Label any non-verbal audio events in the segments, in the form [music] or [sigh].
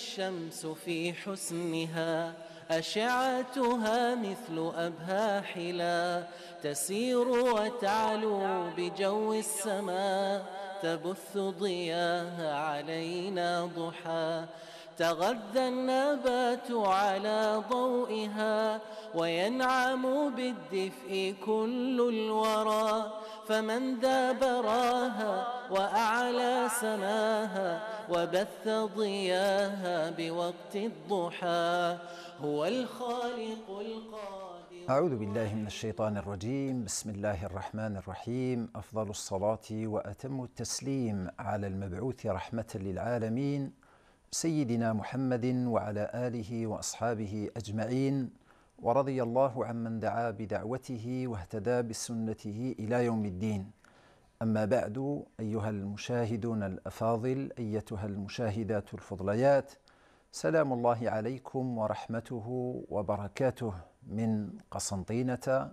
الشمس في حسنها أشعتها مثل أبها حلا تسير وتعلو بجو السماء تبث ضياها علينا ضحى تغذى النبات على ضوئها وينعم بالدفء كل الورى فمن ذا براها وأعلى سماها وبث ضياها بوقت الضحى هو الخالق القادر أعوذ بالله من الشيطان الرجيم بسم الله الرحمن الرحيم أفضل الصلاة وأتم التسليم على المبعوث رحمة للعالمين سيدنا محمد وعلى آله وأصحابه أجمعين ورضي الله عمن دعا بدعوته واهتدى بسنته إلى يوم الدين أما بعد أيها المشاهدون الأفاضل أيتها المشاهدات الفضليات سلام الله عليكم ورحمته وبركاته من قسنطينة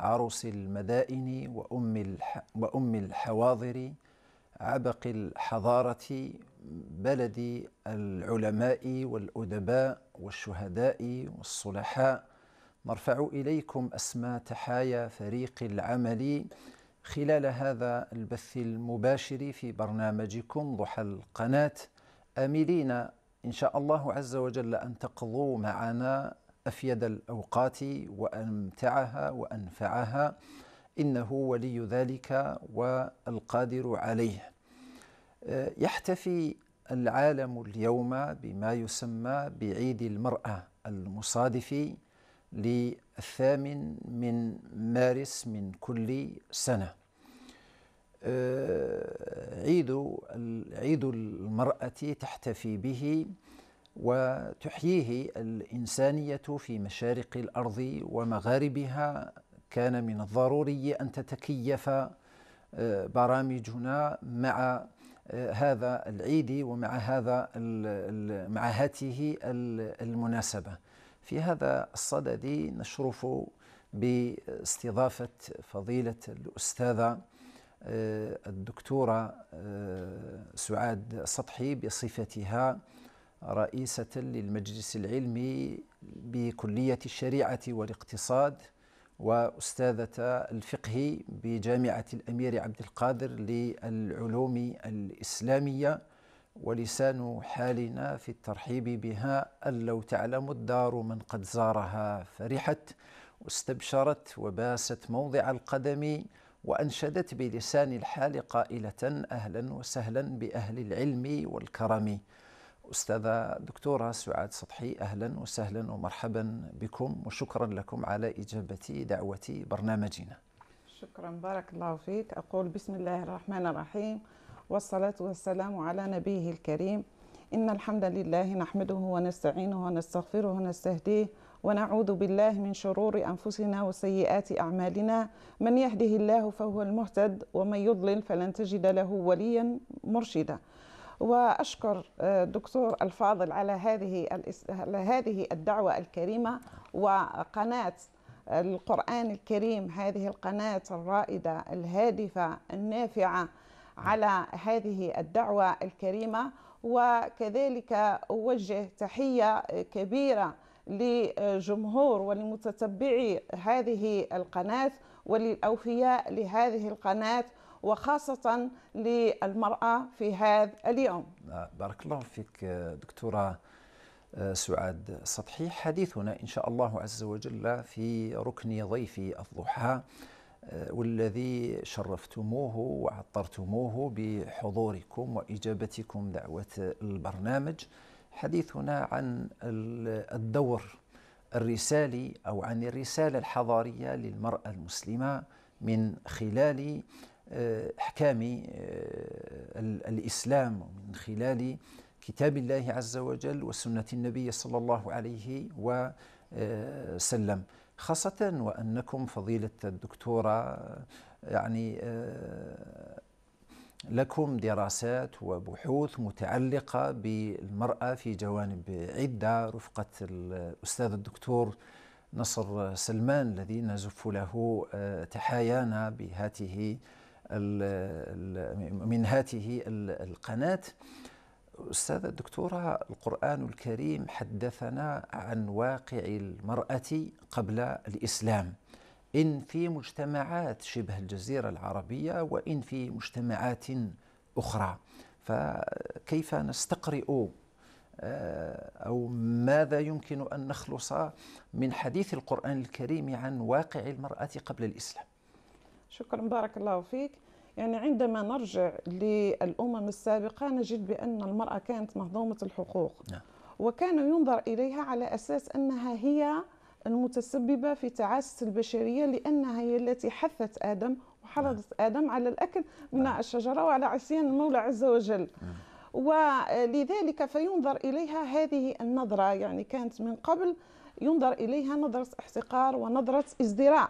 عروس المدائن وأم, الح... وأم الحواضر عبق الحضارة بلد العلماء والأدباء والشهداء والصلحاء نرفع إليكم أسماء تحايا فريق العمل خلال هذا البث المباشر في برنامجكم ضحى القناة آملين إن شاء الله عز وجل أن تقضوا معنا أفيد الأوقات وأمتعها وأنفعها إنه ولي ذلك والقادر عليه يحتفي العالم اليوم بما يسمى بعيد المرأة المصادف الثامن من مارس من كل سنة آه، عيد عيد المرأة تحتفي به وتحييه الإنسانية في مشارق الأرض ومغاربها كان من الضروري أن تتكيف آه، برامجنا مع آه، هذا العيد ومع هذا مع هاته المناسبه في هذا الصدد نشرف باستضافة فضيلة الأستاذة آه، الدكتورة آه، سعاد سطحي بصفتها رئيسة للمجلس العلمي بكلية الشريعة والاقتصاد وأستاذة الفقه بجامعة الأمير عبد القادر للعلوم الإسلامية ولسان حالنا في الترحيب بها أن لو تعلم الدار من قد زارها فرحت واستبشرت وباست موضع القدم وأنشدت بلسان الحال قائلة أهلا وسهلا بأهل العلم والكرم أستاذة دكتورة سعاد سطحي أهلا وسهلا ومرحبا بكم وشكرا لكم على إجابة دعوة برنامجنا شكرا بارك الله فيك أقول بسم الله الرحمن الرحيم والصلاة والسلام على نبيه الكريم إن الحمد لله نحمده ونستعينه ونستغفره ونستهديه ونعوذ بالله من شرور أنفسنا وسيئات أعمالنا من يهده الله فهو المهتد ومن يضلل فلن تجد له وليا مرشدا واشكر آه، دكتور الفاضل على هذه على هذه الدعوه الكريمه وقناه آه، القران الكريم هذه القناه الرائده الهادفه النافعه على هذه الدعوة الكريمة وكذلك أوجه تحية كبيرة لجمهور ولمتتبعي هذه القناة وللأوفياء لهذه القناة وخاصة للمرأة في هذا اليوم آه، بارك الله فيك آه، دكتورة آه، سعاد سطحي حديثنا إن شاء الله عز وجل في ركن ضيفي الضحى آه، والذي شرفتموه وعطرتموه بحضوركم واجابتكم دعوه البرنامج حديثنا عن الدور الرسالي او عن الرساله الحضاريه للمراه المسلمه من خلال آه، احكام آه، الاسلام ومن خلال كتاب الله عز وجل وسنه النبي صلى الله عليه وسلم. خاصة وأنكم فضيلة الدكتورة يعني آه، لكم دراسات وبحوث متعلقة بالمرأة في جوانب عدة رفقة الأستاذ الدكتور نصر سلمان الذي نزف له آه، تحايانا بهاته من هاته القناة أستاذة الدكتورة القرآن الكريم حدثنا عن واقع المرأة قبل الإسلام إن في مجتمعات شبه الجزيرة العربية وإن في مجتمعات أخرى فكيف نستقرئ آه، أو ماذا يمكن أن نخلص من حديث القرآن الكريم عن واقع المرأة قبل الإسلام شكرا بارك الله فيك يعني عندما نرجع للأمم السابقة نجد بأن المرأة كانت مهضومة الحقوق نعم. وكان ينظر إليها على أساس أنها هي المتسببة في تعاسة البشرية لأنها هي التي حثت آدم وحرضت نعم. آدم على الأكل من نعم. الشجرة وعلى عصيان المولى عز وجل نعم. ولذلك فينظر إليها هذه النظرة يعني كانت من قبل ينظر إليها نظرة احتقار ونظرة ازدراء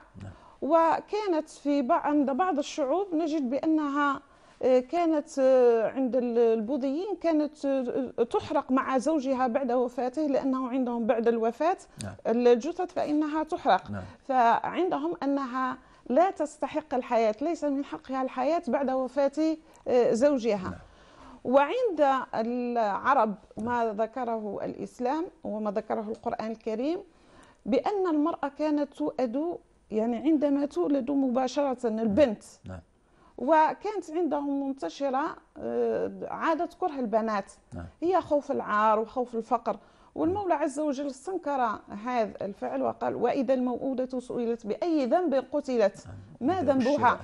وكانت في عند بعض الشعوب نجد بأنها آه، كانت آه، عند البوذيين كانت آه، تحرق مع زوجها بعد وفاته لأنه عندهم بعد الوفاة نعم. الجثث فإنها تحرق نعم. فعندهم أنها لا تستحق الحياة ليس من حقها الحياة بعد وفاة زوجها نعم. وعند العرب ما ذكره الإسلام وما ذكره القرآن الكريم بأن المرأة كانت تؤد يعني عندما تولد مباشرة البنت نعم. نعم. وكانت عندهم منتشرة آه، عادة كره البنات نعم. هي خوف العار وخوف الفقر والمولى عز وجل استنكر هذا الفعل وقال وإذا الموؤودة سئلت بأي ذنب قتلت نعم. ما ذنبها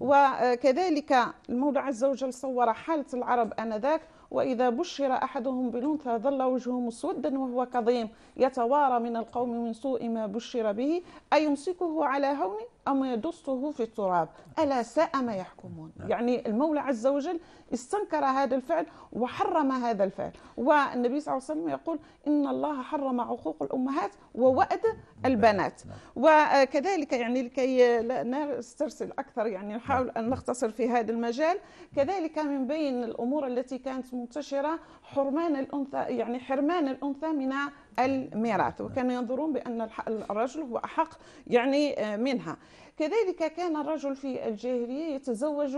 وكذلك المولى عز وجل صور حالة العرب آنذاك وإذا بشر أحدهم بالأنثى ظل وجهه مسودا وهو كظيم يتوارى من القوم من سوء ما بشر به أيمسكه على هون أم يدسه في التراب ألا ساء ما يحكمون نعم. يعني المولى عز وجل استنكر هذا الفعل وحرم هذا الفعل والنبي صلى الله عليه وسلم يقول إن الله حرم عقوق الأمهات ووأد البنات نعم. وكذلك يعني لكي لا نسترسل أكثر يعني نحاول أن نختصر في هذا المجال كذلك من بين الأمور التي كانت منتشرة حرمان الانثى يعني حرمان الانثى من الميراث وكانوا ينظرون بان الرجل هو احق يعني آه، منها كذلك كان الرجل في الجاهليه يتزوج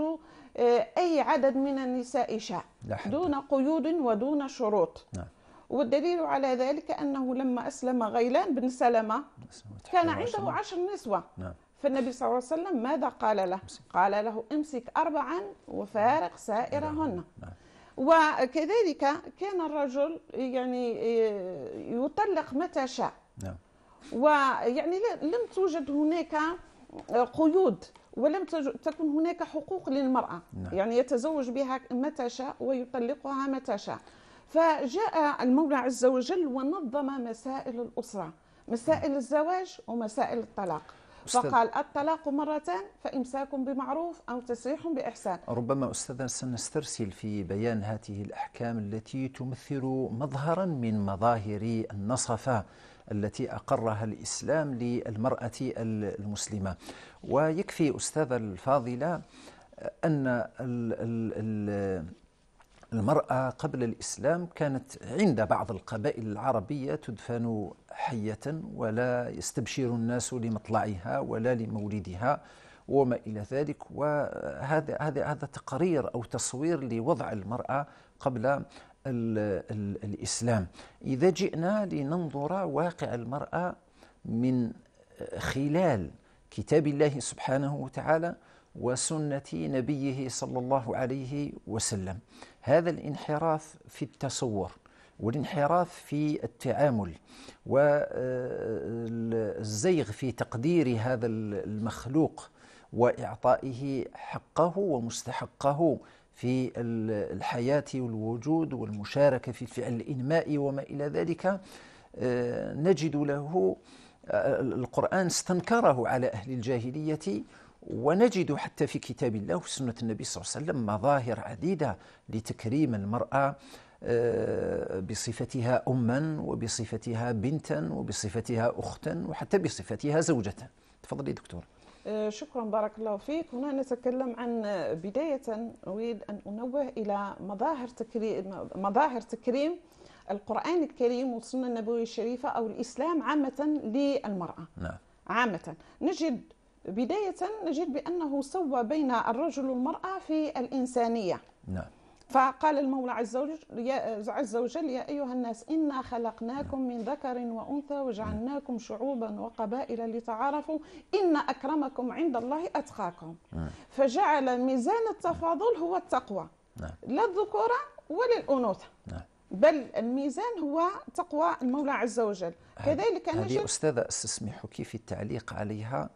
آه، اي عدد من النساء شاء دون قيود ودون شروط نعم. والدليل على ذلك انه لما اسلم غيلان بن سلمه كان عنده عشر نسوه نعم. فالنبي صلى الله عليه وسلم ماذا قال له؟ قال له امسك اربعا وفارق سائرهن نعم. وكذلك كان الرجل يعني آه، يطلق متى شاء نعم. ويعني لم توجد هناك قيود ولم تكن هناك حقوق للمرأة نعم. يعني يتزوج بها متى شاء ويطلقها متى شاء فجاء المولى عز وجل ونظم مسائل الأسرة مسائل الزواج ومسائل الطلاق وقال الطلاق مرتان فإمساك بمعروف أو تسريح بإحسان ربما أستاذ سنسترسل في بيان هذه الأحكام التي تمثل مظهرا من مظاهر النصفة التي أقرها الإسلام للمرأة المسلمة ويكفي أستاذ الفاضلة أن ال ال ال المرأة قبل الإسلام كانت عند بعض القبائل العربية تدفن حية ولا يستبشر الناس لمطلعها ولا لمولدها وما إلى ذلك وهذا هذا هذا تقرير أو تصوير لوضع المرأة قبل الـ الـ الإسلام إذا جئنا لننظر واقع المرأة من خلال كتاب الله سبحانه وتعالى وسنة نبيه صلى الله عليه وسلم هذا الانحراف في التصور والانحراف في التعامل والزيغ آه، في تقدير هذا المخلوق واعطائه حقه ومستحقه في الحياه والوجود والمشاركه في الفعل الانمائي وما الى ذلك آه، نجد له آه، القران استنكره على اهل الجاهليه ونجد حتى في كتاب الله وسنة النبي صلى الله عليه وسلم مظاهر عديدة لتكريم المرأة آه، بصفتها أما وبصفتها بنتا وبصفتها أختا وحتى بصفتها زوجة تفضلي دكتور آه، شكرا بارك الله فيك هنا نتكلم عن آه، بداية أريد أن أنوه إلى مظاهر تكريم, مظاهر تكريم القرآن الكريم والسنة النبوية الشريفة أو الإسلام عامة للمرأة نعم. عامة نجد بداية نجد بأنه سوى بين الرجل والمرأة في الإنسانية نعم فقال المولى عز وجل يا عز وجل يا ايها الناس انا خلقناكم من ذكر وانثى وجعلناكم شعوبا وقبائل لتعارفوا ان اكرمكم عند الله اتقاكم نعم. فجعل ميزان التفاضل هو التقوى نعم. لا الذكور ولا الانوثه نعم. بل الميزان هو تقوى المولى عز وجل كذلك هذه استاذه استسمحك في التعليق عليها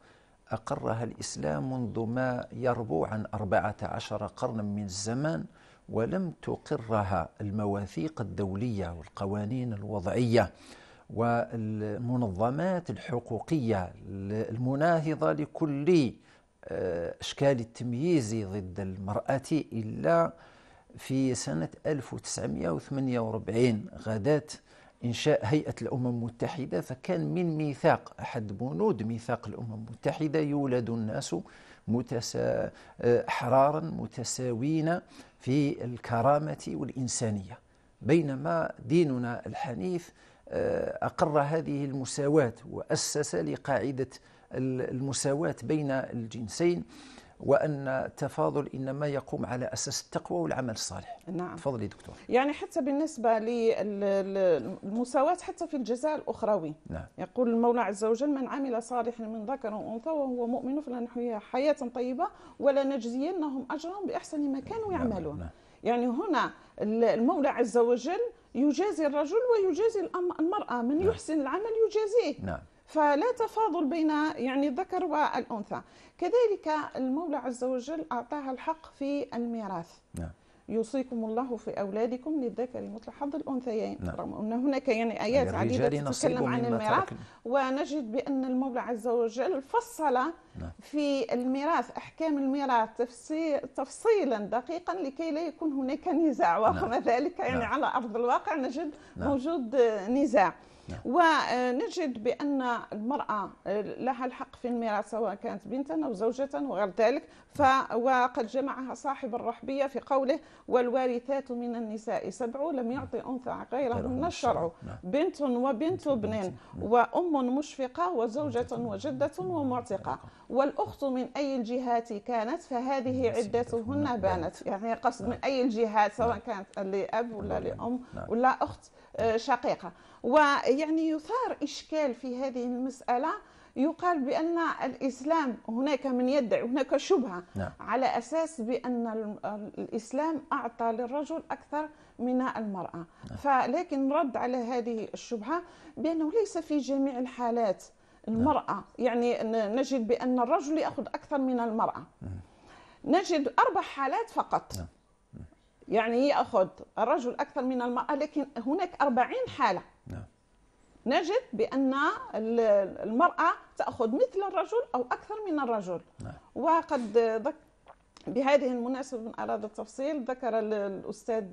أقرها الإسلام منذ ما يربو عن أربعة عشر قرنا من الزمان ولم تقرها المواثيق الدولية والقوانين الوضعية والمنظمات الحقوقية المناهضة لكل آه، أشكال التمييز ضد المرأة إلا في سنة 1948 غدات إنشاء هيئة الأمم المتحدة فكان من ميثاق أحد بنود ميثاق الأمم المتحدة يولد الناس متسا أحرارا آه، متساوين في الكرامة والإنسانية بينما ديننا الحنيف آه، أقر هذه المساواة وأسس لقاعدة المساواة بين الجنسين وأن التفاضل إنما يقوم على أساس التقوى والعمل الصالح نعم تفضلي دكتور يعني حتى بالنسبة للمساواة حتى في الجزاء الأخروي نعم. يقول المولى عز وجل من عمل صالحا من ذكر وأنثى وهو مؤمن فلنحييه حياة طيبة ولا نجزينهم أجرهم بأحسن ما كانوا نعم، يعملون نعم. نعم. يعني هنا المولى عز وجل يجازي الرجل ويجازي المرأة من نعم. يحسن العمل يجازيه نعم. فلا تفاضل بين يعني الذكر والأنثى كذلك المولى عز وجل أعطاها الحق في الميراث نعم. يوصيكم الله في أولادكم للذكر مثل حظ الأنثيين نعم. رغم أن هناك يعني آيات يعني عديدة تتكلم عن الميراث ونجد بأن المولى عز وجل فصل نعم. في الميراث أحكام الميراث تفصيل تفصيلا دقيقا لكي لا يكون هناك نزاع نعم. ورغم نعم. ذلك يعني نعم. على أرض الواقع نجد نعم. موجود نزاع نعم. ونجد بأن المرأة لها الحق في الميراث سواء كانت بنتا أو زوجة وغير ذلك ف وقد جمعها صاحب الرحبية في قوله والوارثات من النساء سبع لم نعم. يعطي أنثى غيرهن الشرع نعم. بنت وبنت ابن وأم مشفقة وزوجة وجدة ومعتقة والأخت من أي الجهات كانت فهذه عدتهن بانت يعني قصد من أي الجهات سواء كانت لأب ولا لأم ولا أخت آه، شقيقه ويعني يثار اشكال في هذه المساله يقال بان الاسلام هناك من يدعي هناك شبهه نعم. على اساس بان الاسلام اعطى للرجل اكثر من المراه نعم. فلكن رد على هذه الشبهه بانه ليس في جميع الحالات نعم. المراه نعم. يعني نجد بان الرجل ياخذ اكثر من المراه نعم. نجد اربع حالات فقط نعم. يعني ياخذ الرجل اكثر من المراه لكن هناك 40 حاله نعم نجد بان المراه تاخذ مثل الرجل او اكثر من الرجل نعم. وقد بهذه المناسبة من أراد التفصيل ذكر الأستاذ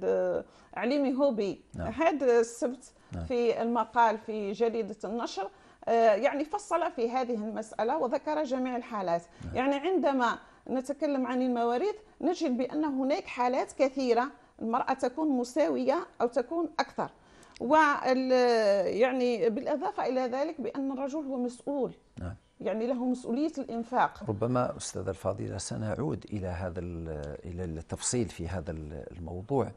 عليمي هوبي نعم. هذا السبت نعم. في المقال في جريدة النشر آه، يعني فصل في هذه المسألة وذكر جميع الحالات نعم. يعني عندما نتكلم عن المواريث نجد بأن هناك حالات كثيرة المرأة تكون مساوية أو تكون أكثر و يعني بالإضافة إلى ذلك بأن الرجل هو مسؤول نعم. يعني له مسؤولية الإنفاق ربما أستاذ الفاضلة سنعود إلى هذا إلى التفصيل في هذا الموضوع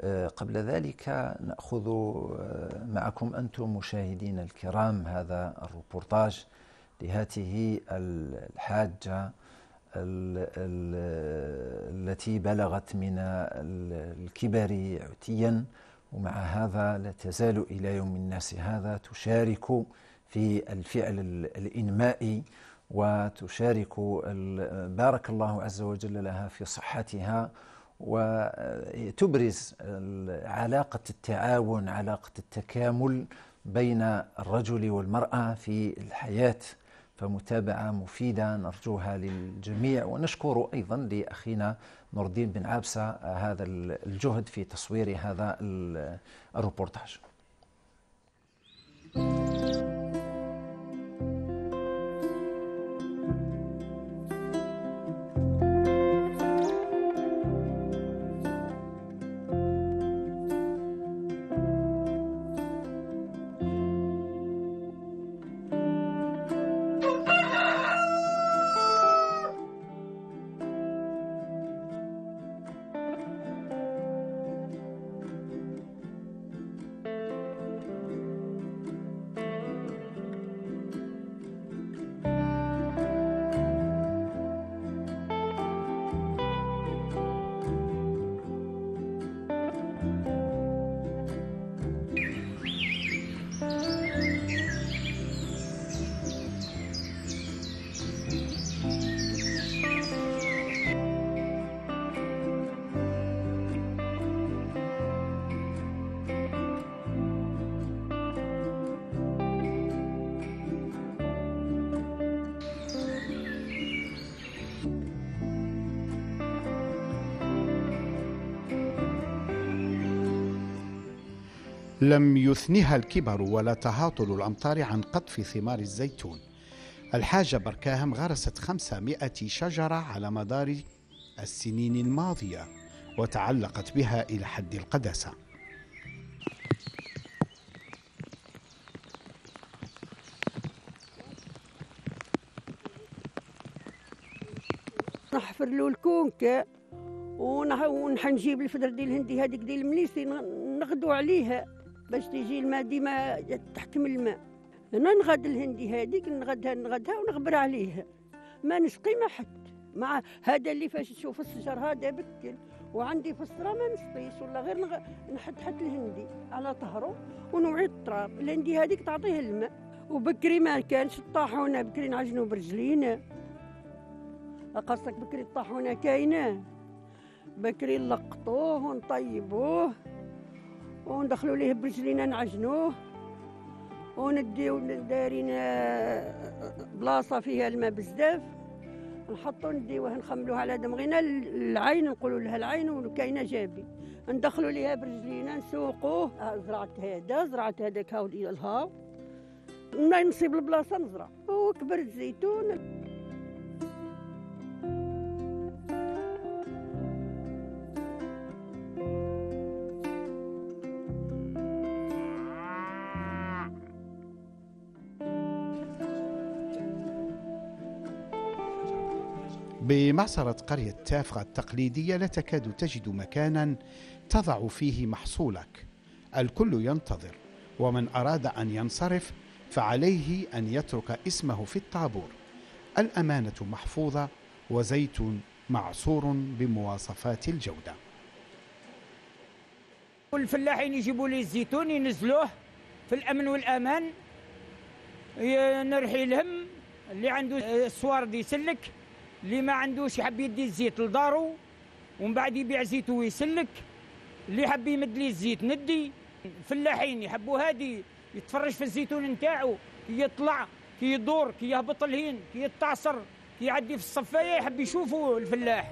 آه، قبل ذلك نأخذ آه، معكم أنتم مشاهدينا الكرام هذا الروبورتاج لهاته الحاجة التي بلغت من الكبر عتيا ومع هذا لا تزال إلى يوم الناس هذا تشارك في الفعل الإنمائي وتشارك بارك الله عز وجل لها في صحتها وتبرز علاقة التعاون علاقة التكامل بين الرجل والمرأة في الحياة فمتابعة مفيدة نرجوها للجميع ونشكر أيضا لأخينا نور الدين بن عابسة هذا الجهد في تصوير هذا الروبورتاج لم يثنها الكبر ولا تهاطل الأمطار عن قطف ثمار الزيتون الحاجة بركاهم غرست 500 شجرة على مدار السنين الماضية وتعلقت بها إلى حد القدسة نحفر له الكونك ونح... نجيب الفدر ديال الهندي هذيك ديال المنيسي نغدو عليها باش تيجي الماء ديما تحكم الماء انا نغد الهندي هذيك نغدها نغدها ونغبر عليها ما نسقي ما حد مع هذا اللي فاش تشوف الشجر هذا بكل وعندي في الصرا ما نسقيش ولا غير نحط حد الهندي على طهره ونوعي التراب الهندي هذيك تعطيه الماء وبكري ما كانش الطاحونه بكري نعجنوا برجلينا قصدك بكري الطاحونه كاينه بكري نلقطوه ونطيبوه وندخلوا ليه برجلينا نعجنوه ونديو دايرين آه، بلاصه فيها الماء بزاف نحطو نديوه نخملوه على دمغينا العين نقولوا لها العين وكاينه جابي ندخلوا ليها برجلينا نسوقوه آه، زرعت هذا زرعت هذاك هاو ما نصيب البلاصه نزرع وكبرت زيتون بمعصرة قرية تافغة التقليدية لا تكاد تجد مكانا تضع فيه محصولك الكل ينتظر ومن أراد أن ينصرف فعليه أن يترك اسمه في الطابور الأمانة محفوظة وزيت معصور بمواصفات الجودة الفلاحين يجيبوا لي الزيتون ينزلوه في الأمن والأمان نرحي لهم اللي عنده دي يسلك اللي ما عندوش يحب يدي الزيت لدارو ومن بعد يبيع زيت ويسلك اللي حب يمد لي الزيت ندي الفلاحين يحبوا هادي يتفرج في الزيتون نتاعو كي يطلع كي يدور كي يهبط الهين كي يتعصر كي يعدي في الصفايه يحب يشوفوا الفلاح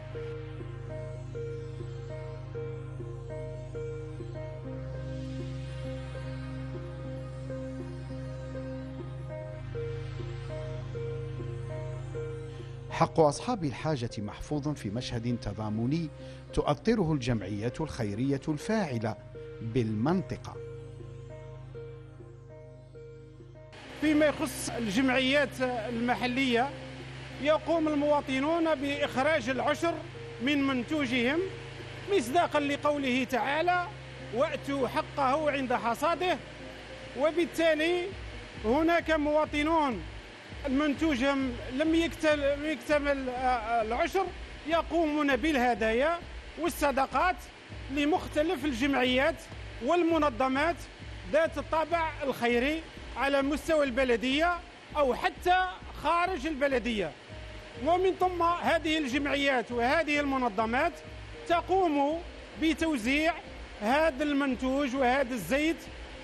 حق أصحاب الحاجة محفوظ في مشهد تضامني تؤطره الجمعية الخيرية الفاعلة بالمنطقة فيما يخص الجمعيات المحلية يقوم المواطنون بإخراج العشر من منتوجهم مصداقا لقوله تعالى وأتوا حقه عند حصاده وبالتالي هناك مواطنون منتوجهم لم يكتمل آه، آه، العشر يقومون بالهدايا والصدقات لمختلف الجمعيات والمنظمات ذات الطابع الخيري على مستوى البلدية أو حتى خارج البلدية ومن ثم هذه الجمعيات وهذه المنظمات تقوم بتوزيع هذا المنتوج وهذا الزيت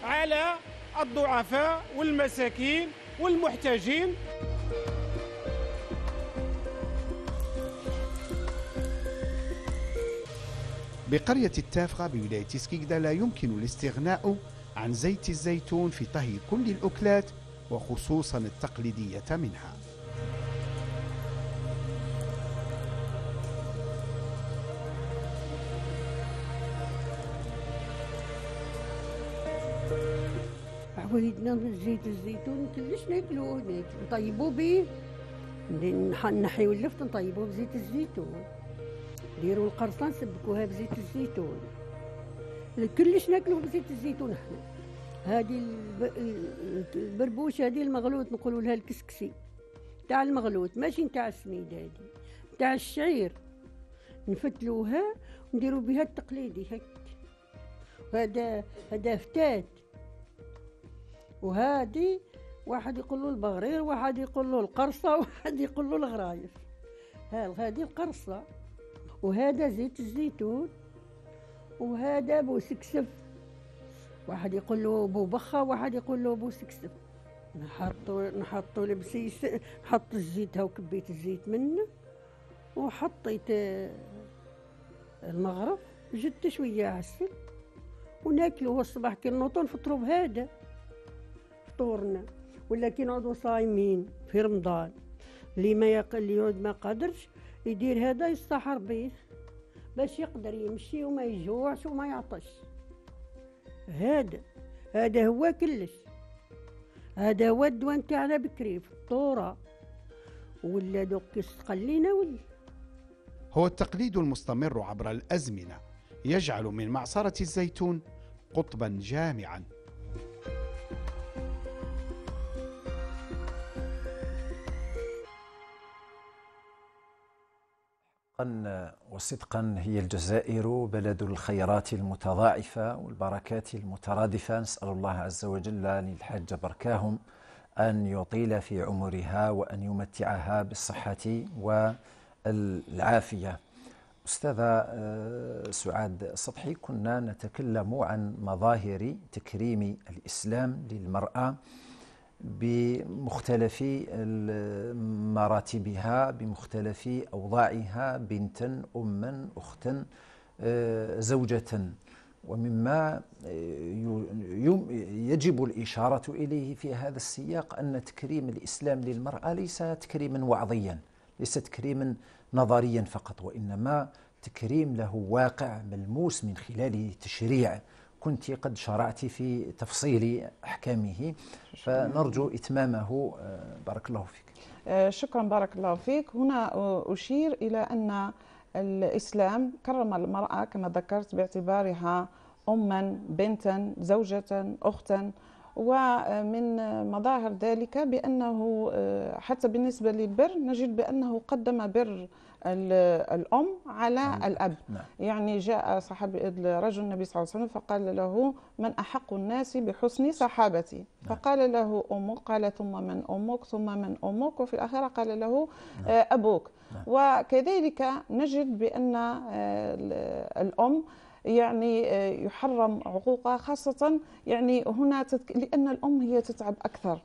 على الضعفاء والمساكين والمحتاجين بقرية التافغة بولاية سكيكدا لا يمكن الاستغناء عن زيت الزيتون في طهي كل الأكلات وخصوصا التقليدية منها من زيت الزيتون كلش ناكلو نطيبو به نحيو اللفت نطيبوه بزيت الزيتون نديرو القرصه نسبكوها بزيت الزيتون كلش ناكلوه بزيت الزيتون احنا هادي البربوش هادي المغلوط نقولوا لها الكسكسي تاع المغلوط ماشي تاع السميد هادي تاع الشعير نفتلوها ونديرو بها التقليدي هكا هذا هذا فتات وهادي واحد يقول له البغرير واحد يقول له القرصة [laughs] واحد يقول له الغرايف ها هذه القرصة وهذا زيت الزيتون وهذا بو سكسف واحد يقول له بو بخة واحد يقول له بو سكسف نحطو نحطو البسيس نحط الزيت هاو كبيت الزيت منه وحطيت آه، المغرف جدت شوية عسل وناكلوه الصباح كي نوطو نفطرو بهذا فطورنا ولا كي نعودوا صايمين في رمضان اللي ما يقل اللي يعود ما قدرش يدير هذا يستحر به باش يقدر يمشي وما يجوعش وما يعطش هذا هذا هو كلش هذا هو الدواء تاعنا بكري في الطوره ولا دوك استقلينا ولا هو التقليد المستمر عبر الازمنه يجعل من معصره الزيتون قطبا جامعا وصدقا هي الجزائر بلد الخيرات المتضاعفة والبركات المترادفة نسأل الله عز وجل للحاج بركاهم أن يطيل في عمرها وأن يمتعها بالصحة والعافية أستاذة آه، سعاد سطحي كنا نتكلم عن مظاهر تكريم الإسلام للمرأة بمختلف مراتبها بمختلف أوضاعها بنتا أما أختا آه، زوجة ومما آه، يجب الإشارة إليه في هذا السياق أن تكريم الإسلام للمرأة ليس تكريما وعظيا ليس تكريما نظريا فقط وإنما تكريم له واقع ملموس من خلاله تشريع كنت قد شرعت في تفصيل أحكامه فنرجو إتمامه آه، بارك الله فيك آه، شكرا بارك الله فيك هنا أشير إلى أن الإسلام كرم المرأة كما ذكرت باعتبارها أما بنتا زوجة أختا ومن مظاهر ذلك بأنه آه، حتى بالنسبة للبر نجد بأنه قدم بر الأم على الأب نعم. يعني جاء صاحب رجل النبي صلى الله عليه وسلم فقال له من أحق الناس بحسن نعم. صحابتي نعم. فقال له أمك قال ثم من أمك ثم من أمك وفي الأخيرة قال له نعم. آه، أبوك نعم. وكذلك نجد بأن آه، الأم يعني آه، يحرم عقوقها خاصة يعني هنا تتك... لأن الأم هي تتعب أكثر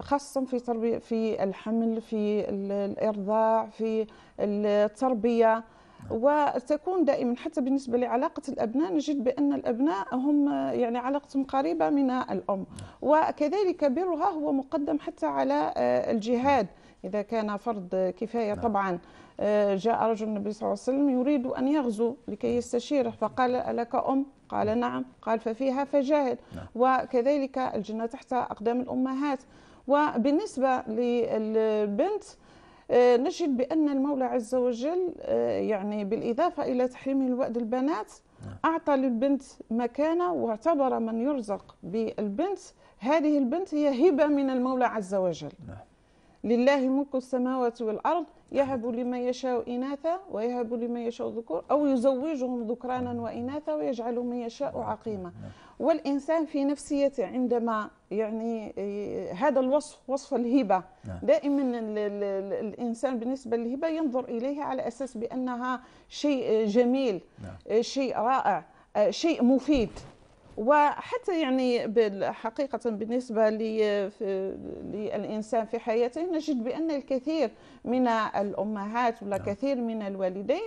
خاصة في تربية في الحمل في الإرضاع في التربية نعم. وتكون دائما حتى بالنسبة لعلاقة الأبناء نجد بأن الأبناء هم يعني علاقتهم قريبة من الأم نعم. وكذلك برها هو مقدم حتى على آه، الجهاد إذا كان فرض كفاية نعم. طبعا آه، جاء رجل النبي صلى الله عليه وسلم يريد أن يغزو لكي يستشيره فقال ألك أم قال نعم قال ففيها فجاهد نعم. وكذلك الجنة تحت أقدام الأمهات وبالنسبة للبنت آه، نجد بأن المولى عز وجل آه، يعني بالإضافة إلى تحريم الوأد البنات نعم. أعطى للبنت مكانة واعتبر من يرزق بالبنت هذه البنت هي هبة من المولى عز وجل نعم. لله ملك السماوات والأرض يهب لمن يشاء إناثا ويهب لمن يشاء ذكور أو يزوجهم ذكرانا وإناثا ويجعل من يشاء عقيما والإنسان في نفسيته عندما يعني آه، هذا الوصف وصف الهبة نعم. دائما الإنسان بالنسبة للهبة ينظر إليها على أساس بأنها شيء جميل نعم. آه، شيء رائع آه، شيء مفيد وحتى يعني حقيقة بالنسبة للإنسان في حياته نجد بأن الكثير من الأمهات ولا نعم. كثير من الوالدين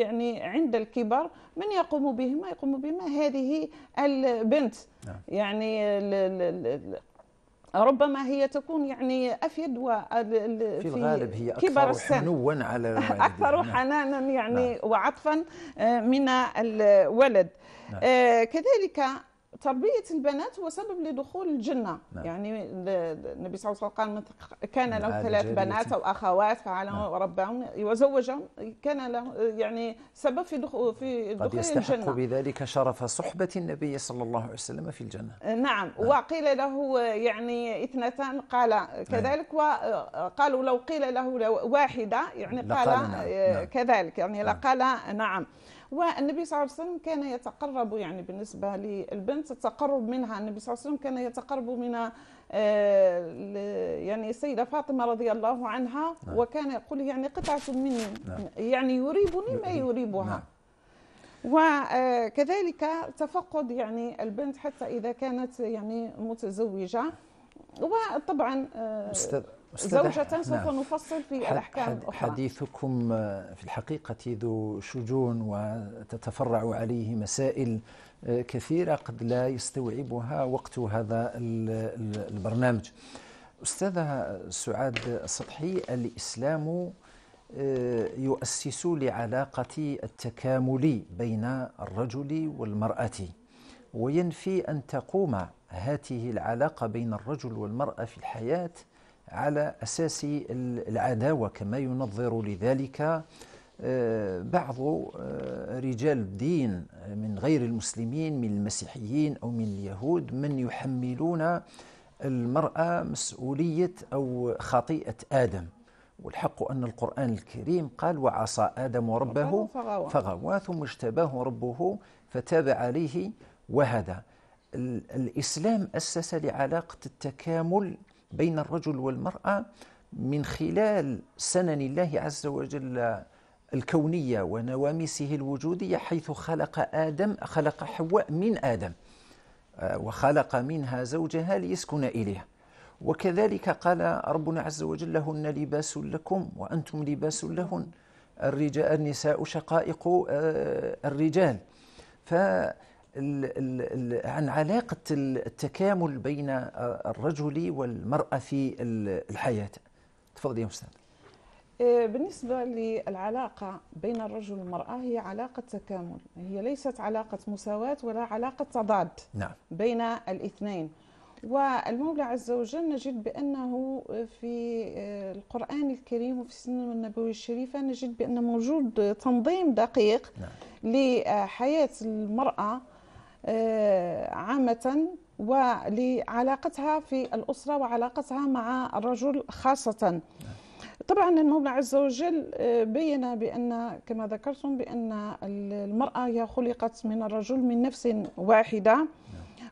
يعني عند الكبر من يقوم بهما يقوم بما هذه البنت نعم. يعني ربما هي تكون يعني افيد و في, الغالب هي اكثر حنوا على [laughs] اكثر نعم. حنانا يعني وعطفا آه، من الولد نعم. آه كذلك تربية البنات هو سبب لدخول الجنة نعم. يعني النبي صلى الله عليه وسلم قال كان له ثلاث بنات أو أخوات فعلى نعم. ربهم وزوجهم كان له يعني سبب في دخول في دخول قد يستحق الجنة. بذلك شرف صحبة النبي صلى الله عليه وسلم في الجنة آه، نعم, نعم. وقيل له يعني اثنتان قال كذلك وقالوا آه، لو قيل له واحدة يعني قال نعم. آه، نعم. كذلك يعني نعم. لقال نعم والنبي صلى الله عليه وسلم كان يتقرب يعني بالنسبة للبنت التقرب منها النبي صلى الله عليه وسلم كان يتقرب من آه، يعني السيدة فاطمة رضي الله عنها نعم. وكان يقول يعني قطعة مني نعم. يعني يريبني ما يريبها نعم. وكذلك آه، تفقد يعني البنت حتى إذا كانت يعني متزوجة وطبعا أستاذ آه، زوجة سوف نعم. نفصل في الأحكام الأخرى حديثكم في الحقيقة ذو شجون وتتفرع عليه مسائل كثيرة قد لا يستوعبها وقت هذا البرنامج أستاذة سعاد السطحي الإسلام آه، يؤسس لعلاقة التكامل بين الرجل والمرأة وينفي أن تقوم هذه العلاقة بين الرجل والمرأة في الحياة على أساس العداوة كما ينظر لذلك آه، بعض آه، رجال الدين آه، من غير المسلمين من المسيحيين أو من اليهود من يحملون المرأة مسؤولية أو خطيئة آدم والحق أن القرآن الكريم قال وعصى آدم ربه فغوى ثم اجتباه ربه فتاب عليه وهدى الإسلام أسس لعلاقة التكامل بين الرجل والمرأة من خلال سنن الله عز وجل الكونية ونواميسه الوجودية حيث خلق آدم خلق حواء من آدم آه، وخلق منها زوجها ليسكن إليها وكذلك قال ربنا عز وجل هن لباس لكم وأنتم لباس لهن الرجال النساء شقائق آه، الرجال ف عن علاقة التكامل بين الرجل والمرأة في الحياة تفضلي يا أستاذ آه، بالنسبة للعلاقة بين الرجل والمرأة هي علاقة تكامل هي ليست علاقة مساواة ولا علاقة تضاد نعم. بين الاثنين والمولى عز وجل نجد بأنه في آه، القرآن الكريم وفي السنة النبوية الشريفة نجد بأن موجود تنظيم دقيق نعم. لحياة المرأة آه، عامة ولعلاقتها في الأسرة وعلاقتها مع الرجل خاصة طبعا المولى عز وجل آه، بين بأن كما ذكرتم بأن المرأة هي خلقت من الرجل من نفس واحدة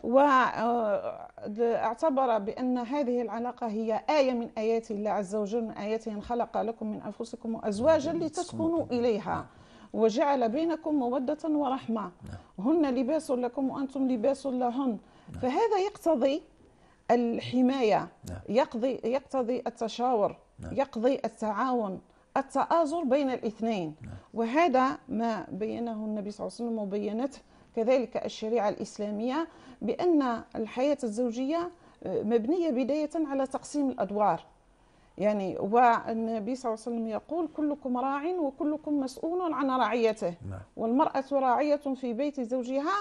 واعتبر آه، بأن هذه العلاقة هي آية من آيات الله عز وجل من آياته خلق لكم من أنفسكم أزواجا لتسكنوا إليها وجعل بينكم مودة ورحمة نعم. هن لباس لكم وأنتم لباس لهن نعم. فهذا يقتضي الحماية نعم. يقضي يقتضي التشاور يقضي التعاون التآزر بين الاثنين وهذا ما بينه النبي صلى الله عليه وسلم وبينته كذلك الشريعة الإسلامية بأن الحياة الزوجية آه، مبنية بداية على تقسيم الأدوار يعني والنبي صلى الله عليه وسلم يقول كلكم راع وكلكم مسؤول عن رعيته نعم. والمرأة راعية في بيت زوجها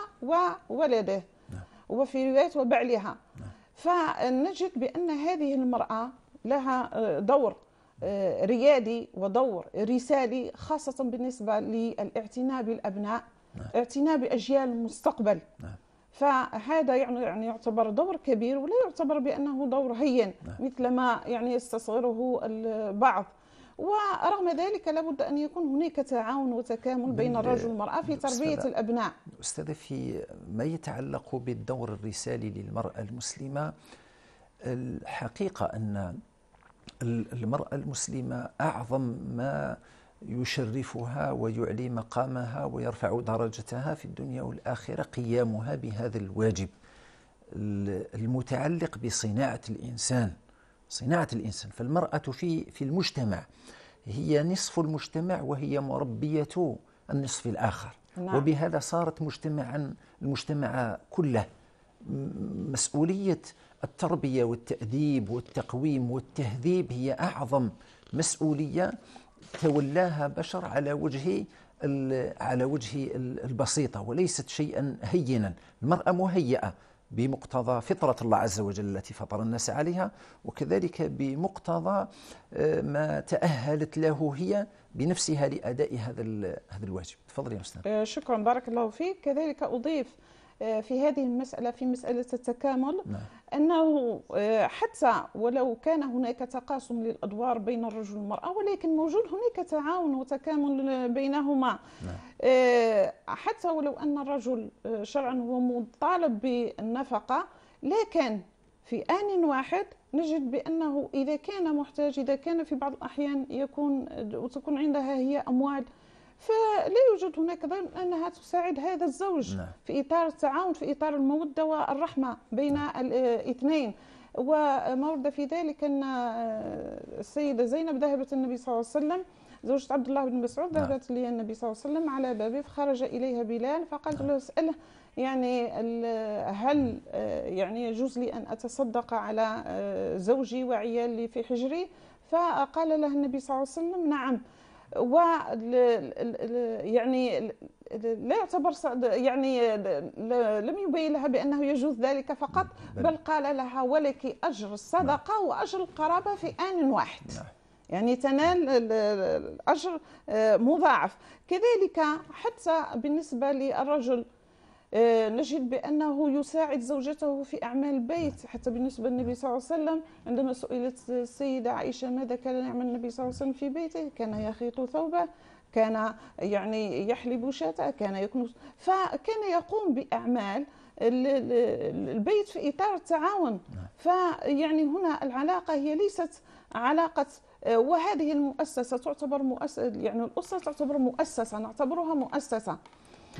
وولده نعم. وفي رواية وبعلها نعم. فنجد بأن هذه المرأة لها آه، دور آه، ريادي ودور رسالي خاصة بالنسبة للاعتناء بالأبناء نعم. اعتناء بأجيال المستقبل نعم. فهذا يعني يعني يعتبر دور كبير ولا يعتبر بانه دور هين نعم. مثل ما يعني يستصغره البعض ورغم ذلك لابد ان يكون هناك تعاون وتكامل بين الرجل والمراه في تربيه أستاذ الابناء استاذه في ما يتعلق بالدور الرسالي للمراه المسلمه الحقيقه ان المراه المسلمه اعظم ما يشرفها ويعلي مقامها ويرفع درجتها في الدنيا والآخرة قيامها بهذا الواجب المتعلق بصناعة الإنسان صناعة الإنسان فالمرأة في في المجتمع هي نصف المجتمع وهي مربية النصف الآخر نعم. وبهذا صارت مجتمعا المجتمع كله مسؤولية التربية والتأديب والتقويم والتهذيب هي أعظم مسؤولية تولاها بشر على وجه على وجه البسيطة وليست شيئا هينا المرأة مهيئة بمقتضى فطرة الله عز وجل التي فطر الناس عليها وكذلك بمقتضى آه، ما تأهلت له هي بنفسها لأداء هذا هذا الواجب تفضلي يا أستاذ آه، شكرا بارك الله فيك كذلك أضيف آه، في هذه المسألة في مسألة التكامل نعم. أنه آه، حتى ولو كان هناك تقاسم للأدوار بين الرجل والمرأة ولكن موجود هناك تعاون وتكامل بينهما نعم. آه، حتى ولو أن الرجل شرعا هو مطالب بالنفقة لكن في آن واحد نجد بأنه إذا كان محتاج إذا كان في بعض الأحيان يكون وتكون عندها هي أموال فلا يوجد هناك ظن انها تساعد هذا الزوج نعم. في اطار التعاون في اطار الموده والرحمه بين نعم. الاثنين وما ورد في ذلك ان السيده زينب ذهبت النبي صلى الله عليه وسلم زوجة عبد الله بن مسعود نعم. ذهبت نعم. النبي صلى الله عليه وسلم على بابه فخرج اليها بلال فقالت نعم. له اساله يعني هل يعني يجوز لي ان اتصدق على زوجي وعيالي في حجري فقال له النبي صلى الله عليه وسلم نعم و يعني لا يعتبر يعني لم يبين لها بانه يجوز ذلك فقط بل قال لها ولك اجر الصدقه نعم. واجر القرابه في ان واحد نعم. يعني تنال الاجر آه، مضاعف كذلك حتى بالنسبه للرجل آه، نجد بأنه يساعد زوجته في أعمال البيت نعم. حتى بالنسبة للنبي نعم. صلى الله عليه وسلم عندما سئلت السيدة عائشة ماذا كان يعمل النبي صلى الله عليه وسلم في بيته كان يخيط ثوبه كان يعني يحلب شاته كان يكنس فكان يقوم بأعمال البيت في إطار التعاون نعم. فيعني هنا العلاقة هي ليست علاقة آه، وهذه المؤسسة تعتبر مؤسسة يعني الأسرة تعتبر مؤسسة نعتبرها مؤسسة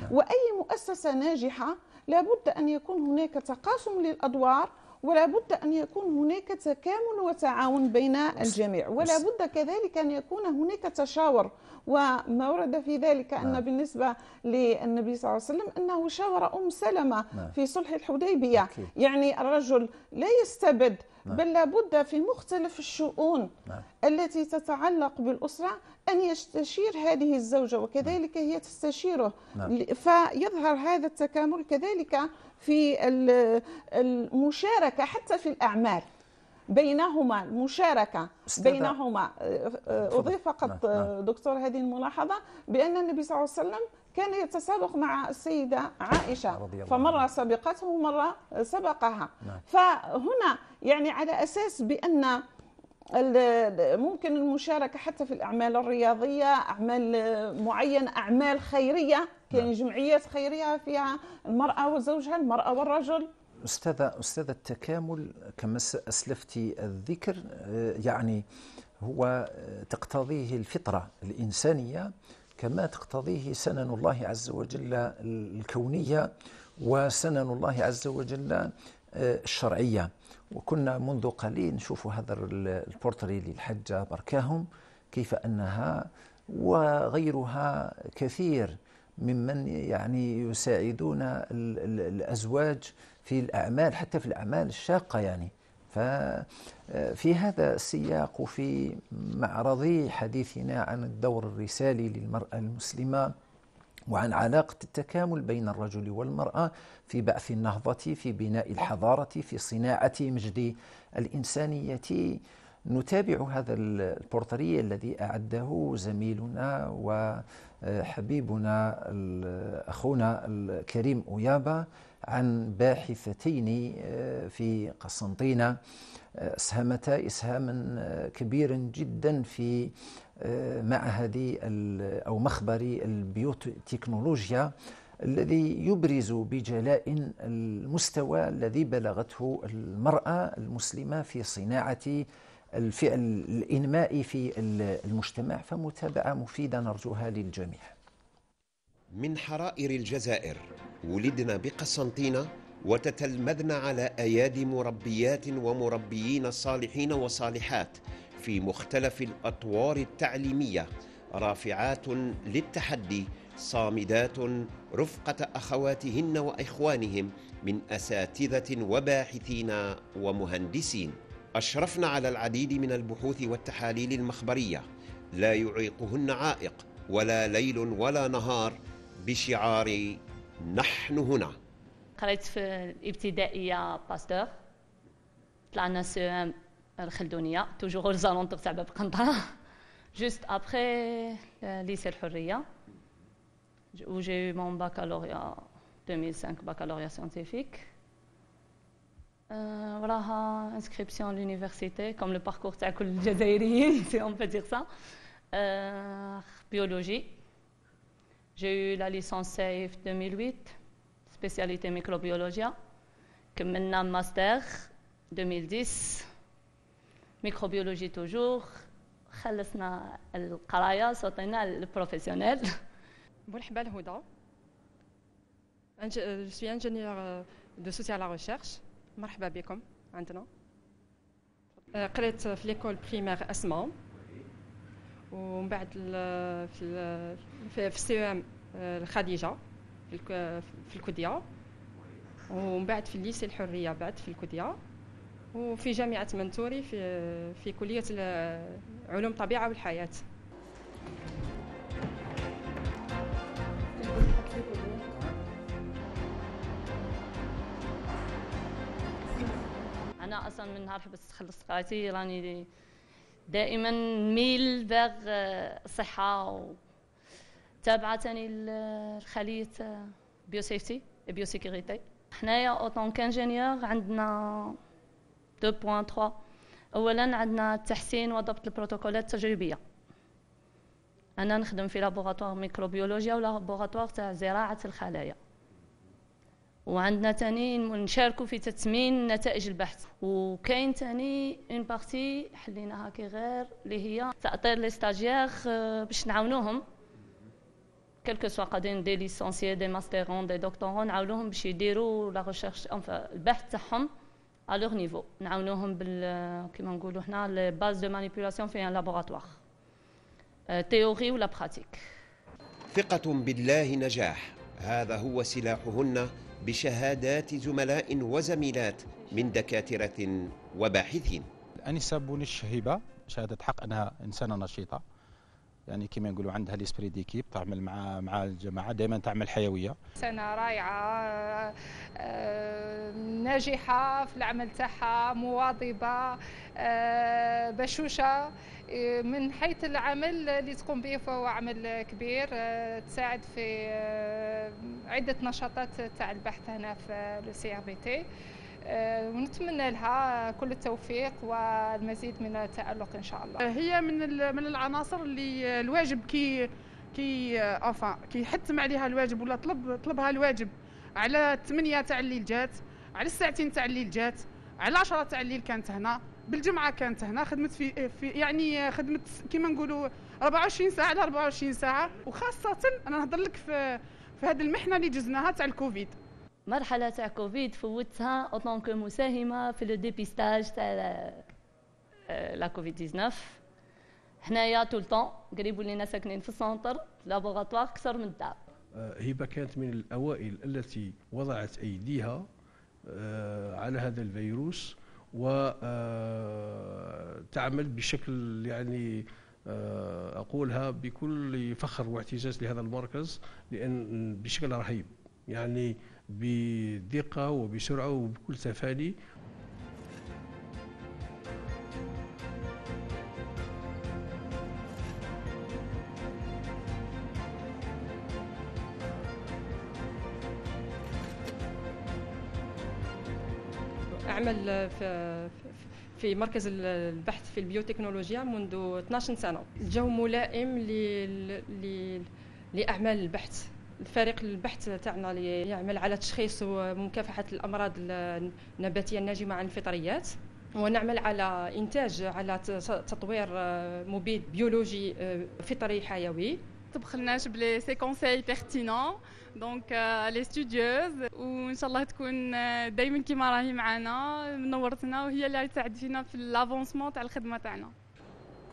نعم. واي مؤسسه ناجحه لابد ان يكون هناك تقاسم للادوار ولا بد أن يكون هناك تكامل وتعاون بين الجميع ولا بد كذلك أن يكون هناك تشاور وما ورد في ذلك أن نعم. بالنسبة للنبي صلى الله عليه وسلم أنه شاور أم سلمة نعم. في صلح الحديبية أكيد. يعني الرجل لا يستبد نعم. بل لابد في مختلف الشؤون نعم. التي تتعلق بالأسرة أن يستشير هذه الزوجة وكذلك هي تستشيره نعم. فيظهر هذا التكامل كذلك في المشاركة حتى في الأعمال بينهما المشاركة بينهما آه، آه، أضيف فقط نعم، نعم. آه، دكتور هذه الملاحظة بأن النبي صلى الله عليه وسلم كان يتسابق مع السيدة عائشة فمرة سبقته ومرة سبقها نعم. فهنا يعني على أساس بأن ممكن المشاركه حتى في الاعمال الرياضيه اعمال معينه اعمال خيريه كاين نعم. جمعيات خيريه فيها المراه وزوجها المراه والرجل استاذه استاذه التكامل كما اسلفتي الذكر آه، يعني هو آه، تقتضيه الفطره الانسانيه كما تقتضيه سنن الله عز وجل الكونيه وسنن الله عز وجل آه، الشرعيه وكنا منذ قليل نشوفوا هذا البورتري للحجة بركاهم كيف أنها وغيرها كثير ممن يعني يساعدون الأزواج في الأعمال حتى في الأعمال الشاقة يعني ففي هذا السياق وفي معرض حديثنا عن الدور الرسالي للمرأة المسلمة وعن علاقة التكامل بين الرجل والمرأة في بعث النهضة في بناء الحضارة في صناعة مجد الإنسانية نتابع هذا البورتري الذي أعده زميلنا وحبيبنا أخونا الكريم أويابا عن باحثتين آه، في قسنطينة آه، أسهمتا إسهاما آه، كبيرا جدا في معهد أو مخبر البيوتكنولوجيا الذي يبرز بجلاء المستوى الذي بلغته المرأة المسلمة في صناعة الفعل الإنمائي في المجتمع فمتابعة مفيدة نرجوها للجميع من حرائر الجزائر ولدنا بقسنطينة وتتلمذنا على أيادي مربيات ومربيين صالحين وصالحات في مختلف الأطوار التعليمية رافعات للتحدي صامدات رفقة أخواتهن وإخوانهم من أساتذة وباحثين ومهندسين أشرفن على العديد من البحوث والتحاليل المخبرية لا يعيقهن عائق ولا ليل ولا نهار بشعار نحن هنا قريت في الابتدائية باستور طلعنا سو toujours تاع باب juste après le euh, lycée al où j'ai eu mon baccalauréat 2005, baccalauréat scientifique. Euh, voilà, inscription à l'université, comme le parcours de [laughs] si on peut dire ça. Euh, biologie. J'ai eu la licence SAFE 2008, spécialité microbiologie. Que maintenant, master 2010. ميكروبيولوجي توجور خلصنا القرايه صوتينا البروفيسيونيل مرحبا الهدى سوي انجينيور دو سوتي لا ريشيرش مرحبا بكم عندنا قريت في ليكول بريمير اسماء ومن بعد في في السي ام الخديجه في الكوديا ومن بعد في الليسي الحريه بعد في الكوديا وفي جامعة منتوري في في كلية علوم الطبيعة والحياة أنا أصلا من نهار حبست خلصت قرايتي راني دائما ميل باغ صحة تابعة تاني لخلية بيو سيكيريتي حنايا اوتون كانجينيور عندنا 2.3 اولا عندنا تحسين وضبط البروتوكولات التجريبيه انا نخدم في لابوغاتوار ميكروبيولوجيا ولابوغاتوار تاع زراعه الخلايا وعندنا تاني نشاركوا في تتمين نتائج البحث وكاين تاني اون بارتي حليناها كي غير اللي هي تاطير لي ستاجيير آه، باش نعاونوهم كل سوا قادين دي ليسونسيي دي ماستيرون دي دوكتورون نعاونوهم باش يديروا لا ريشيرش البحث تاعهم الوغ نيفو نعاونوهم بال كيما نقولوا حنا الباز دو مانيبيولاسيون في ان لابوراتوار تيوري ولا براتيك ثقة بالله نجاح هذا هو سلاحهن بشهادات زملاء وزميلات من دكاترة وباحثين أنسة بونش الشهيبة شهادة حق أنها إنسانة نشيطة يعني كما نقولوا عندها ليسبري ديكيب تعمل مع مع الجماعه دائما تعمل حيويه سنه رائعه آه، آه، ناجحه في العمل تاعها مواظبه آه، بشوشه من حيث العمل اللي تقوم به فهو عمل كبير تساعد في عده نشاطات تاع البحث هنا في لو سي ار بي تي آه، ونتمنى لها كل التوفيق والمزيد من التألق إن شاء الله آه، هي من من العناصر اللي الواجب كي كي أوفا آه، كيحتم عليها الواجب ولا طلب طلبها الواجب على الثمانية تاع الليل جات على الساعتين تاع الليل جات على 10 تاع الليل كانت هنا بالجمعه كانت هنا خدمت في, في يعني خدمت كيما نقولوا 24 ساعه على 24 ساعه وخاصه انا نهضر لك في في هذه المحنه اللي جزناها تاع الكوفيد مرحله تاع كوفيد فوتها اون مساهمه في لو ديبيستاج تاع لا كوفيد 19 حنايا طول طون قريب ولينا ساكنين في السونتر لابوغاتوار اكثر من الدار هبه آه، كانت من الاوائل التي وضعت ايديها آه، على هذا الفيروس وتعمل آه، بشكل يعني اقولها بكل فخر واعتزاز لهذا المركز لان بشكل رهيب يعني بدقة وبسرعة وبكل تفاني أعمل في في مركز البحث في البيوتكنولوجيا منذ 12 سنة الجو ملائم لأعمال البحث الفريق البحث تاعنا اللي يعمل على تشخيص ومكافحه الامراض النباتيه الناجمه عن الفطريات ونعمل على انتاج على تطوير آه، مبيد بيولوجي آه، فطري حيوي تبخلناش بلي سي كونساي بيرتينون دونك لي ستوديوز وان شاء الله تكون آه، دائما كيما راهي معنا نورتنا وهي اللي تساعد فينا في لافونسمون تاع الخدمه تاعنا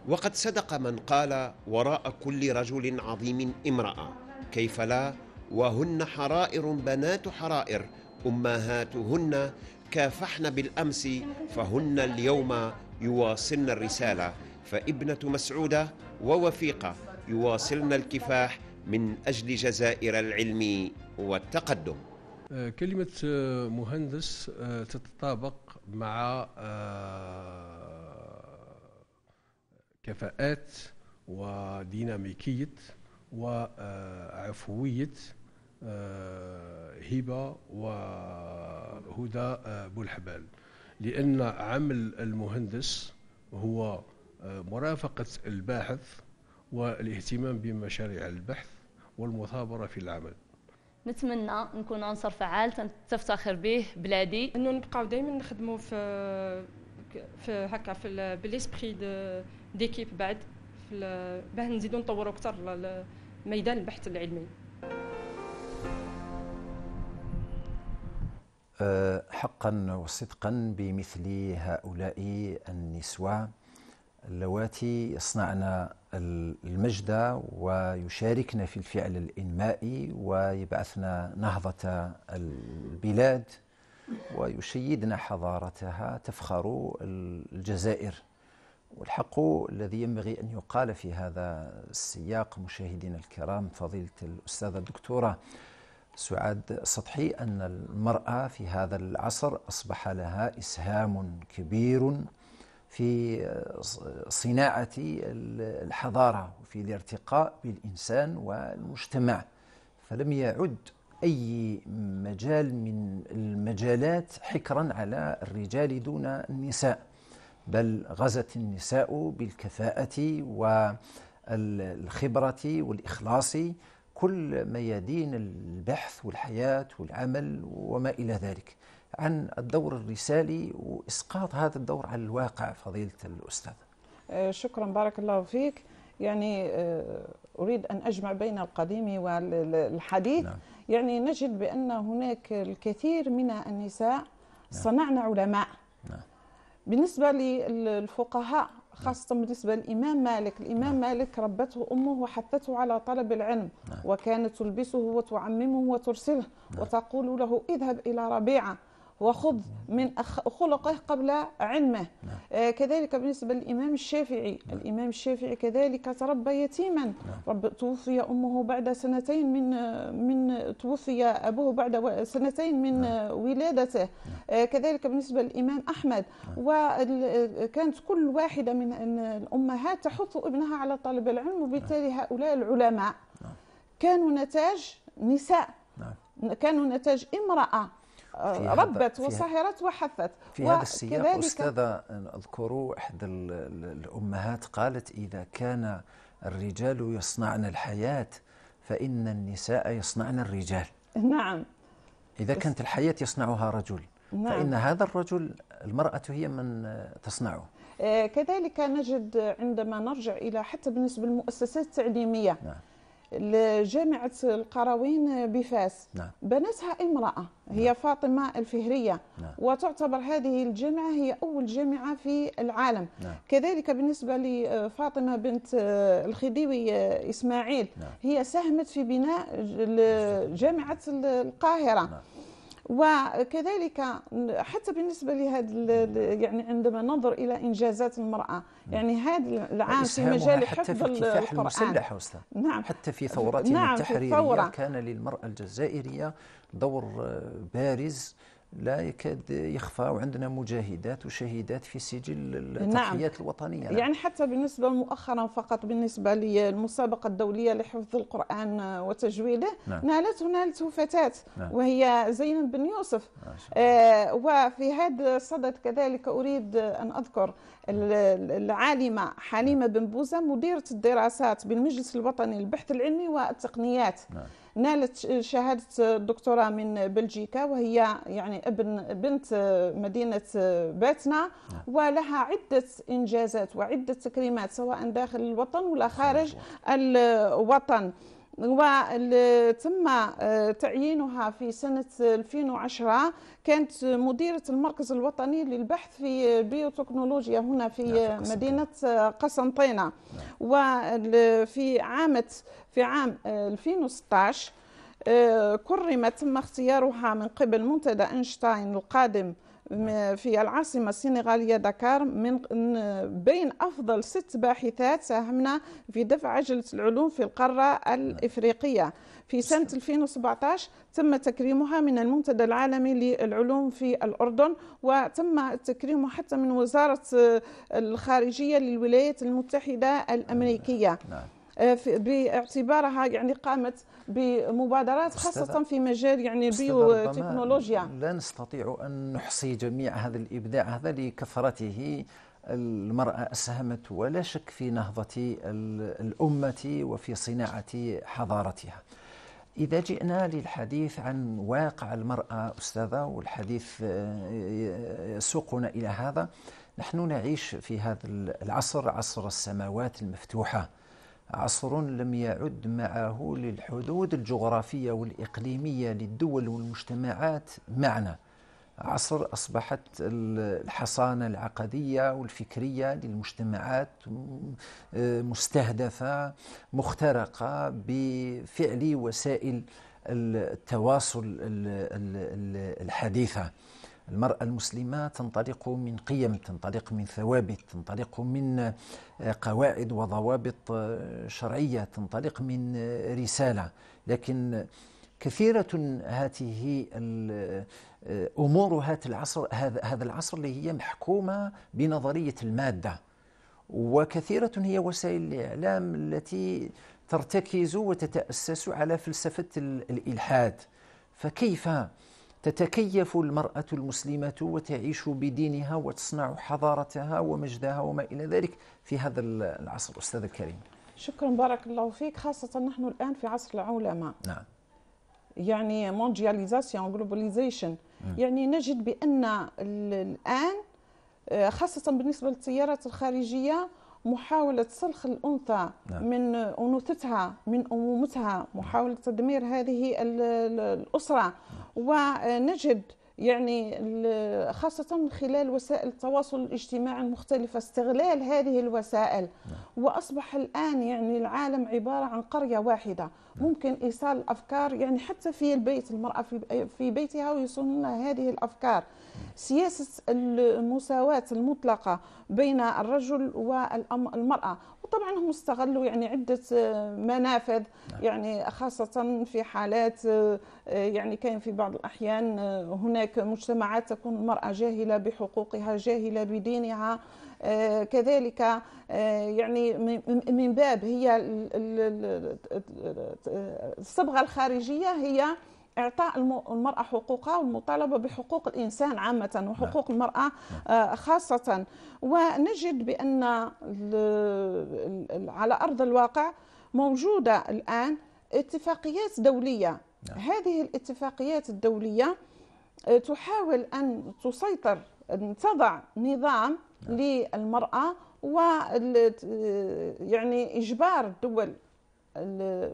وقد صدق من قال وراء كل رجل عظيم امراه كيف لا وهن حرائر بنات حرائر امهاتهن كافحن بالامس فهن اليوم يواصلن الرساله فابنه مسعوده ووفيقه يواصلن الكفاح من اجل جزائر العلم والتقدم آه، كلمه آه، مهندس آه، تتطابق مع كفاءات وديناميكيه وعفوية آه، هبة وهدى آه، بولحبال لأن عمل المهندس هو آه، مرافقة الباحث والاهتمام بمشاريع البحث والمثابرة في العمل نتمنى نكون عنصر فعال تفتخر به بلادي انه نبقاو دائما نخدموا في في هكا في باليسبري ديكيب بعد باه نزيدو نطوروا اكثر ميدان البحث العلمي أه، حقا وصدقا بمثل هؤلاء النسوة اللواتي يصنعن المجد ويشاركن في الفعل الإنمائي ويبعثن نهضة البلاد ويشيدن حضارتها تفخر الجزائر والحق الذي ينبغي أن يقال في هذا السياق مشاهدينا الكرام فضيلة الأستاذة الدكتورة سعاد سطحي أن المرأة في هذا العصر أصبح لها إسهام كبير في صناعة الحضارة وفي الارتقاء بالإنسان والمجتمع فلم يعد أي مجال من المجالات حكرا على الرجال دون النساء بل غزت النساء بالكفاءة والخبرة والإخلاص كل ميادين البحث والحياة والعمل وما إلى ذلك عن الدور الرسالي وإسقاط هذا الدور على الواقع فضيلة الأستاذ آه، شكرا بارك الله فيك يعني آه، أريد أن أجمع بين القديم والحديث نعم. يعني نجد بأن هناك الكثير من النساء نعم. صنعن علماء بالنسبة للفقهاء خاصة بالنسبة للإمام مالك الإمام نعم. مالك ربته أمه وحثته على طلب العلم نعم. وكانت تلبسه وتعممه وترسله نعم. وتقول له اذهب إلى ربيعة وخذ من خلقه قبل علمه نعم. آه، كذلك بالنسبة للإمام الشافعي نعم. الإمام الشافعي كذلك تربى يتيما نعم. رب توفي أمه بعد سنتين من من توفي أبوه بعد سنتين من نعم. ولادته نعم. آه، كذلك بالنسبة للإمام أحمد نعم. وكانت كل واحدة من الأمهات تحث ابنها على طلب العلم وبالتالي نعم. هؤلاء العلماء نعم. كانوا نتاج نساء نعم. كانوا نتاج امرأة ربت وصهرت وحفت في هذا السياق أستاذة أذكر إحدى الأمهات قالت إذا كان الرجال يصنعن الحياة فإن النساء يصنعن الرجال نعم إذا كانت الحياة يصنعها رجل نعم. فإن هذا الرجل المرأة هي من تصنعه آه، كذلك نجد عندما نرجع إلى حتى بالنسبة للمؤسسات التعليمية نعم. لجامعة القراوين بفاس نعم. بنتها امرأة هي نعم. فاطمة الفهرية نعم. وتعتبر هذه الجامعة هي أول جامعة في العالم نعم. كذلك بالنسبة لفاطمة بنت الخديوي إسماعيل نعم. هي ساهمت في بناء جامعة القاهرة نعم. وكذلك حتى بالنسبه لهذا يعني عندما ننظر الى انجازات المراه نعم. يعني هذا العام في مجال حتى حفظ في القران المسلح نعم حتى في ثورات نعم التحريريه كان للمراه الجزائريه دور بارز لا يكاد يخفى وعندنا مجاهدات وشهيدات في سجل نعم. التضحيات نعم. الوطنية نعم. يعني حتى بالنسبة مؤخرا فقط بالنسبة للمسابقة الدولية لحفظ القرآن وتجويده نعم. نالته نالته فتاة نعم. وهي زينب بن يوسف آه وفي هذا الصدد كذلك أريد أن أذكر العالمة حليمة نعم. بن بوزة مديرة الدراسات بالمجلس الوطني للبحث العلمي والتقنيات نعم. نالت شهادة الدكتوراه من بلجيكا وهي يعني ابن بنت مدينة باتنا نعم. ولها عدة إنجازات وعدة تكريمات سواء داخل الوطن ولا خارج الوطن وتم آه، تعيينها في سنة 2010 كانت مديرة المركز الوطني للبحث في بيوتكنولوجيا هنا في نعم، مدينة قسنطينة نعم. وفي عامة في عام 2016 آه، آه، كرم تم اختيارها من قبل منتدى أينشتاين القادم في العاصمة السنغالية دكار من بين أفضل ست باحثات ساهمنا في دفع عجلة العلوم في القارة الإفريقية في سنة 2017 تم تكريمها من المنتدى العالمي للعلوم في الأردن وتم تكريمها حتى من وزارة آه، الخارجية للولايات المتحدة الأمريكية نعم. آه، باعتبارها يعني قامت بمبادرات خاصه في مجال يعني البيوتكنولوجيا لا نستطيع ان نحصي جميع هذا الابداع هذا لكثرته المرأة أسهمت ولا شك في نهضة الأمة وفي صناعة حضارتها إذا جئنا للحديث عن واقع المرأة أستاذة والحديث آه، يسوقنا إلى هذا نحن نعيش في هذا العصر عصر السماوات المفتوحة عصر لم يعد معه للحدود الجغرافية والإقليمية للدول والمجتمعات معنى عصر أصبحت الحصانة العقدية والفكرية للمجتمعات مستهدفة مخترقة بفعل وسائل التواصل الحديثة المرأة المسلمة تنطلق من قيم تنطلق من ثوابت تنطلق من آه، قواعد وضوابط آه، شرعية تنطلق من آه، رسالة لكن كثيرة هاته أمور هذا العصر هذا العصر اللي هي محكومة بنظرية المادة وكثيرة هي وسائل الإعلام التي ترتكز وتتأسس على فلسفة الإلحاد فكيف تتكيف المرأة المسلمة وتعيش بدينها وتصنع حضارتها ومجدها وما إلى ذلك في هذا العصر أستاذ الكريم شكرا بارك الله فيك خاصة نحن الآن في عصر العولمة نعم يعني مونجياليزاسيون جلوباليزيشن يعني نجد بأن الآن آه، خاصة بالنسبة للتيارات الخارجية محاولة سلخ الأنثى نعم. من أنوثتها من أمومتها محاولة تدمير هذه الأسرة نعم. ونجد يعني خاصة من خلال وسائل التواصل الاجتماعي المختلفة استغلال هذه الوسائل نعم. وأصبح الآن يعني العالم عبارة عن قرية واحدة نعم. ممكن إيصال الأفكار يعني حتى في البيت المرأة في بيتها ويصنن هذه الأفكار سياسه المساواه المطلقه بين الرجل والمراه وطبعا هم استغلوا يعني عده آه، منافذ نعم. يعني خاصه في حالات آه، آه، يعني كان في بعض الاحيان هناك مجتمعات تكون المراه جاهله بحقوقها جاهله بدينها كذلك يعني من باب هي الصبغه الخارجيه هي إعطاء المرأة حقوقها والمطالبة بحقوق الإنسان عامة وحقوق نعم. المرأة نعم. آه، خاصة ونجد بأن على أرض الواقع موجودة الآن اتفاقيات دولية نعم. هذه الاتفاقيات الدولية آه، تحاول أن تسيطر أن تضع نظام للمرأة و يعني إجبار الدول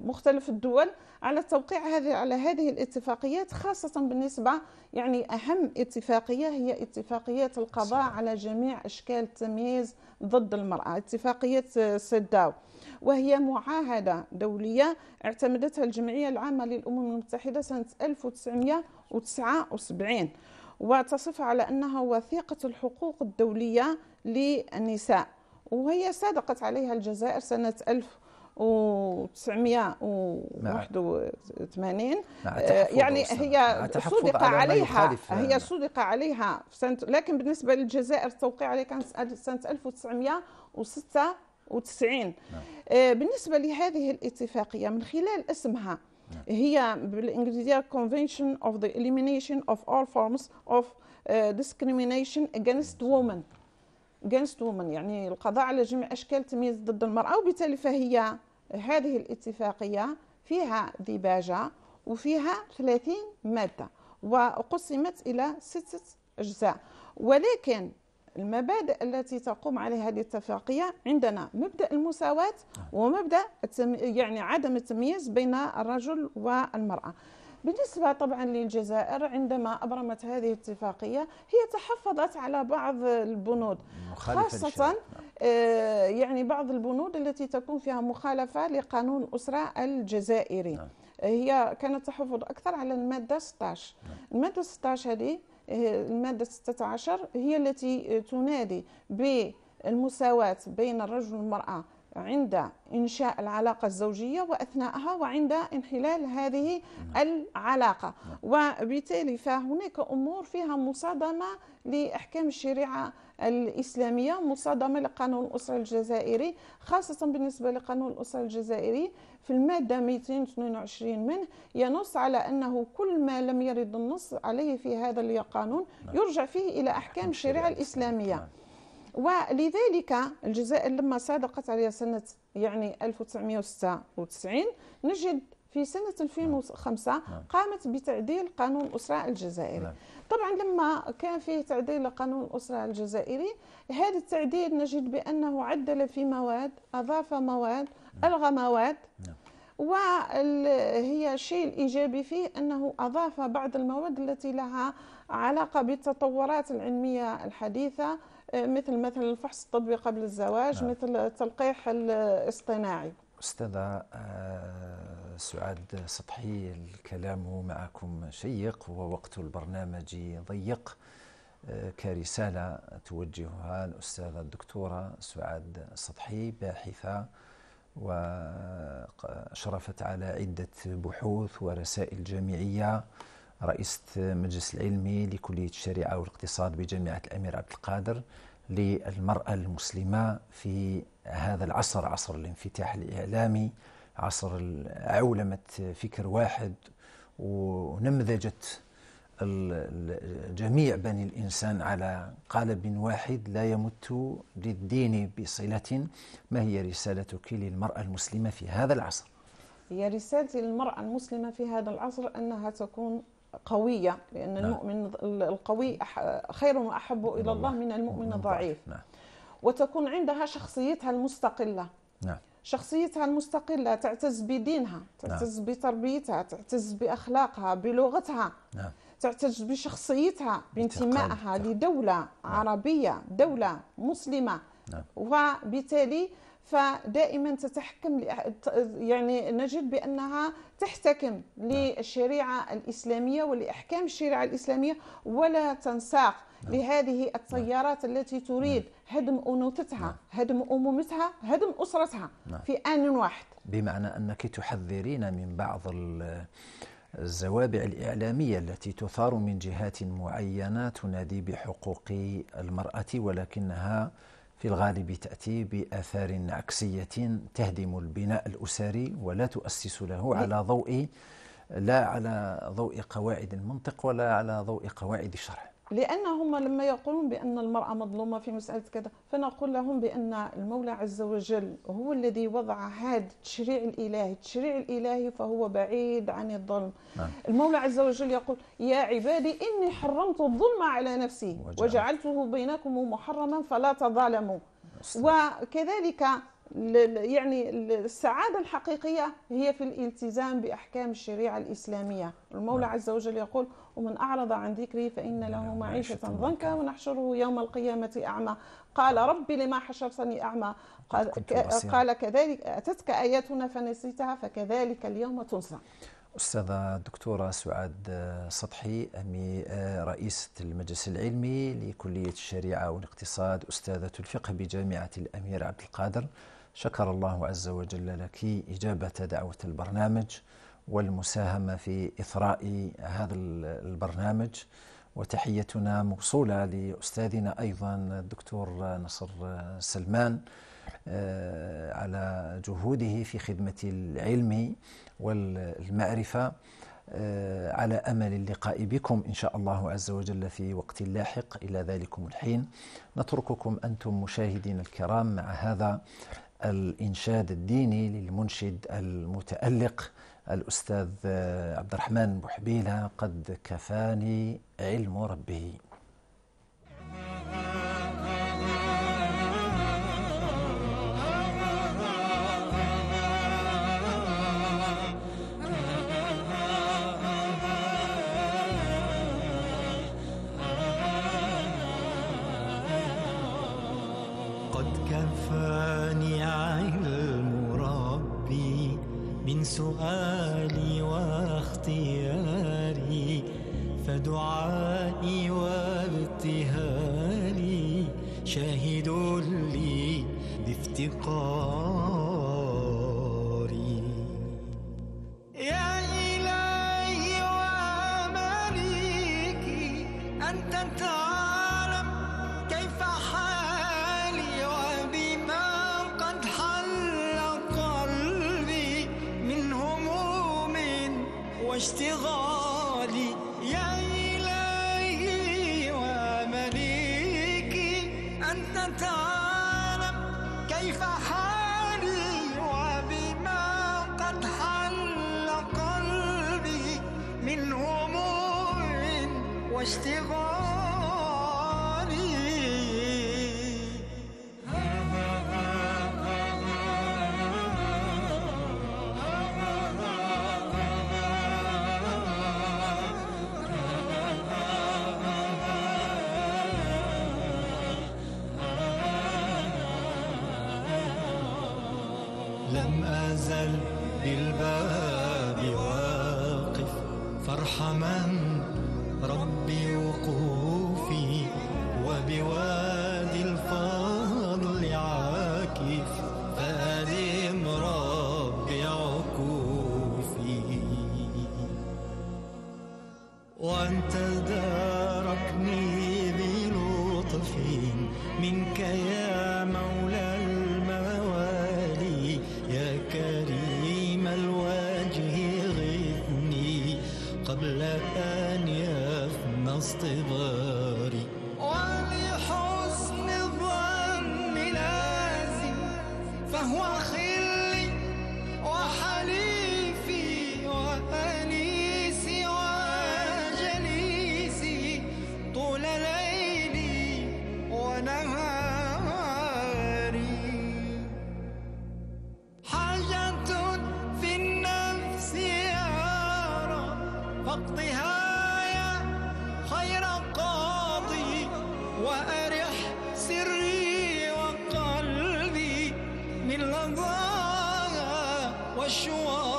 مختلف الدول على التوقيع هذه على هذه الاتفاقيات خاصة بالنسبة يعني أهم اتفاقية هي اتفاقية القضاء على جميع أشكال التمييز ضد المرأة اتفاقية آه، سداو وهي معاهدة دولية اعتمدتها الجمعية العامة للأمم المتحدة سنة 1979 وتصف على أنها وثيقة الحقوق الدولية للنساء وهي صادقت عليها الجزائر سنة 1900 و 981 نعم، آه، يعني نعم. هي نعم، صدق عليها هي صدق عليها في سنة لكن بالنسبه للجزائر التوقيع عليها كان سنه 1996 آه، بالنسبه لهذه الاتفاقيه من خلال اسمها هي بالانجليزيه Convention of the Elimination of All Forms of آه، Discrimination Against Women جنست وومن يعني القضاء على جميع أشكال التمييز ضد المرأة وبالتالي فهي هذه الاتفاقية فيها ديباجة وفيها 30 مادة وقسمت إلى ستة أجزاء ولكن المبادئ التي تقوم عليها هذه الاتفاقية عندنا مبدأ المساواة ومبدأ يعني عدم التمييز بين الرجل والمرأة بالنسبة طبعا للجزائر عندما أبرمت هذه الاتفاقية هي تحفظت على بعض البنود خاصة آه، يعني بعض البنود التي تكون فيها مخالفة لقانون الأسرة الجزائري نعم. هي كانت تحفظ أكثر على المادة 16 نعم. المادة 16 هذه المادة 16 هي التي تنادي بالمساواة بين الرجل والمرأة عند إنشاء العلاقة الزوجية وأثناءها وعند انحلال هذه نعم. العلاقة نعم. وبالتالي فهناك أمور فيها مصادمة لأحكام الشريعة الإسلامية مصادمة لقانون الأسرة الجزائري خاصة بالنسبة لقانون الأسرة الجزائري في المادة 222 منه ينص على أنه كل ما لم يرد النص عليه في هذا القانون نعم. يرجع فيه إلى أحكام الشريعة الإسلامية ولذلك الجزائر لما صادقت عليها سنة يعني 1996 نجد في سنة 2005 نعم. نعم. قامت بتعديل قانون الأسرة الجزائري نعم. طبعا لما كان فيه تعديل لقانون الأسرة الجزائري هذا التعديل نجد بأنه عدل في مواد أضاف مواد ألغى مواد وهي الشيء الإيجابي فيه أنه أضاف بعض المواد التي لها علاقة بالتطورات العلمية الحديثة مثل مثلا الفحص الطبي قبل الزواج نعم. مثل التلقيح الاصطناعي أستاذة آه، سعاد سطحي الكلام معكم شيق ووقت البرنامج ضيق آه، كرسالة توجهها الأستاذة الدكتورة سعاد سطحي باحثة وأشرفت على عدة بحوث ورسائل جامعية رئيسة مجلس العلمي لكلية الشريعة والاقتصاد بجامعة الأمير عبد القادر للمرأة المسلمة في هذا العصر عصر الانفتاح الإعلامي عصر عولمة فكر واحد ونمذجة جميع بني الإنسان على قالب واحد لا يمت للدين بصلة ما هي رسالتك للمرأة المسلمة في هذا العصر؟ هي رسالة المرأة المسلمة في هذا العصر هي رساله للمراه المسلمه في هذا العصر انها تكون قوية لأن نعم. المؤمن القوي خير وأحب إلى الله من المؤمن الضعيف نعم. وتكون عندها شخصيتها المستقلة نعم. شخصيتها المستقلة تعتز بدينها تعتز نعم. بتربيتها تعتز بأخلاقها بلغتها نعم. تعتز بشخصيتها بانتمائها نعم. لدولة نعم. عربية دولة مسلمة نعم. وبالتالي فدائما تتحكم يعني نجد بانها تحتكم نعم. للشريعه الاسلاميه ولاحكام الشريعه الاسلاميه ولا تنساق نعم. لهذه نعم. التيارات التي تريد هدم انوثتها، هدم امومتها، هدم اسرتها في ان واحد. بمعنى انك تحذرين من بعض الزوابع الإعلامية التي تثار من جهات معينة تنادي بحقوق المرأة ولكنها في الغالب تأتي بآثار عكسية تهدم البناء الأسري ولا تؤسس له على ضوء لا على ضوء قواعد المنطق ولا على ضوء قواعد الشرع لان هما لما يقولون بان المراه مظلومه في مساله كذا فنقول لهم بان المولى عز وجل هو الذي وضع هذا التشريع الالهي التشريع الالهي فهو بعيد عن الظلم نعم. المولى عز وجل يقول يا عبادي اني حرمت الظلم على نفسي وجعلته بينكم محرما فلا تظالموا وكذلك يعني السعادة الحقيقية هي في الالتزام بأحكام الشريعة الإسلامية المولى نعم. عز وجل يقول ومن أعرض عن ذكري فإن له معيشة ضنكا ونحشره يوم القيامة أعمى قال ربي لما حشرتني أعمى قال, قال كذلك أتتك آياتنا فنسيتها فكذلك اليوم تنسى أستاذة الدكتورة سعاد سطحي آه، رئيسة المجلس العلمي لكلية الشريعة والاقتصاد أستاذة الفقه بجامعة الأمير عبد القادر شكر الله عز وجل لك إجابة دعوة البرنامج والمساهمة في إثراء هذا البرنامج وتحيتنا موصولة لأستاذنا أيضا الدكتور نصر سلمان آه، على جهوده في خدمة العلم والمعرفة آه، على امل اللقاء بكم ان شاء الله عز وجل في وقت لاحق الى ذلكم الحين نترككم انتم مشاهدينا الكرام مع هذا الانشاد الديني للمنشد المتالق الأستاذ آه، عبد الرحمن بوحبيلة قد كفاني علم ربه 我爱，我心爱。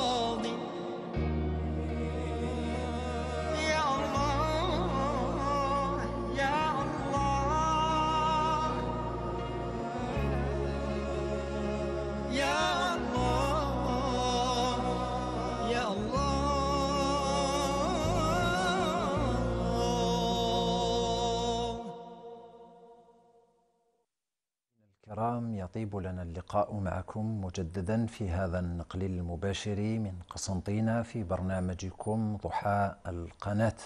يطيب لنا اللقاء معكم مجددا في هذا النقل المباشر من قسنطينة في برنامجكم ضحى القناة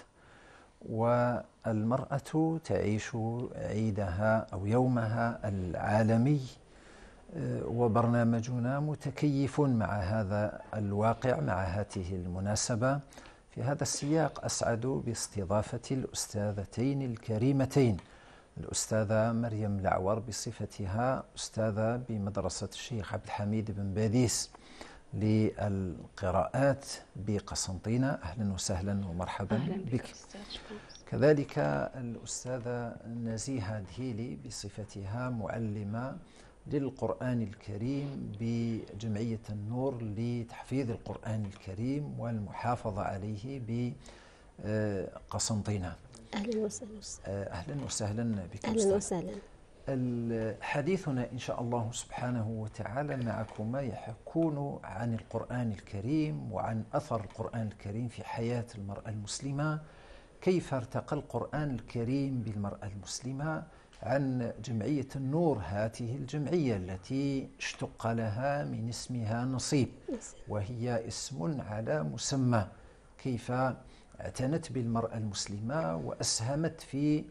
والمرأة تعيش عيدها أو يومها العالمي آه، وبرنامجنا متكيف مع هذا الواقع مع هذه المناسبة في هذا السياق أسعد باستضافة الأستاذتين الكريمتين الأستاذة مريم العور بصفتها أستاذة بمدرسة الشيخ عبد الحميد بن باديس للقراءات بقسنطينة أهلا وسهلا ومرحبا أهلاً بك, كذلك الأستاذة نزيهة دهيلي بصفتها معلمة للقرآن الكريم بجمعية النور لتحفيظ القرآن الكريم والمحافظة عليه بقسنطينة أهلا وسهلا آه، أهلا وسهلا بك أهلا وسهلا حديثنا إن شاء الله سبحانه وتعالى معكما يكون عن القرآن الكريم وعن أثر القرآن الكريم في حياة المرأة المسلمة كيف ارتقى القرآن الكريم بالمرأة المسلمة عن جمعية النور هذه الجمعية التي اشتق لها من اسمها نصيب وهي اسم على مسمى كيف اعتنت بالمرأة المسلمة وأسهمت في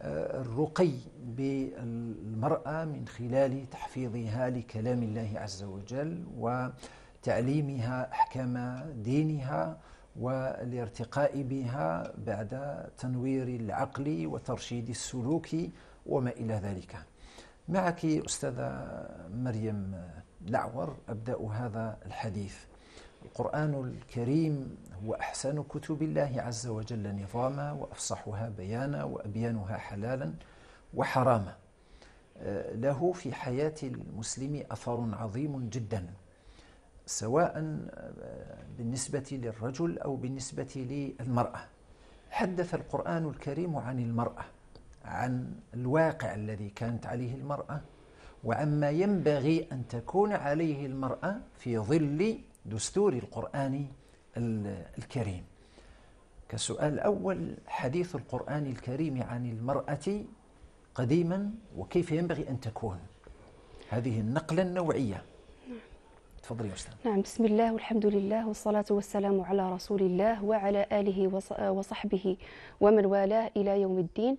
آه، الرقي بالمرأة من خلال تحفيظها لكلام الله عز وجل وتعليمها أحكام دينها والارتقاء بها بعد تنوير العقل وترشيد السلوك وما إلى ذلك معك أستاذة مريم لعور أبدأ هذا الحديث القرآن الكريم هو أحسن كتب الله عز وجل نظاما وأفصحها بيانا وأبيانها حلالا وحراما آه، له في حياة المسلم أثر عظيم جدا سواء آه، بالنسبة للرجل أو بالنسبة للمرأة حدث القرآن الكريم عن المرأة عن الواقع الذي كانت عليه المرأة وعما ينبغي أن تكون عليه المرأة في ظل دستوري القرآني الكريم كالسؤال الأول حديث القرآن الكريم عن المرأة قديما وكيف ينبغي أن تكون هذه النقلة النوعية تفضلي يا استاذ نعم بسم الله والحمد لله والصلاة والسلام على رسول الله وعلى آله وصحبه ومن والاه إلى يوم الدين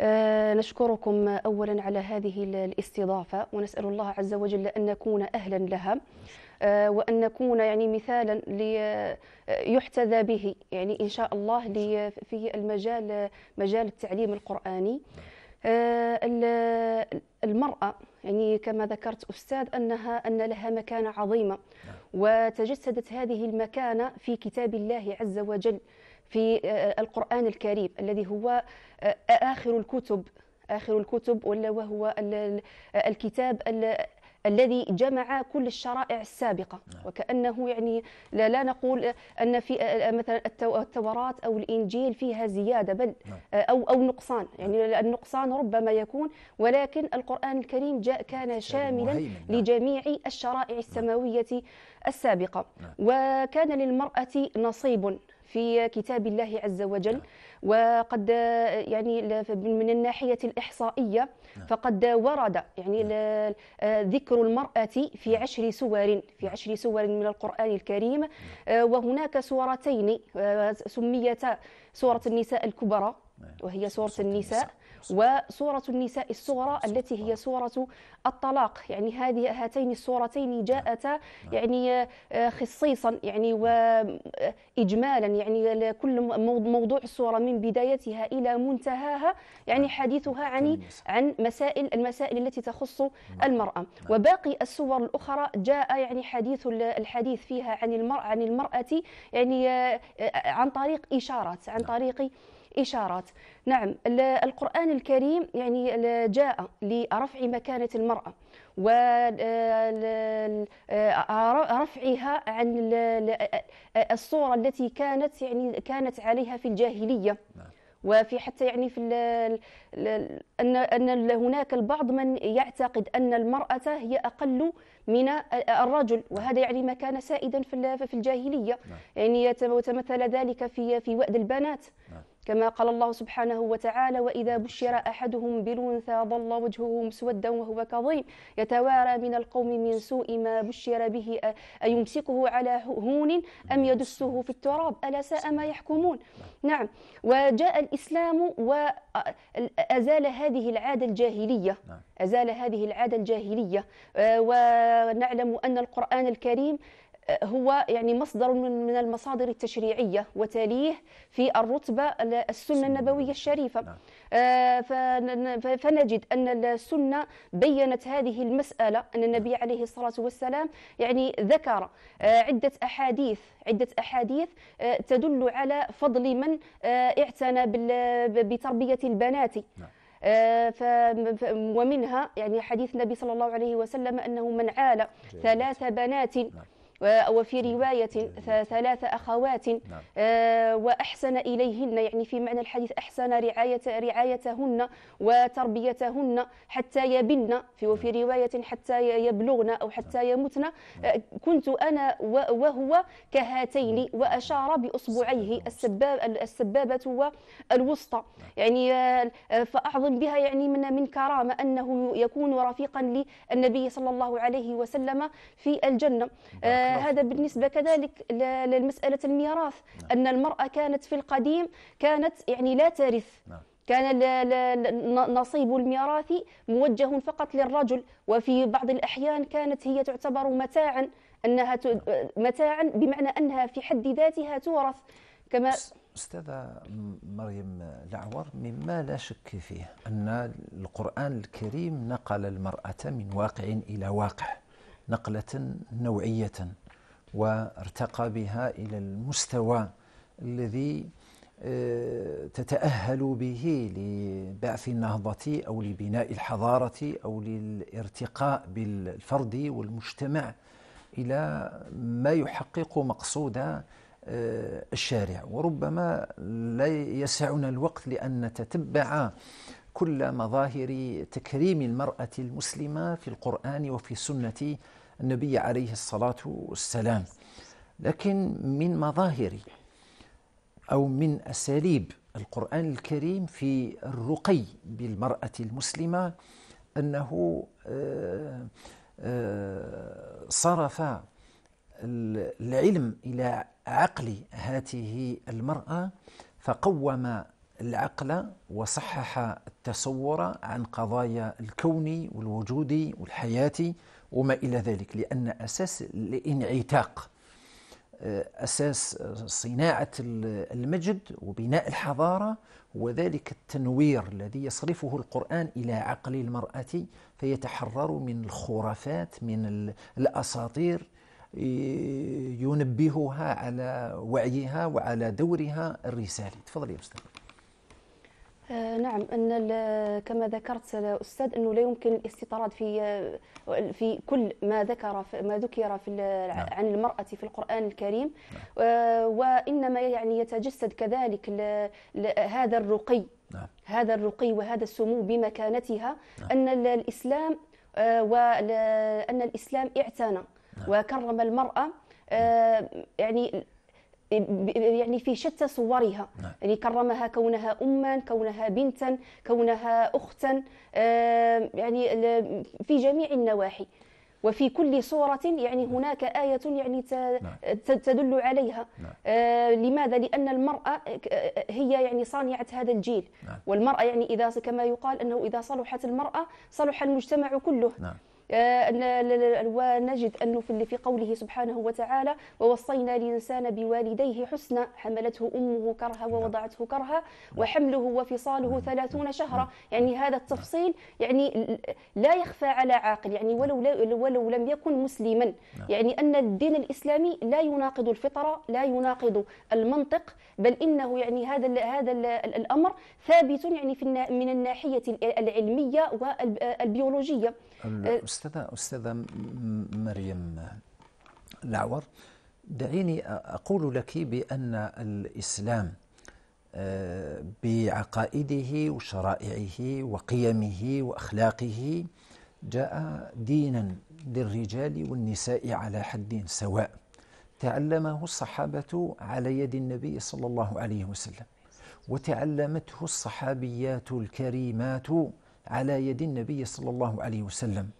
أه نشكركم أولا على هذه الاستضافة ونسأل الله عز وجل أن نكون أهلا لها آه، وأن نكون يعني مثالا ليحتذى آه، به يعني إن شاء الله في المجال مجال التعليم القرآني نعم. آه، المرأة يعني كما ذكرت أستاذ أنها أن لها مكانة عظيمة نعم. وتجسدت هذه المكانة في كتاب الله عز وجل في القرآن الكريم الذي هو آخر الكتب آخر الكتب ولا وهو الكتاب الذي جمع كل الشرائع السابقة نعم. وكأنه يعني لا, لا نقول أن في مثلا التوراة أو الإنجيل فيها زيادة بل نعم. أو أو نقصان يعني نعم. النقصان ربما يكون ولكن القرآن الكريم جاء كان شاملا لجميع الشرائع السماوية السابقة وكان للمرأة نصيب في كتاب الله عز وجل نعم. وقد يعني من الناحية الإحصائية نعم. فقد ورد يعني نعم. آه، ذكر المرأة في عشر سور في عشر سور من القرآن الكريم آه، وهناك سورتين آه، سميتا سورة النساء الكبرى وهي سورة النساء وصورة النساء الصغرى التي هي صورة الطلاق يعني هذه هاتين الصورتين جاءتا نعم. نعم. يعني آه، خصيصا يعني وإجمالا آه، يعني كل موضوع الصورة من بدايتها إلى منتهاها يعني نعم. حديثها عن عن مسائل المسائل التي تخص المرأة وباقي الصور الأخرى جاء يعني حديث الحديث فيها عن المرأة عن المرأة يعني آه، عن طريق إشارات عن طريق إشارات نعم القرآن الكريم يعني جاء لرفع مكانة المرأة ورفعها عن الصورة التي كانت يعني كانت عليها في الجاهلية نعم. وفي حتى يعني في ان ان هناك البعض من يعتقد ان المراه هي اقل من الرجل وهذا يعني ما كان سائدا في في الجاهليه نعم. يعني وتمثل ذلك في في وأد البنات نعم. كما قال الله سبحانه وتعالى وإذا بشر أحدهم بالأنثى ظل وجهه مسودا وهو كظيم يتوارى من القوم من سوء ما بشر به أيمسكه على هون أم يدسه في التراب ألا ساء ما يحكمون نعم وجاء الإسلام وأزال هذه العادة الجاهلية أزال هذه العادة الجاهلية نعم. ونعلم أن القرآن الكريم هو يعني مصدر من المصادر التشريعية وتاليه في الرتبة السنة النبوية الشريفة نعم. آه، فنجد أن السنة بيّنت هذه المسألة أن النبي نعم. عليه الصلاة والسلام يعني ذكر آه، عدة أحاديث عدة أحاديث آه، تدل على فضل من اعتنى بتربية البنات نعم. ومنها يعني حديث النبي صلى الله عليه وسلم أنه من عال ثلاث بنات وفي رواية ثلاث أخوات نعم. آه، وأحسن إليهن يعني في معنى الحديث أحسن رعاية رعايتهن وتربيتهن حتى يبن في وفي نعم. رواية حتى يبلغن أو حتى نعم. يمتن آه، نعم. كنت أنا وهو كهاتين وأشار بأصبعيه السباب السبابة والوسطى يعني آه، فأعظم بها يعني من من كرامة أنه يكون رفيقا للنبي صلى الله عليه وسلم في الجنة هذا بالنسبة كذلك لمسألة الميراث نعم. أن المرأة كانت في القديم كانت يعني لا ترث نعم. كان نصيب الميراث موجه فقط للرجل وفي بعض الأحيان كانت هي تعتبر متاعا أنها متاعا بمعنى أنها في حد ذاتها تورث كما أستاذة مريم العور مما لا شك فيه أن القرآن الكريم نقل المرأة من واقع إلى واقع نقلة نوعية وارتقى بها إلى المستوى الذي آه، تتأهل به لبعث النهضة أو لبناء الحضارة أو للارتقاء بالفرد والمجتمع إلى ما يحقق مقصود آه، الشارع وربما لا يسعنا الوقت لأن نتتبع كل مظاهر تكريم المرأة المسلمة في القرآن وفي سنة النبي عليه الصلاة والسلام لكن من مظاهر أو من أساليب القرآن الكريم في الرقي بالمرأة المسلمة أنه آه، آه، صرف العلم إلى عقل هاته المرأة فقوم العقل وصحح التصور عن قضايا الكوني والوجودي والحياتي وما إلى ذلك لأن أساس الانعتاق آه، أساس صناعة المجد وبناء الحضارة وذلك التنوير الذي يصرفه القرآن إلى عقل المرأة فيتحرر من الخرافات من الأساطير ينبهها على وعيها وعلى دورها الرسالي تفضل يا استاذ آه، نعم ان كما ذكرت الاستاذ انه لا يمكن الاستطراد في آه، في كل ما ذكر ما ذكر في نعم. عن المراه في القران الكريم نعم. آه، وانما يعني يتجسد كذلك هذا الرقي نعم. هذا الرقي وهذا السمو بمكانتها نعم. ان الاسلام وان الاسلام اعتنى نعم. وكرم المراه نعم. يعني يعني في شتى صورها نعم. يعني كرمها كونها أما كونها بنتا كونها أختا يعني في جميع النواحي وفي كل صورة يعني نعم. هناك آية يعني نعم. تدل عليها نعم. آه، لماذا؟ لأن المرأة هي يعني صانعة هذا الجيل نعم. والمرأة يعني إذا كما يقال أنه إذا صلحت المرأة صلح المجتمع كله نعم. آه، ونجد أنه في قوله سبحانه وتعالى ووصينا الإنسان بوالديه حسنا حملته أمه كرها نعم. ووضعته كرها نعم. وحمله وفصاله نعم. ثلاثون شهرا يعني هذا التفصيل يعني لا يخفى على عاقل يعني ولو ولو لم يكن مسلما يعني أن الدين الإسلامي لا يناقض الفطرة لا يناقض المنطق بل إنه يعني هذا هذا الأمر ثابت يعني في من الناحية العلمية والبيولوجية الاستاذه استاذه مريم لعور دعيني اقول لك بان الاسلام آه، بعقائده وشرائعه وقيمه واخلاقه جاء دينا للرجال والنساء على حد سواء تعلمه الصحابه على يد النبي صلى الله عليه وسلم وتعلمته الصحابيات الكريمات على يد النبي صلى الله عليه وسلم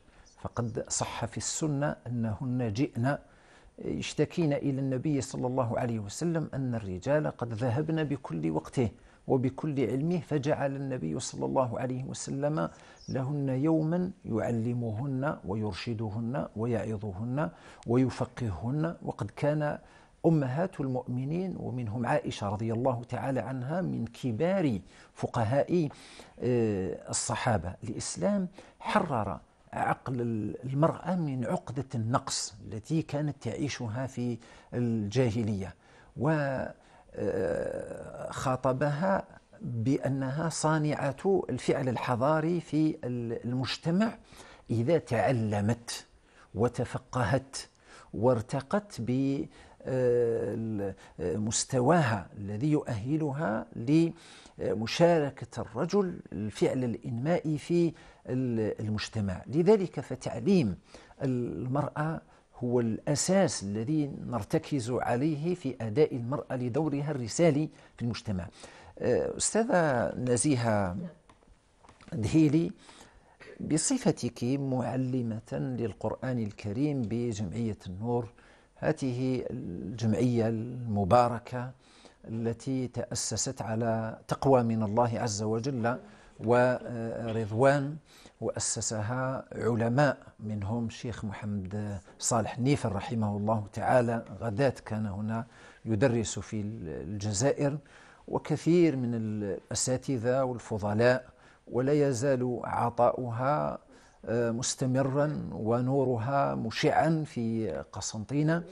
فقد صح في السنة أنهن جئن يشتكين إلى النبي صلى الله عليه وسلم أن الرجال قد ذهبن بكل وقته وبكل علمه فجعل النبي صلى الله عليه وسلم لهن يوما يعلمهن ويرشدهن ويعظهن ويفقههن وقد كان أمهات المؤمنين ومنهم عائشة رضي الله تعالى عنها من كبار فقهاء آه، الصحابة الإسلام حرر عقل المرأة من عقدة النقص التي كانت تعيشها في الجاهلية وخاطبها آه، بأنها صانعة الفعل الحضاري في المجتمع إذا تعلمت وتفقهت وارتقت ب مستواها الذي يؤهلها لمشاركة الرجل الفعل الإنمائي في المجتمع لذلك فتعليم المرأة هو الأساس الذي نرتكز عليه في أداء المرأة لدورها الرسالي في المجتمع آه، أستاذة نزيهة دهيلي بصفتك معلمة للقرآن الكريم بجمعية النور هذه الجمعية المباركة التي تأسست على تقوى من الله عز وجل ورضوان وأسسها علماء منهم شيخ محمد صالح نيفر رحمه الله تعالى غدات كان هنا يدرس في الجزائر وكثير من الأساتذة والفضلاء ولا يزال عطاؤها مستمرا ونورها مشعا في قسنطينة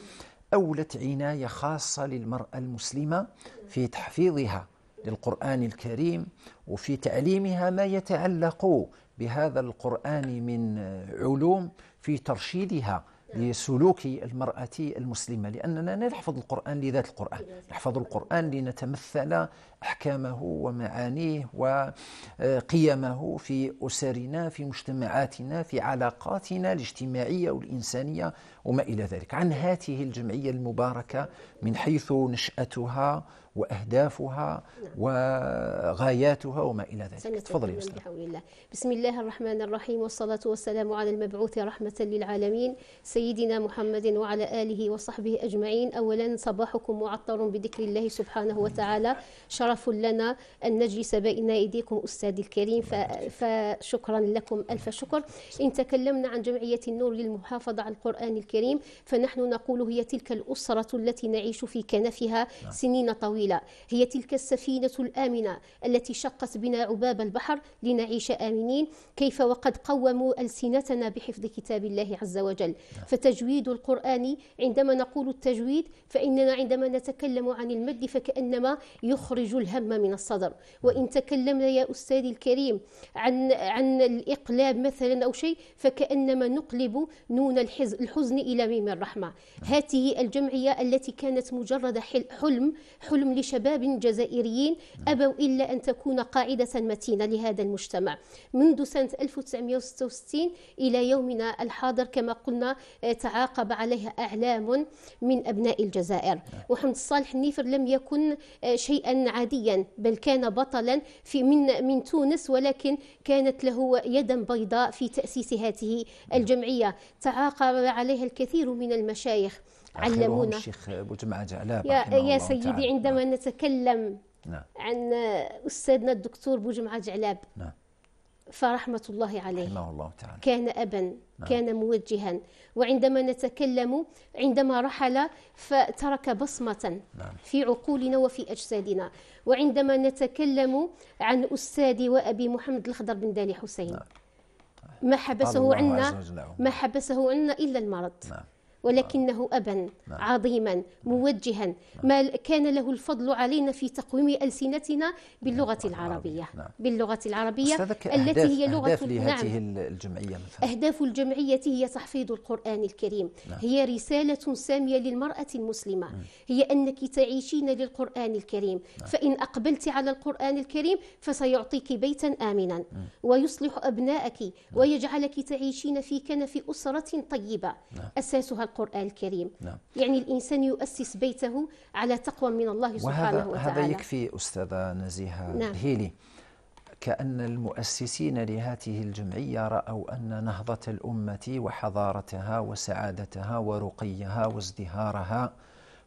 أولت عناية خاصة للمرأة المسلمة في تحفيظها للقرآن الكريم وفي تعليمها ما يتعلق بهذا القرآن من علوم في ترشيدها لسلوك المرأة المسلمة لأننا لا نحفظ القرآن لذات القرآن نحفظ القرآن لنتمثل أحكامه ومعانيه وقيمه في أسرنا في مجتمعاتنا في علاقاتنا الاجتماعية والإنسانية وما إلى ذلك عن هذه الجمعية المباركة من حيث نشأتها وأهدافها نعم. وغاياتها وما إلى ذلك تفضلي بحول الله بسم الله الرحمن الرحيم والصلاة والسلام على المبعوث رحمة للعالمين سيدنا محمد وعلى آله وصحبه أجمعين أولا صباحكم معطر بذكر الله سبحانه وتعالى شرف لنا أن نجلس بين أيديكم أستاذي الكريم فشكرا لكم ألف شكر إن تكلمنا عن جمعية النور للمحافظة على القرآن الكريم الكريم فنحن نقول هي تلك الأسرة التي نعيش في كنفها نعم. سنين طويلة هي تلك السفينة الآمنة التي شقت بنا عباب البحر لنعيش آمنين كيف وقد قوموا ألسنتنا بحفظ كتاب الله عز وجل نعم. فتجويد القرآن عندما نقول التجويد فإننا عندما نتكلم عن المد فكأنما يخرج الهم من الصدر وإن تكلمنا يا أستاذي الكريم عن عن الإقلاب مثلا أو شيء فكأنما نقلب نون الحزن إلى ميم الرحمة هذه الجمعية التي كانت مجرد حلم حلم لشباب جزائريين أبوا إلا أن تكون قاعدة متينة لهذا المجتمع منذ سنة 1966 إلى يومنا الحاضر كما قلنا آه، تعاقب عليها أعلام من أبناء الجزائر وحمد الصالح النيفر لم يكن آه، شيئا عاديا بل كان بطلا في من من تونس ولكن كانت له يدا بيضاء في تأسيس هذه الجمعية تعاقب عليها الكثير من المشايخ علمونا الشيخ بوتمعة جعلاب يا, يا سيدي تعالى. عندما نعم. نتكلم نعم. عن أستاذنا الدكتور بوجمعة جعلاب نعم. فرحمة الله عليه رحمه الله تعالى كان أبا نعم. كان موجها وعندما نتكلم عندما رحل فترك بصمة نعم. في عقولنا وفي أجسادنا وعندما نتكلم عن أستاذي وأبي محمد الخضر بن دالي حسين نعم. ما حبسه عنا ما حبسه عنا إلا المرض نعم. ولكنه أبا نعم. عظيما نعم. موجها نعم. ما كان له الفضل علينا في تقويم ألسنتنا باللغة العربية باللغة العربية التي هي لغة أهداف نعم الجمعية مثلا أهداف الجمعية هي تحفيظ القرآن الكريم هي رسالة سامية للمرأة المسلمة هي أنك تعيشين للقرآن الكريم فإن أقبلت على القرآن الكريم فسيعطيك بيتا آمنا ويصلح أبنائك ويجعلك تعيشين في كنف أسرة طيبة أساسها القرآن الكريم نعم. يعني الإنسان يؤسس بيته على تقوى من الله سبحانه وتعالى هذا يكفي أستاذة نزيهة نعم. هيلي كأن المؤسسين لهذه الجمعية رأوا أن نهضة الأمة وحضارتها وسعادتها ورقيها وازدهارها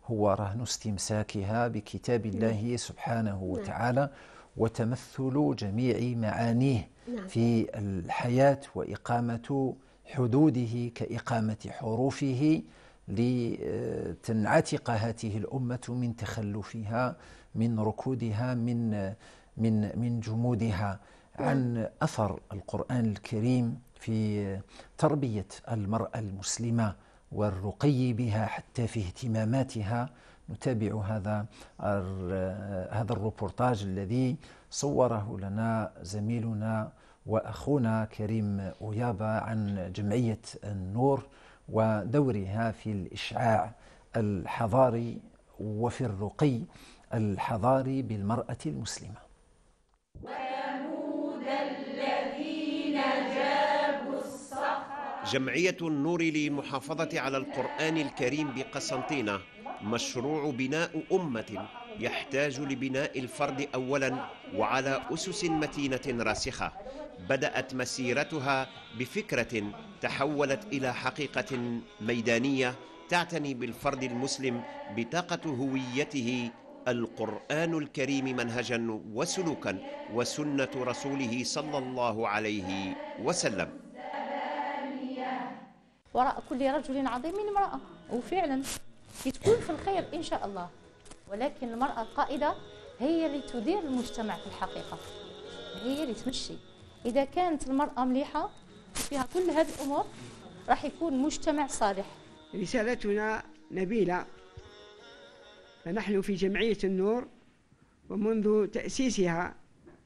هو رهن استمساكها بكتاب نعم. الله سبحانه نعم. وتعالى وتمثل جميع معانيه نعم. في الحياة وإقامة حدوده كإقامة حروفه لتنعتق هذه الأمة من تخلفها من ركودها من من من جمودها عن أثر القرآن الكريم في تربية المرأة المسلمة والرقي بها حتى في اهتماماتها نتابع هذا هذا الروبورتاج الذي صوره لنا زميلنا واخونا كريم اويابا عن جمعيه النور ودورها في الاشعاع الحضاري وفي الرقي الحضاري بالمراه المسلمه. الذين جابوا جمعيه النور للمحافظه على القران الكريم بقسنطينه مشروع بناء امه يحتاج لبناء الفرد اولا وعلى اسس متينه راسخه بدات مسيرتها بفكره تحولت الى حقيقه ميدانيه تعتني بالفرد المسلم بطاقه هويته القران الكريم منهجا وسلوكا وسنه رسوله صلى الله عليه وسلم وراء كل رجل عظيم امراه وفعلا تكون في الخير ان شاء الله ولكن المرأة القائدة هي اللي تدير المجتمع في الحقيقة هي اللي تمشي إذا كانت المرأة مليحة فيها كل هذه الأمور راح يكون مجتمع صالح رسالتنا نبيلة فنحن في جمعية النور ومنذ تأسيسها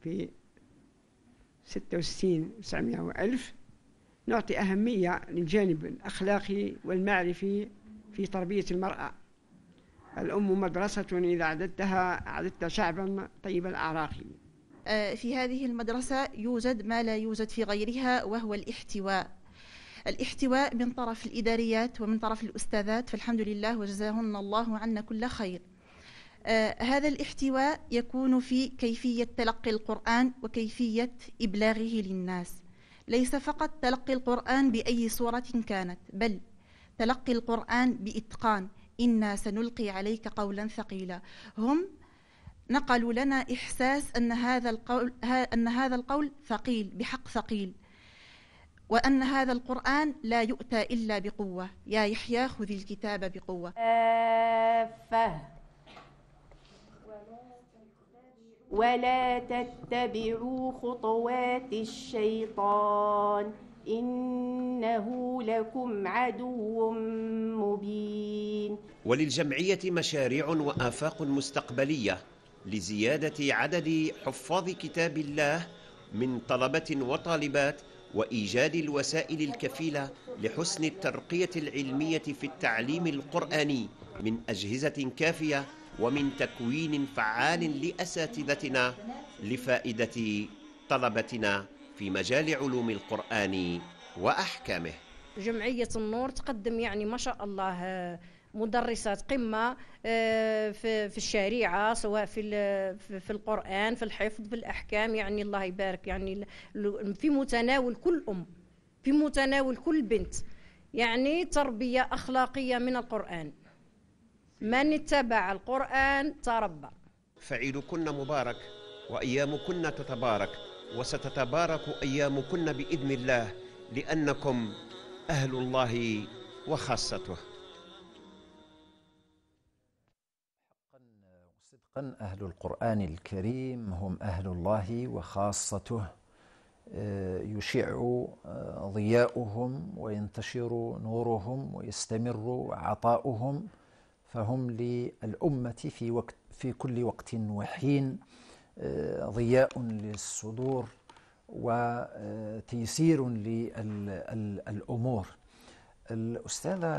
في 66 900 ألف نعطي أهمية للجانب الأخلاقي والمعرفي في تربية المرأة الأم مدرسة إذا أعددتها أعددت شعبا طيب الأعراق آه، في هذه المدرسة يوجد ما لا يوجد في غيرها وهو الاحتواء الاحتواء من طرف الإداريات ومن طرف الأستاذات فالحمد لله وجزاهن الله عنا كل خير آه، هذا الاحتواء يكون في كيفية تلقي القرآن وكيفية إبلاغه للناس ليس فقط تلقي القرآن بأي صورة كانت بل تلقي القرآن بإتقان إنا سنلقي عليك قولا ثقيلا هم نقلوا لنا إحساس أن هذا القول أن هذا القول ثقيل بحق ثقيل وأن هذا القرآن لا يؤتى إلا بقوة يا يحيى خذ الكتاب بقوة آفة ولا تتبعوا خطوات الشيطان إنه لكم عدو مبين وللجمعية مشاريع وآفاق مستقبلية لزيادة عدد حفاظ كتاب الله من طلبة وطالبات وإيجاد الوسائل الكفيلة لحسن الترقية العلمية في التعليم القرآني من أجهزة كافية ومن تكوين فعال لأساتذتنا لفائدة طلبتنا في مجال علوم القرآن وأحكامه جمعية النور تقدم يعني ما شاء الله آه، مدرسات قمة آه، في الشريعة سواء في في القرآن في الحفظ في الأحكام يعني الله يبارك يعني في متناول كل أم في متناول كل بنت يعني تربية أخلاقية من القرآن من اتبع القرآن تربى فعيدكن مبارك وأيامكن تتبارك وستتبارك أيامكن بإذن الله لأنكم أهل الله وخاصته حقا أهل القرآن الكريم هم أهل الله وخاصته آه، يشع آه، ضياؤهم وينتشر نورهم ويستمر عطاؤهم فهم للأمة في وقت في كل وقت وحين ضياء للصدور وتيسير للأمور الأستاذة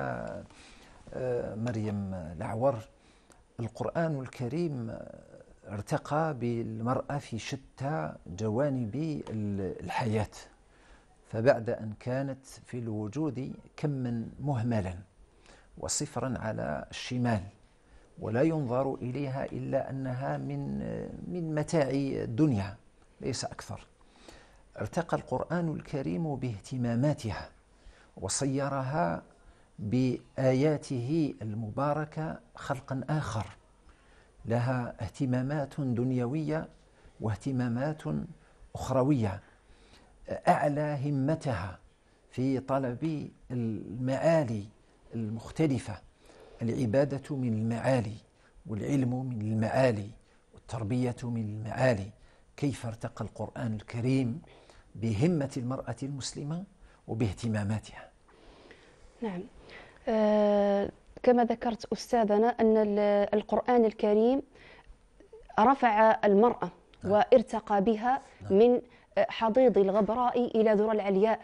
آه، مريم العور القرآن الكريم ارتقى بالمرأة في شتى جوانب الحياة فبعد أن كانت في الوجود كما مهملا وصفرا على الشمال ولا ينظر إليها إلا أنها من من متاع الدنيا ليس أكثر ارتقى القرآن الكريم باهتماماتها وصيرها بآياته المباركة خلقا آخر لها اهتمامات دنيوية واهتمامات أخروية أعلى همتها في طلب المعالي المختلفة العبادة من المعالي والعلم من المعالي والتربية من المعالي كيف ارتقى القرآن الكريم بهمة المرأة المسلمة وباهتماماتها نعم آه كما ذكرت أستاذنا أن القرآن الكريم رفع المرأة نعم. وارتقى بها نعم. من حضيض الغبراء إلى ذرى العلياء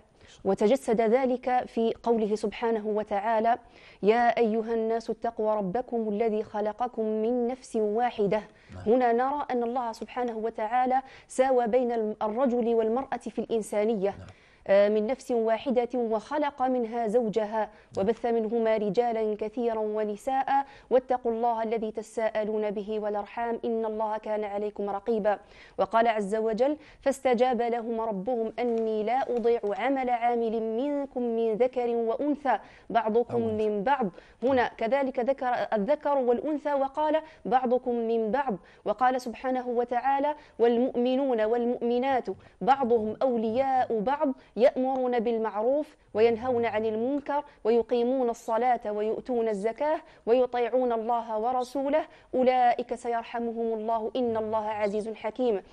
وتجسد ذلك في قوله سبحانه وتعالى يا أيها الناس اتقوا ربكم الذي خلقكم من نفس واحدة نعم. هنا نرى أن الله سبحانه وتعالى ساوى بين الرجل والمرأة في الإنسانية نعم. آه، من نفس واحدة وخلق منها زوجها وبث منهما رجالا كثيرا ونساء واتقوا الله الذي تساءلون به والأرحام إن الله كان عليكم رقيبا وقال عز وجل فاستجاب لهم ربهم أني لا أضيع عمل عامل منكم من ذكر وأنثى بعضكم من بعض هنا كذلك ذكر الذكر والأنثى وقال بعضكم من بعض وقال سبحانه وتعالى والمؤمنون والمؤمنات بعضهم أولياء بعض يأمرون بالمعروف وينهون عن المنكر ويقيمون الصلاة ويؤتون الزكاة ويطيعون الله ورسوله أولئك سيرحمهم الله إن الله عزيز حكيم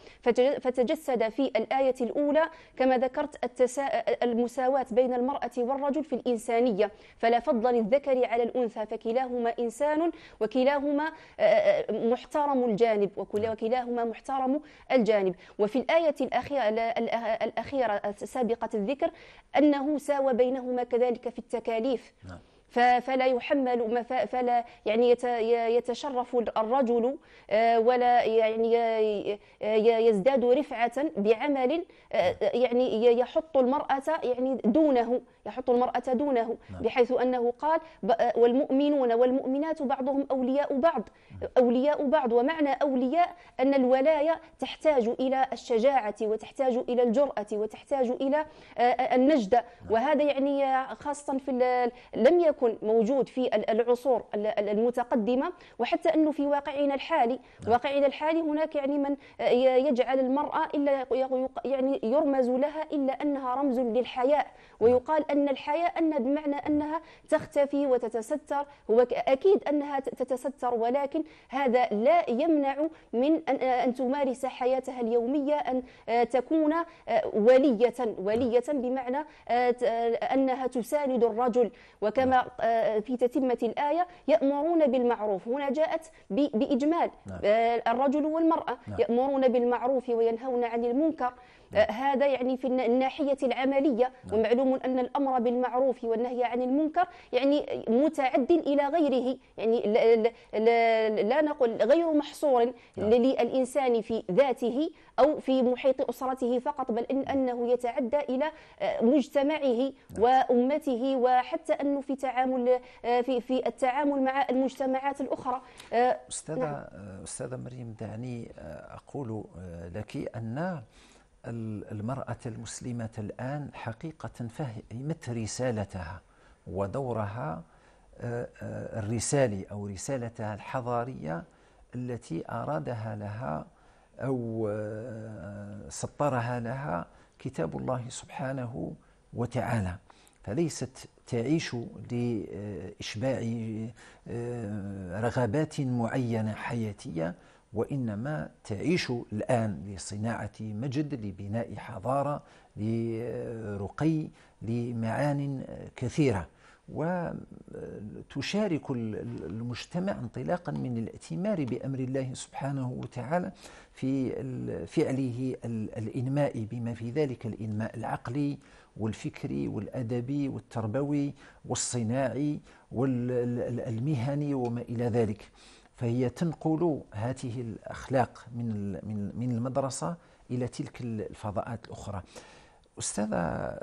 فتجسد في الآية الأولى كما ذكرت التسا... المساواة بين المرأة والرجل في الإنسانية فلا فضل للذكر على الأنثى فكلاهما إنسان وكلاهما محترم الجانب وكلاهما محترم الجانب وفي الآية الأخيرة السابقة الذكر أنه ساوى وبينهما كذلك في التكاليف نعم. فلا يحمل فلا يعني يتشرف الرجل آه، ولا يعني يزداد رفعة بعمل آه، يعني يحط المرأة يعني دونه يحط المرأة دونه نعم. بحيث أنه قال والمؤمنون والمؤمنات بعضهم أولياء بعض نعم. أولياء بعض ومعنى أولياء أن الولاية تحتاج إلى الشجاعة وتحتاج إلى الجرأة وتحتاج إلى آه، آه، النجدة نعم. وهذا يعني خاصة في لم يكن موجود في العصور المتقدمة وحتى أنه في واقعنا الحالي واقعنا الحالي هناك يعني من آه، يجعل المرأة إلا يعني يرمز لها إلا أنها رمز للحياء ويقال أن الحياة أن بمعنى أنها تختفي وتتستر هو أكيد أنها تتستر ولكن هذا لا يمنع من أن تمارس حياتها اليومية أن آه، تكون آه، ولية ولية بمعنى آه، أنها تساند الرجل وكما في تتمة الآية يأمرون بالمعروف هنا جاءت بإجمال نعم. الرجل والمرأة نعم. يأمرون بالمعروف وينهون عن المنكر آه، هذا يعني في الناحية العملية نعم. ومعلوم أن الأمر بالمعروف والنهي عن المنكر يعني متعد إلى غيره يعني لا, لا, لا نقول غير محصور نعم. للإنسان في ذاته أو في محيط أسرته فقط بل إن أنه يتعدى إلى آه، مجتمعه نعم. وأمته وحتى أنه في تعامل آه، في في التعامل مع المجتمعات الأخرى أستاذة نعم. أستاذة مريم دعني أقول لك أن المرأة المسلمة الآن حقيقة فهمت رسالتها ودورها آه، آه، الرسالي أو رسالتها الحضارية التي أرادها لها أو آه، سطرها لها كتاب الله سبحانه وتعالى فليست تعيش لإشباع رغبات معينة حياتية وإنما تعيش الآن لصناعة مجد لبناء حضارة لرقي لمعان كثيرة وتشارك المجتمع انطلاقا من الاعتمار بأمر الله سبحانه وتعالى في فعله الإنمائي بما في ذلك الإنماء العقلي والفكري والأدبي والتربوي والصناعي والمهني وما إلى ذلك فهي تنقل هذه الأخلاق من من المدرسة إلى تلك الفضاءات الأخرى أستاذة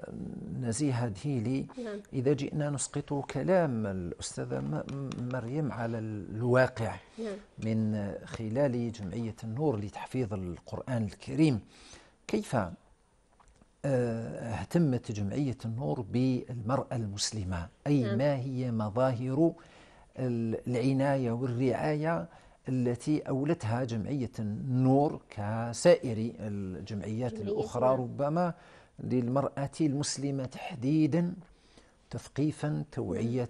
نزيهة دهيلي نعم. إذا جئنا نسقط كلام الأستاذة مريم على الواقع نعم. من خلال جمعية النور لتحفيظ القرآن الكريم كيف آه، اهتمت جمعية النور بالمرأة المسلمة أي نعم. ما هي مظاهر العناية والرعاية التي أولتها جمعية النور كسائر الجمعيات الأخرى ربما للمرأة المسلمة تحديدا تثقيفا توعية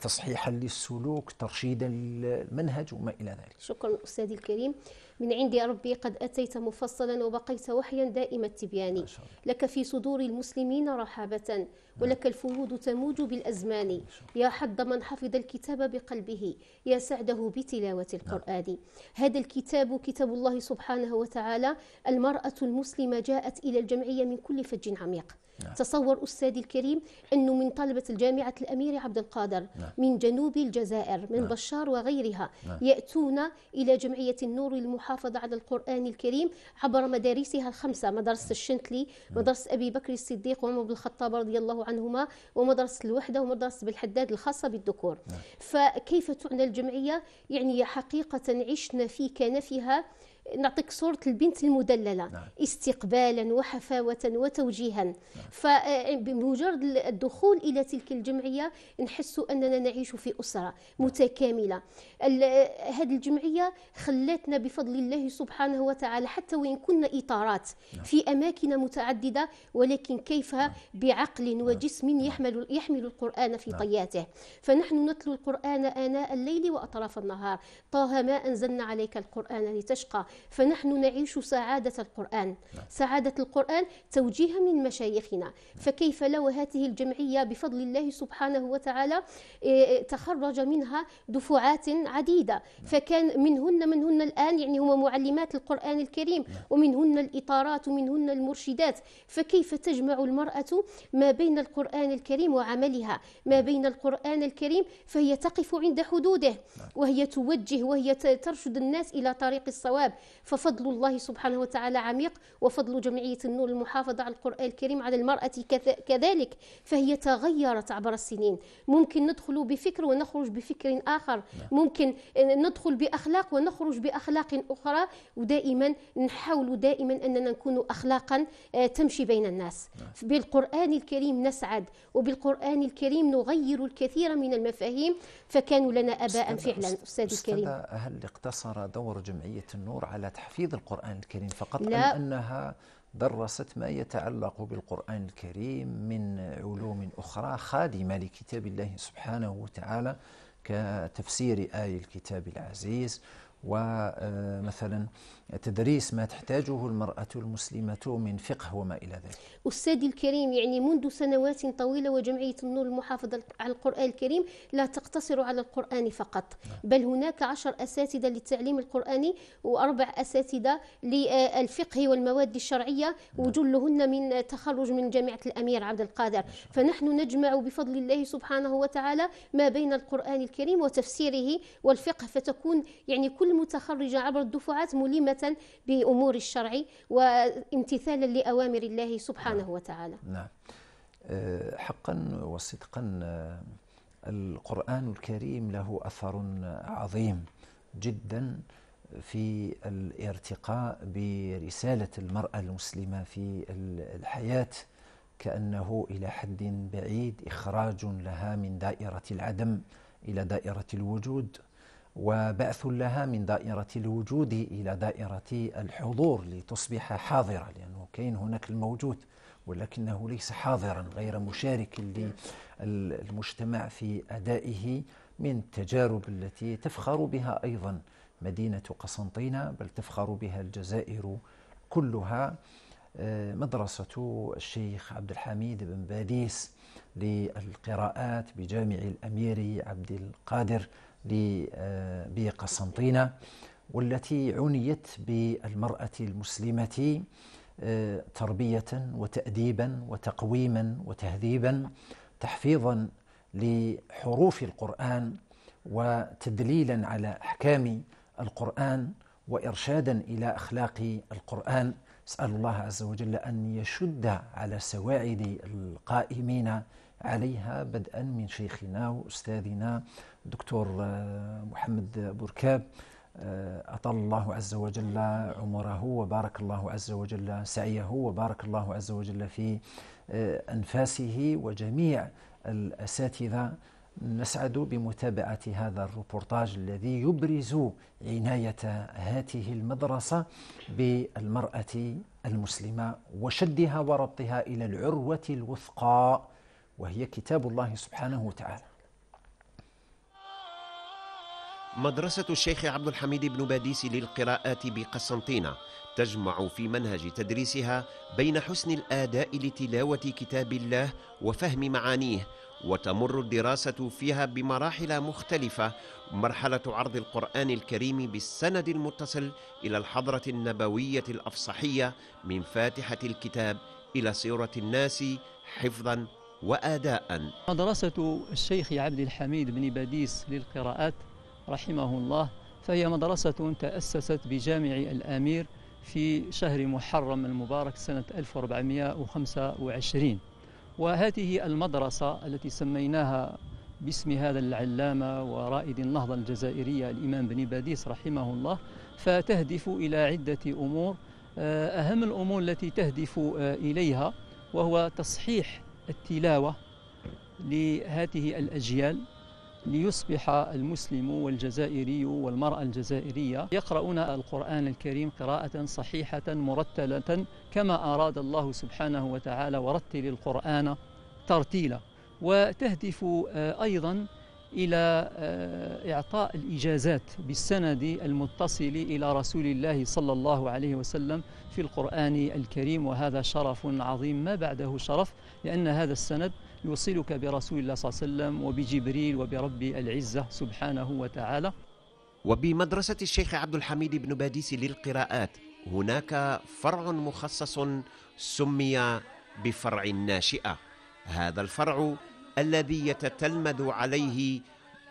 تصحيحا للسلوك ترشيدا للمنهج وما إلى ذلك شكرا أستاذي الكريم من عندي ربي قد أتيت مفصلا وبقيت وحيا دائم التبيان لك في صدور المسلمين رحابة ولك الفهود تموج بالأزمان يا حظ من حفظ الكتاب بقلبه يا سعده بتلاوة القرآن نعم. هذا الكتاب كتاب الله سبحانه وتعالى المرأة المسلمة جاءت إلى الجمعية من كل فج عميق نعم. تصور أستاذي الكريم أنه من طلبة الجامعة الأمير عبد القادر نعم. من جنوب الجزائر من نعم. بشار وغيرها نعم. يأتون إلى جمعية النور للمحافظة على القرآن الكريم عبر مدارسها الخمسة مدرسة الشنتلي نعم. مدرسة أبي بكر الصديق وعمر بن الخطاب رضي الله عنه عنهما ومدرسة الوحدة ومدرسة بالحداد الخاصة بالذكور نعم. فكيف تعنى الجمعية يعني حقيقة عشنا في كنفها نعطيك صورة البنت المدللة نعم. استقبالا وحفاوة وتوجيها نعم. فبمجرد آه، آه، الدخول إلى تلك الجمعية نحس أننا نعيش في أسرة نعم. متكاملة آه، هذه الجمعية خلاتنا بفضل الله سبحانه وتعالى حتى وإن كنا إطارات نعم. في أماكن متعددة ولكن كيف نعم. بعقل نعم. وجسم نعم. يحمل, يحمل القرآن في نعم. طياته فنحن نتلو القرآن آناء الليل وأطراف النهار طه ما أنزلنا عليك القرآن لتشقى فنحن نعيش سعادة القرآن نعم. سعادة القرآن توجيها من مشايخنا فكيف لا وهذه الجمعية بفضل الله سبحانه وتعالى آه، آه، تخرج منها دفعات عديدة نعم. فكان منهن منهن الآن يعني هما معلمات القرآن الكريم نعم. ومنهن الإطارات ومنهن المرشدات فكيف تجمع المرأة ما بين القرآن الكريم وعملها ما بين القرآن الكريم فهي تقف عند حدوده وهي توجه وهي ترشد الناس إلى طريق الصواب ففضل الله سبحانه وتعالى عميق وفضل جمعية النور المحافظة على القرآن الكريم على المرأة كذلك فهي تغيرت عبر السنين ممكن ندخل بفكر ونخرج بفكر آخر نعم. ممكن ندخل بأخلاق ونخرج بأخلاق أخرى ودائما نحاول دائما أننا نكون أخلاقا آه، تمشي بين الناس نعم. بالقرآن الكريم نسعد وبالقرآن الكريم نغير الكثير من المفاهيم فكانوا لنا أباء فعلا أستاذ الكريم هل اقتصر دور جمعية النور على تحفيظ القرآن الكريم فقط لا. أم أنها درست ما يتعلق بالقرآن الكريم من علوم أخرى خادمة لكتاب الله سبحانه وتعالى كتفسير آي الكتاب العزيز ومثلا تدريس ما تحتاجه المرأة المسلمة من فقه وما إلى ذلك أستاذي الكريم يعني منذ سنوات طويلة وجمعية النور المحافظة على القرآن الكريم لا تقتصر على القرآن فقط نعم. بل هناك عشر أساتذة للتعليم القرآني وأربع أساتذة للفقه والمواد الشرعية نعم. وجلهن من تخرج من جامعة الأمير عبد القادر فنحن نجمع بفضل الله سبحانه وتعالى ما بين القرآن الكريم وتفسيره والفقه فتكون يعني كل متخرجة عبر الدفعات ملمة بأمور الشرع وامتثالا لأوامر الله سبحانه نعم. وتعالى نعم آه، حقا وصدقا آه، القرآن الكريم له أثر عظيم جدا في الارتقاء برسالة المرأة المسلمة في الحياة كأنه إلى حد بعيد إخراج لها من دائرة العدم إلى دائرة الوجود وبعث لها من دائرة الوجود إلى دائرة الحضور لتصبح حاضرة لأنه كاين هناك الموجود ولكنه ليس حاضرا غير مشارك للمجتمع في أدائه من التجارب التي تفخر بها أيضا مدينة قسنطينة بل تفخر بها الجزائر كلها آه، مدرسة الشيخ عبد الحميد بن باديس للقراءات بجامع الأمير عبد القادر آه، بقسنطينة والتي عنيت بالمرأة المسلمة آه، تربية وتأديبا وتقويما وتهذيبا تحفيظا لحروف القرآن وتدليلا على أحكام القرآن وإرشادا إلى أخلاق القرآن أسأل الله عز وجل أن يشد على سواعد القائمين عليها بدءا من شيخنا وأستاذنا دكتور آه، محمد بركاب آه، اطال الله عز وجل عمره وبارك الله عز وجل سعيه وبارك الله عز وجل في آه، أنفاسه وجميع الأساتذة نسعد بمتابعة هذا الروبورتاج الذي يبرز عناية هذه المدرسة بالمرأة المسلمة وشدها وربطها إلى العروة الوثقى وهي كتاب الله سبحانه وتعالى مدرسة الشيخ عبد الحميد بن باديس للقراءات بقسنطينة تجمع في منهج تدريسها بين حسن الآداء لتلاوة كتاب الله وفهم معانيه وتمر الدراسة فيها بمراحل مختلفة مرحلة عرض القرآن الكريم بالسند المتصل إلى الحضرة النبوية الأفصحية من فاتحة الكتاب إلى سورة الناس حفظا وآداء مدرسة الشيخ عبد الحميد بن باديس للقراءات رحمه الله فهي مدرسة تأسست بجامع الأمير في شهر محرم المبارك سنة 1425 وهذه المدرسة التي سميناها باسم هذا العلامة ورائد النهضة الجزائرية الإمام بن باديس رحمه الله فتهدف إلى عدة أمور آه، أهم الأمور التي تهدف آه، إليها وهو تصحيح التلاوة لهذه الأجيال ليصبح المسلم والجزائري والمرأة الجزائرية يقرؤون القرآن الكريم قراءة صحيحة مرتلة كما أراد الله سبحانه وتعالى ورتل القرآن ترتيلا وتهدف آه، أيضا إلى آه، إعطاء الإجازات بالسند المتصل إلى رسول الله صلى الله عليه وسلم في القرآن الكريم وهذا شرف عظيم ما بعده شرف لأن هذا السند يوصلك برسول الله صلى الله عليه وسلم وبجبريل وبرب العزة سبحانه وتعالى وبمدرسة الشيخ عبد الحميد بن باديس للقراءات هناك فرع مخصص سمي بفرع الناشئة هذا الفرع الذي يتتلمذ عليه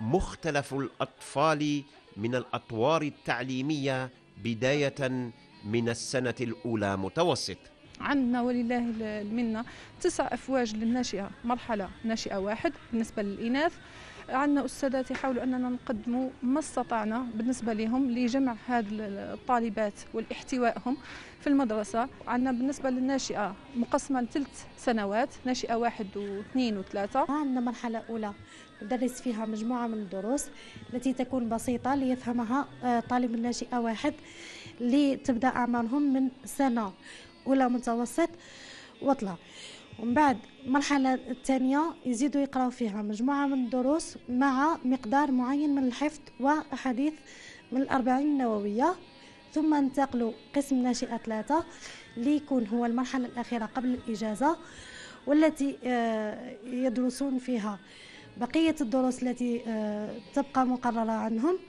مختلف الأطفال من الأطوار التعليمية بداية من السنة الأولى متوسط عندنا ولله المنة تسع أفواج للناشئة مرحلة ناشئة واحد بالنسبة للإناث عندنا أستاذات يحاولوا أننا نقدموا ما استطعنا بالنسبة لهم لجمع هذه الطالبات والاحتوائهم في المدرسة عندنا بالنسبة للناشئة مقسمة لثلاث سنوات ناشئة واحد واثنين وثلاثة عندنا مرحلة أولى ندرس فيها مجموعة من الدروس التي تكون بسيطة ليفهمها آه، طالب الناشئة واحد لتبدأ أعمالهم من سنة ولا متوسط وطلع ومن بعد المرحلة الثانية يزيدوا يقراو فيها مجموعة من الدروس مع مقدار معين من الحفظ وأحاديث من الأربعين النووية ثم انتقلوا قسم ناشئة ثلاثة ليكون يكون هو المرحلة الأخيرة قبل الإجازة والتي آه، يدرسون فيها بقية الدروس التي آه، تبقى مقررة عنهم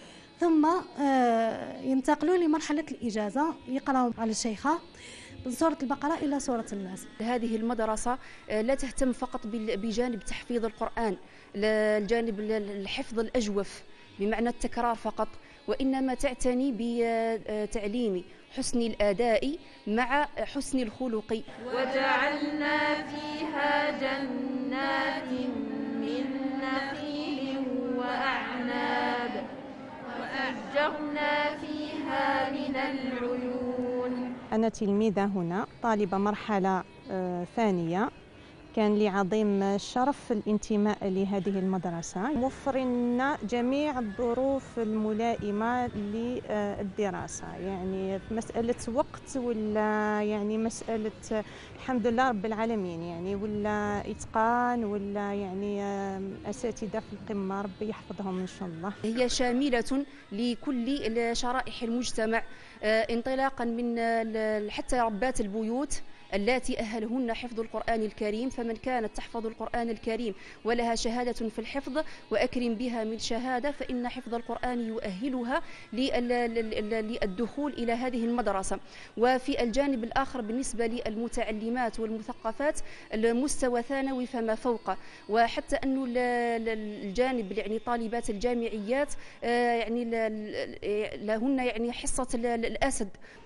ثم آه، ينتقلوا لمرحلة الإجازة يقراوا على الشيخة من سورة البقرة إلى سورة الناس هذه المدرسة آه، لا تهتم فقط بجانب تحفيظ القرآن الجانب الحفظ الأجوف بمعنى التكرار فقط وإنما تعتني بتعليم آه، حسن الأداء مع حسن الخلق وجعلنا فيها جنات من نخيل وأعناب وأعجرنا فيها من العيون أنا تلميذة هنا طالبة مرحلة آه، ثانية كان لي عظيم الشرف الانتماء لهذه المدرسة موفرين لنا جميع الظروف الملائمة للدراسة يعني مسألة وقت ولا يعني مسألة الحمد لله رب العالمين يعني ولا إتقان ولا يعني آه، أساتذة في القمة ربي يحفظهم إن شاء الله هي شاملة لكل شرائح المجتمع آه، انطلاقا من حتى ربات البيوت اللاتي أهلهن حفظ القرآن الكريم فمن كانت تحفظ القرآن الكريم ولها شهادة في الحفظ وأكرم بها من شهادة فإن حفظ القرآن يؤهلها للدخول إلى هذه المدرسة وفي الجانب الآخر بالنسبة للمتعلمات والمثقفات المستوى ثانوي فما فوق وحتى أنه الجانب يعني طالبات الجامعيات آه، يعني لهن يعني حصة الأسد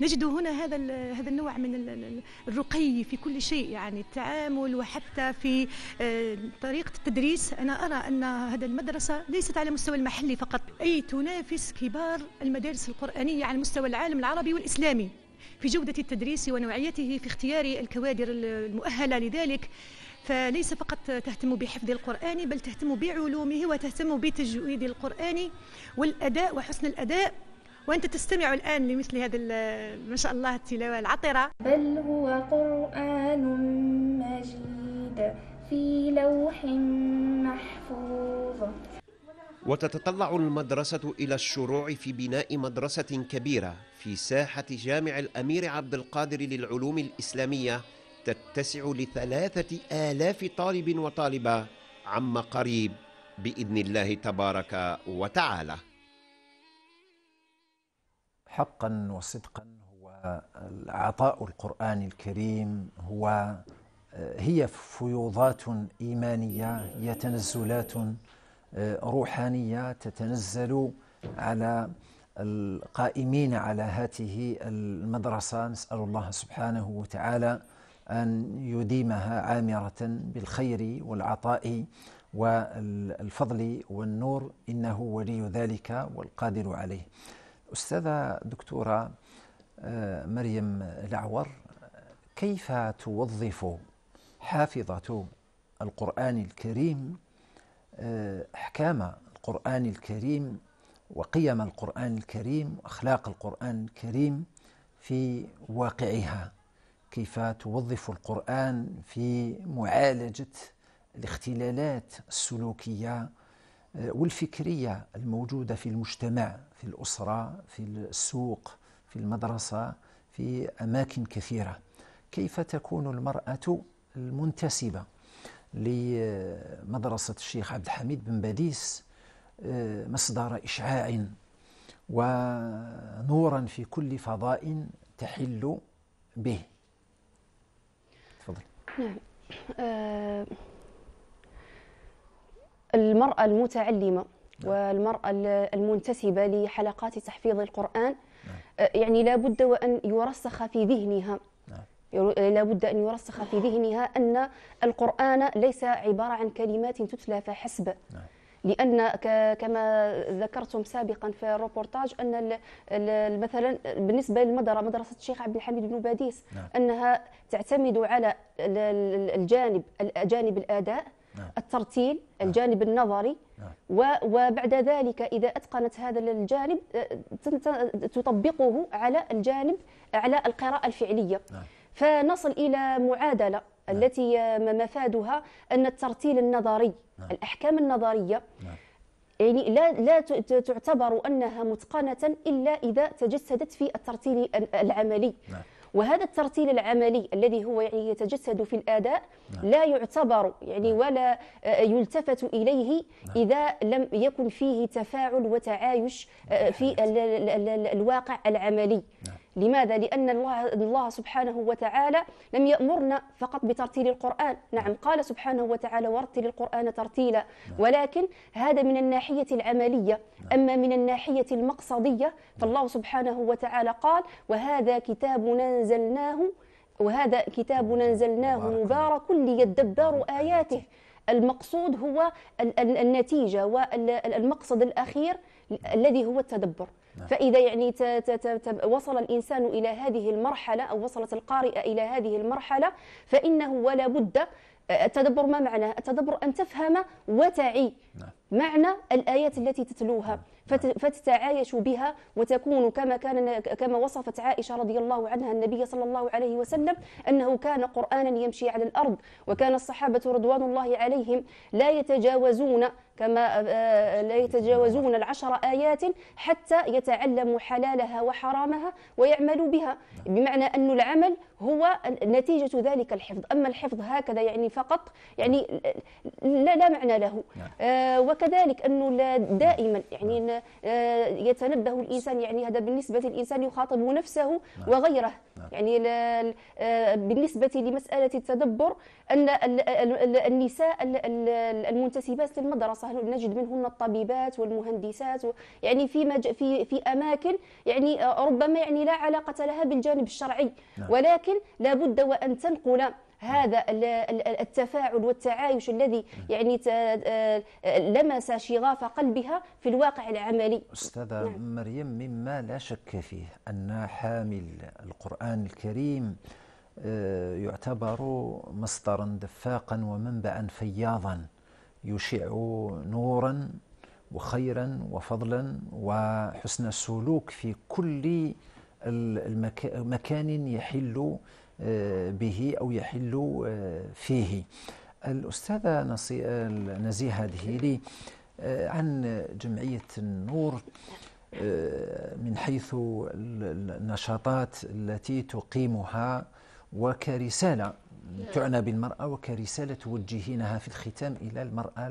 نجد هنا هذا هذا النوع من الرقي في كل شيء يعني التعامل وحتى في آه، طريقه التدريس انا ارى ان هذا المدرسه ليست على مستوى المحلي فقط اي تنافس كبار المدارس القرانيه على مستوى العالم العربي والاسلامي في جوده التدريس ونوعيته في اختيار الكوادر المؤهله لذلك فليس فقط تهتم بحفظ القرآن بل تهتم بعلومه وتهتم بتجويد القرآن والأداء وحسن الأداء وأنت تستمع الآن لمثل هذا ما شاء الله التلاوة العطرة بل هو قرآن مجيد في لوح محفوظ وتتطلع المدرسة إلى الشروع في بناء مدرسة كبيرة في ساحة جامع الأمير عبد القادر للعلوم الإسلامية تتسع لثلاثة آلاف طالب وطالبة عما قريب بإذن الله تبارك وتعالى حقا وصدقا هو العطاء القرآن الكريم هو آه، هي فيوضات إيمانية هي تنزلات آه، روحانية تتنزل على القائمين على هاته المدرسة نسأل الله سبحانه وتعالى أن يديمها عامرة بالخير والعطاء والفضل والنور إنه ولي ذلك والقادر عليه الأستاذة دكتورة آه، مريم العور كيف توظف حافظة القرآن الكريم آه، أحكام القرآن الكريم وقيم القرآن الكريم وأخلاق القرآن الكريم في واقعها كيف توظف القرآن في معالجة الاختلالات السلوكية آه، والفكرية الموجودة في المجتمع في الأسرة في السوق في المدرسة في أماكن كثيرة كيف تكون المرأة المنتسبة لمدرسة الشيخ عبد الحميد بن باديس آه، مصدر إشعاع ونورا في كل فضاء تحل به تفضل نعم آه، المرأة المتعلمة نعم. والمرأة المنتسبة لحلقات تحفيظ القرآن نعم. يعني لا بد وأن يرسخ في ذهنها نعم. لا بد أن يرسخ في ذهنها أن القرآن ليس عبارة عن كلمات تتلى فحسب لان كما ذكرتم سابقا في الروبورتاج ان مثلا بالنسبه للمدرسه مدرسه الشيخ عبد الحميد بن باديس نعم. انها تعتمد على الجانب جانب الاداء نعم. الترتيل نعم. الجانب النظري نعم. وبعد ذلك إذا أتقنت هذا الجانب آه، تطبقه على الجانب على القراءة الفعلية نعم. فنصل إلى معادلة نعم. التي مفادها أن الترتيل النظري نعم. الأحكام النظرية نعم. يعني لا لا تعتبر انها متقنه الا اذا تجسدت في الترتيل العملي نعم. وهذا الترتيل العملي الذي هو يعني يتجسد في الاداء نعم. لا يعتبر يعني نعم. ولا آه، يلتفت اليه نعم. اذا لم يكن فيه تفاعل وتعايش آه، في الواقع العملي لماذا؟ لأن الله, الله سبحانه وتعالى لم يأمرنا فقط بترتيل القرآن نعم قال سبحانه وتعالى ورتل القرآن ترتيلا نعم. ولكن هذا من الناحية العملية نعم. أما من الناحية المقصدية فالله سبحانه وتعالى قال وهذا كتاب أنزلناه وهذا كتاب أنزلناه نعم. مبارك ليدبروا آياته المقصود هو النتيجة والمقصد الأخير الذي هو التدبر نعم. فإذا يعني ت ت ت وصل الإنسان إلى هذه المرحلة أو وصلت القارئة إلى هذه المرحلة فإنه ولا بد التدبر ما معناه التدبر أن تفهم وتعي نعم. معنى الآيات التي تتلوها نعم. نعم. فتتعايش بها وتكون كما كان كما وصفت عائشة رضي الله عنها النبي صلى الله عليه وسلم أنه كان قرآنا يمشي على الأرض وكان الصحابة رضوان الله عليهم لا يتجاوزون كما آه، آه، لا يتجاوزون العشر آيات حتى يتعلموا حلالها وحرامها ويعملوا بها بمعنى أن العمل هو نتيجة ذلك الحفظ أما الحفظ هكذا يعني فقط يعني لا, لا معنى له نعم. آه، وكذلك أنه دائما يعني نعم. يتنبه الإنسان يعني هذا بالنسبة للإنسان يخاطب نفسه نعم. وغيره يعني بالنسبة لمسألة التدبر ان النساء المنتسبات للمدرسه نجد منهن الطبيبات والمهندسات يعني في في في اماكن يعني آه، ربما يعني لا علاقه لها بالجانب الشرعي نعم. ولكن لابد وان تنقل نعم. هذا التفاعل والتعايش الذي نعم. يعني آه، لمس شغاف قلبها في الواقع العملي أستاذة نعم. مريم مما لا شك فيه أن حامل القرآن الكريم آه، يعتبر مصدرا دفاقا ومنبعا فياضا يشع نورا وخيرا وفضلا وحسن السلوك في كل مكان يحل آه، به او يحل آه، فيه. الاستاذه نزيهه دهيلي عن جمعيه النور من حيث النشاطات التي تقيمها وكرسالة تعنى بالمرأة وكرسالة توجهينها في الختام إلى المرأة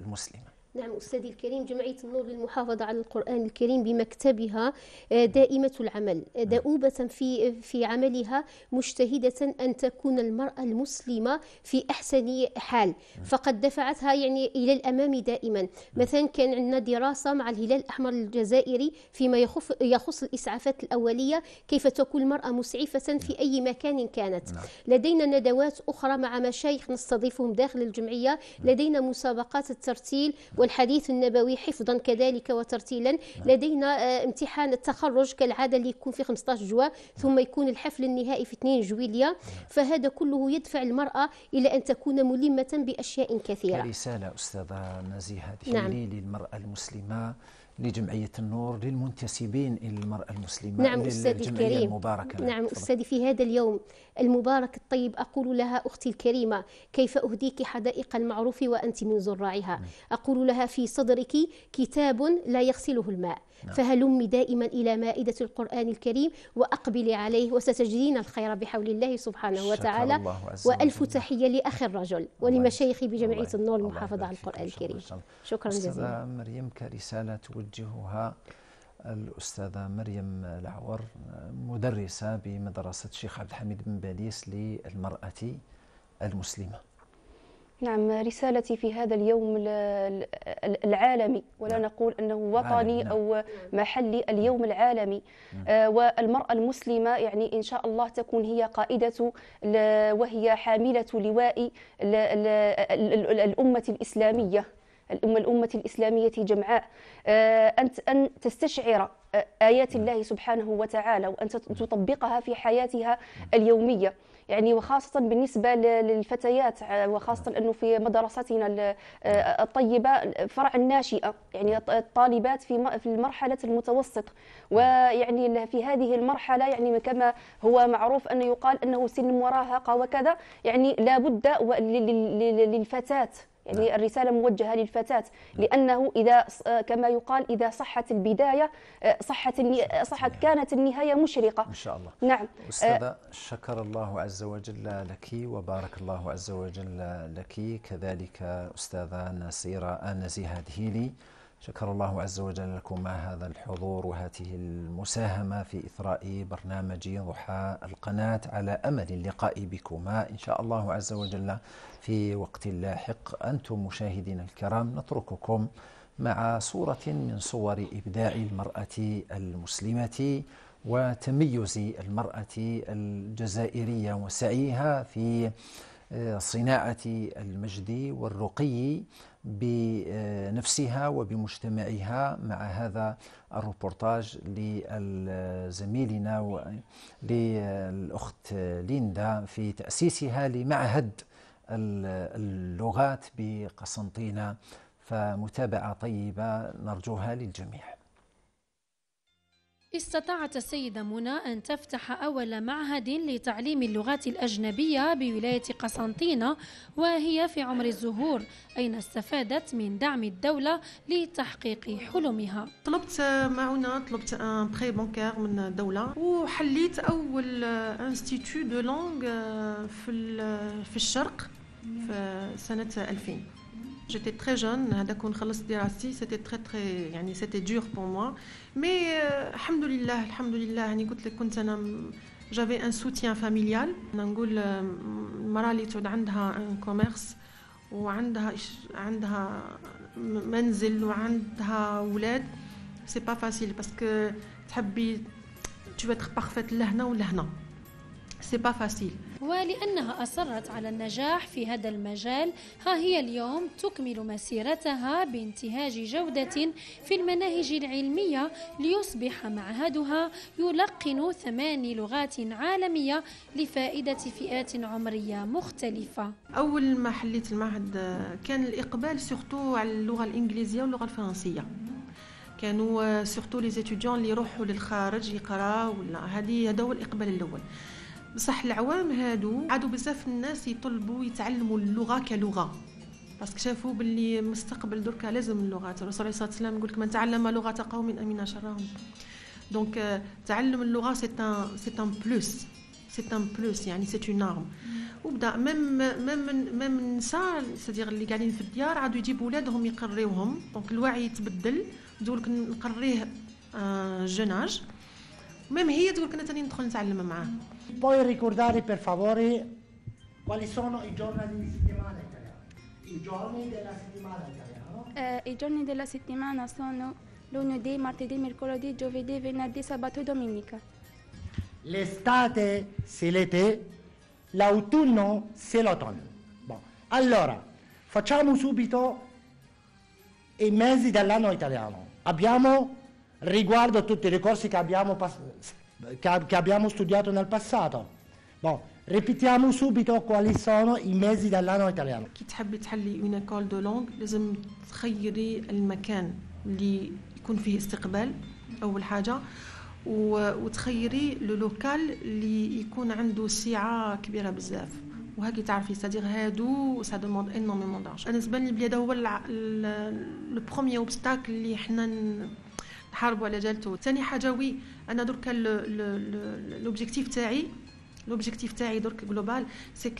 المسلمة نعم أستاذي الكريم جمعية النور للمحافظة على القرآن الكريم بمكتبها آه، دائمة العمل آه، نعم. دؤوبة في في عملها مجتهدة أن تكون المرأة المسلمة في أحسن حال نعم. فقد دفعتها يعني إلى الأمام دائما نعم. مثلا كان عندنا دراسة مع الهلال الأحمر الجزائري فيما يخص الإسعافات الأولية كيف تكون المرأة مسعفة في أي مكان كانت لدينا ندوات أخرى مع مشايخ نستضيفهم داخل الجمعية لدينا مسابقات الترتيل وال والحديث النبوي حفظا كذلك وترتيلا نعم. لدينا آه، امتحان التخرج كالعادة اللي يكون في 15 جوا نعم. ثم يكون الحفل النهائي في 2 جويلية نعم. فهذا كله يدفع المرأة إلى أن تكون ملمة بأشياء كثيرة رسالة أستاذة نزيهة نعم. للمرأة المسلمة لجمعية النور للمنتسبين إلى المرأة المسلمة نعم أستاذي الكريم المباركة نعم أستاذي في هذا اليوم المبارك الطيب أقول لها أختي الكريمة كيف أهديك حدائق المعروف وأنت من زراعها نعم. أقول لها في صدرك كتاب لا يغسله الماء نعم. فهلمي دائما إلى مائدة القرآن الكريم وأقبلي عليه وستجدين الخير بحول الله سبحانه وتعالى الله وألف تحية لأخي الرجل ولمشايخي بجمعية النور المحافظة على القرآن الكريم شكرا جزيلا أستاذة مريم كرسالة توجهها الأستاذة مريم العور مدرسة بمدرسة الشيخ عبد الحميد بن باديس للمرأة المسلمة نعم رسالتي في هذا اليوم العالمي ولا نعم. نقول أنه وطني نعم. أو محلي اليوم العالمي نعم. آه، والمرأة المسلمة يعني إن شاء الله تكون هي قائدة وهي حاملة لواء الأمة الإسلامية الأمة الأمة الإسلامية جمعاء آه، أن تستشعر آه، آيات الله سبحانه وتعالى وأن تطبقها في حياتها اليومية يعني وخاصه بالنسبه للفتيات آه، وخاصه انه في مدرستنا آه، الطيبه فرع الناشئه يعني الطالبات في في مرحله المتوسط ويعني في هذه المرحله يعني كما هو معروف انه يقال انه سن المراهقه وكذا يعني لابد للفتاه يعني نعم. الرسالة موجهة للفتاة نعم. لأنه إذا كما يقال إذا صحت البداية آه، صحت صحت كانت النهاية مشرقة إن شاء الله نعم آه، أستاذة شكر الله عز وجل لك وبارك الله عز وجل لك كذلك أستاذة نصيره آه، نزيه دهيلي شكر الله عز وجل لكما هذا الحضور وهذه المساهمة في إثراء برنامج ضحى القناة على أمل اللقاء بكما إن شاء الله عز وجل في وقت لاحق أنتم مشاهدينا الكرام نترككم مع صورة من صور إبداع المرأة المسلمة وتميز المرأة الجزائرية وسعيها في صناعة المجد والرقي بنفسها وبمجتمعها مع هذا الروبورتاج لزميلنا للأخت ليندا في تأسيسها لمعهد اللغات بقسنطينة فمتابعة طيبة نرجوها للجميع استطاعت السيدة منى أن تفتح أول معهد لتعليم اللغات الأجنبية بولاية قسنطينة وهي في عمر الزهور أين استفادت من دعم الدولة لتحقيق حلمها طلبت معنا طلبت ان بخي بانكير من الدولة وحليت أول انستيتو دو لونغ في الشرق في سنة 2000 J'étais très jeune, c'était très très يعني, c'était dur pour moi. Mais الحمد لله الحمد لله يعني قلت لك كنت انا j'avais un soutien familial. نقول آه، المرأة اللي تعود عندها un commerce وعندها عندها منزل وعندها ولاد سي با فاسيل باسكو تحبي tu vas être parfaite لهنا ولهنا. سي با فاسيل ولأنها أصرت على النجاح في هذا المجال ها هي اليوم تكمل مسيرتها بانتهاج جودة في المناهج العلمية ليصبح معهدها يلقن ثمان لغات عالمية لفائدة فئات عمرية مختلفة أول ما حليت المعهد كان الإقبال سورتو على اللغة الإنجليزية واللغة الفرنسية كانوا سورتو لي اللي يروحوا للخارج يقراوا ولا هذه هذا هو الاقبال الاول بصح العوام هادو عادوا بزاف الناس يطلبوا يتعلموا اللغه كلغه باسكو شافوا باللي مستقبل دركا لازم اللغات الرسول عليه الصلاه والسلام يقول لك من تعلم لغه قوم امن شرهم دونك euh, تعلم اللغه سي ان سي ان بلوس سي ان بلوس يعني سي اون ارم وبدا ميم ميم ميم النساء سادير اللي قاعدين في الديار عادوا يجيبوا ولادهم يقريوهم دونك الوعي يتبدل تقول لك نقريه جوناج euh, ميم هي تقول لك انا تاني ندخل نتعلم معاه Puoi ricordare per favore quali sono i giorni della settimana italiana? I giorni della settimana italiana? Eh, I giorni della settimana sono lunedì, martedì, mercoledì, giovedì, venerdì, sabato e domenica. L'estate se l'ete, l'autunno se l'autunno. Bon. Allora, facciamo subito i mesi dell'anno italiano. Abbiamo, riguardo tutti i ricorsi che abbiamo passato, che abbiamo studiato nel passato. Bon, ripetiamo subito quali sono i mesi dell'anno italiano. كي تحبي تحلي اون ايكول دو لونغ لازم تخيري المكان اللي يكون فيه استقبال اول حاجه وتخيري لو لوكال اللي يكون عنده سعه كبيره بزاف وهكي تعرفي سادير هادو سا دوموند انوميمون دارجون بالنسبه لي هذا هو لو بروميير اوبستاكل اللي حنا نحاربوا على جالته ثاني حاجه وي انا دركا لوبجيكتيف تاعي لوبجيكتيف تاعي درك جلوبال سي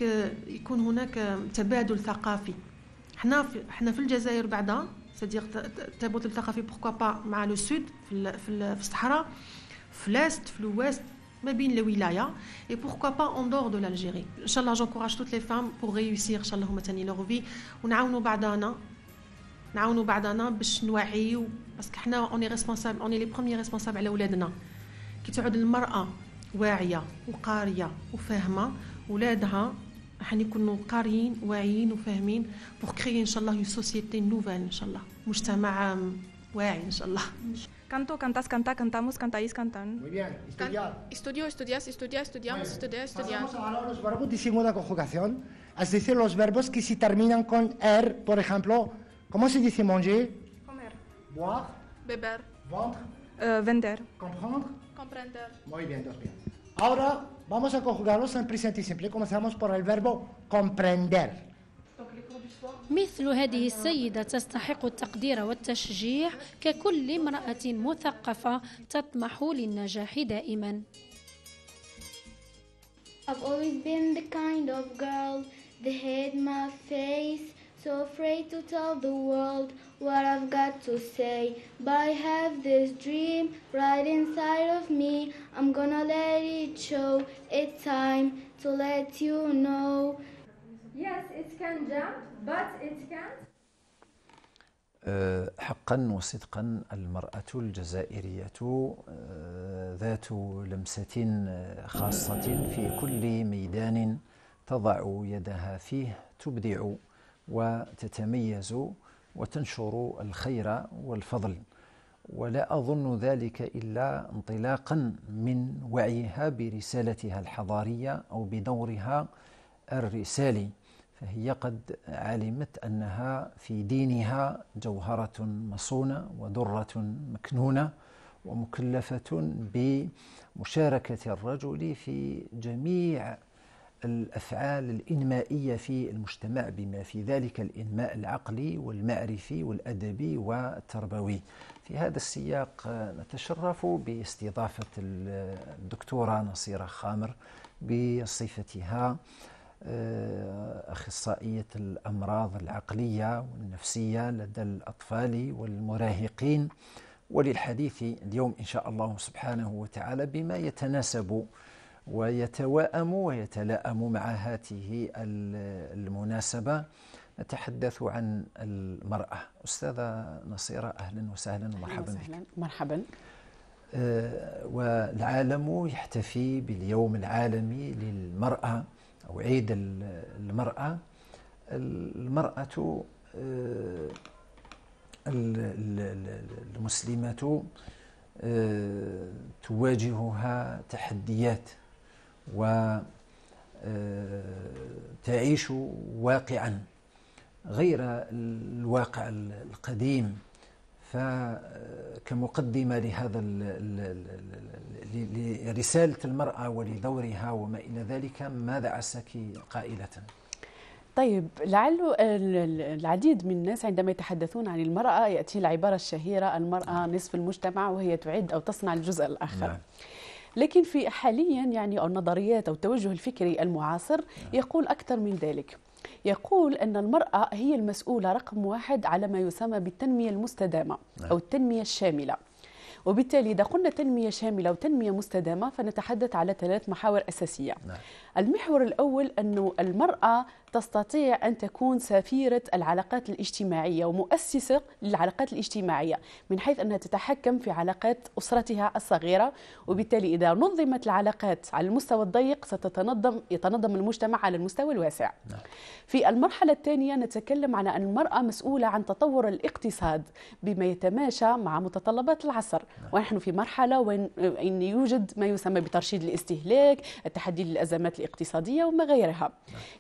يكون هناك تبادل ثقافي حنا في حنا في الجزائر بعدا سيدير تبادل الثقافي بوكو با مع لو سود في في الصحراء في لاست في الويست ما بين الولايه اي اون دور دو لالجيري ان شاء الله جونكوراج توت لي فام بور les ان شاء الله هما تاني لوغ في ونعاونوا بعضنا نعاونوا بعضنا باش نوعيو باسكو حنا اوني ريسبونسابل اوني لي بروميي ريسبونسابل على ولادنا. كي تعود المراه واعيه وقاريه وفاهمه ولادها حنكونوا قاريين واعيين وفاهمين بوغ كريي ان شاء الله سوسيتي نوفال ان شاء الله مجتمع واعي ان شاء الله Canto, cantas, canta, cantamos, cantáis, cantan. Muy bien, estudiar. estudio, estudias, estudia, estudiamos, estudia, estudiamos. Pasamos ahora los verbos de segunda conjugación, es decir, los verbos que se terminan con er, por ejemplo, ¿cómo se dice manger? Comer. Boire. Beber. Vendre. Uh, vender. Comprendre. Comprender. Muy bien, dos bien. Ahora vamos a conjugarlos en presente simple. Comenzamos por el verbo comprender. مثل هذه السيدة تستحق التقدير والتشجيع ككل امرأة مثقفة تطمح للنجاح دائما. I've always been the kind of girl that hid my face so afraid to tell the world what I've got to say. But I have this dream right inside of me. I'm gonna let it show. It's time to let you know. Yes, it can jump, but it can't. حقا وصدقا المرأة الجزائرية ذات لمسة خاصة في كل ميدان تضع يدها فيه تبدع وتتميزوا وتنشروا الخير والفضل ولا أظن ذلك إلا انطلاقا من وعيها برسالتها الحضارية أو بدورها الرسالي فهي قد علمت أنها في دينها جوهرة مصونة ودرة مكنونة ومكلفة بمشاركة الرجل في جميع الافعال الانمائيه في المجتمع بما في ذلك الانماء العقلي والمعرفي والادبي والتربوي. في هذا السياق نتشرف باستضافه الدكتوره نصيره خامر بصفتها آه، اخصائيه الامراض العقليه والنفسيه لدى الاطفال والمراهقين وللحديث اليوم ان شاء الله سبحانه وتعالى بما يتناسب ويتواءم ويتلائم مع هاته المناسبة نتحدث عن المرأة أستاذة نصيرة أهلا وسهلا ومرحبا بك مرحبا آه، والعالم يحتفي باليوم العالمي للمرأة أو عيد المرأة المرأة آه، المسلمة آه، تواجهها تحديات وتعيش واقعا غير الواقع القديم فكمقدمة لهذا لرسالة المرأة ولدورها وما إلى ذلك ماذا عساك قائلة؟ طيب لعل العديد من الناس عندما يتحدثون عن المرأة يأتي العبارة الشهيرة المرأة نصف المجتمع وهي تعد أو تصنع الجزء الآخر نعم. لكن في حاليا يعني النظريات أو التوجه الفكري المعاصر نعم. يقول أكثر من ذلك يقول أن المرأة هي المسؤولة رقم واحد على ما يسمى بالتنمية المستدامة نعم. أو التنمية الشاملة وبالتالي إذا قلنا تنمية شاملة وتنمية مستدامة فنتحدث على ثلاث محاور أساسية نعم. المحور الأول أنه المرأة تستطيع أن تكون سفيرة العلاقات الاجتماعية ومؤسسة للعلاقات الاجتماعية من حيث أنها تتحكم في علاقات أسرتها الصغيرة وبالتالي إذا نظمت العلاقات على المستوى الضيق ستتنظم يتنظم المجتمع على المستوى الواسع نعم. في المرحلة الثانية نتكلم على أن المرأة مسؤولة عن تطور الاقتصاد بما يتماشى مع متطلبات العصر نعم. ونحن في مرحلة وان إن يوجد ما يسمى بترشيد الاستهلاك التحدي للأزمات الاقتصادية وما غيرها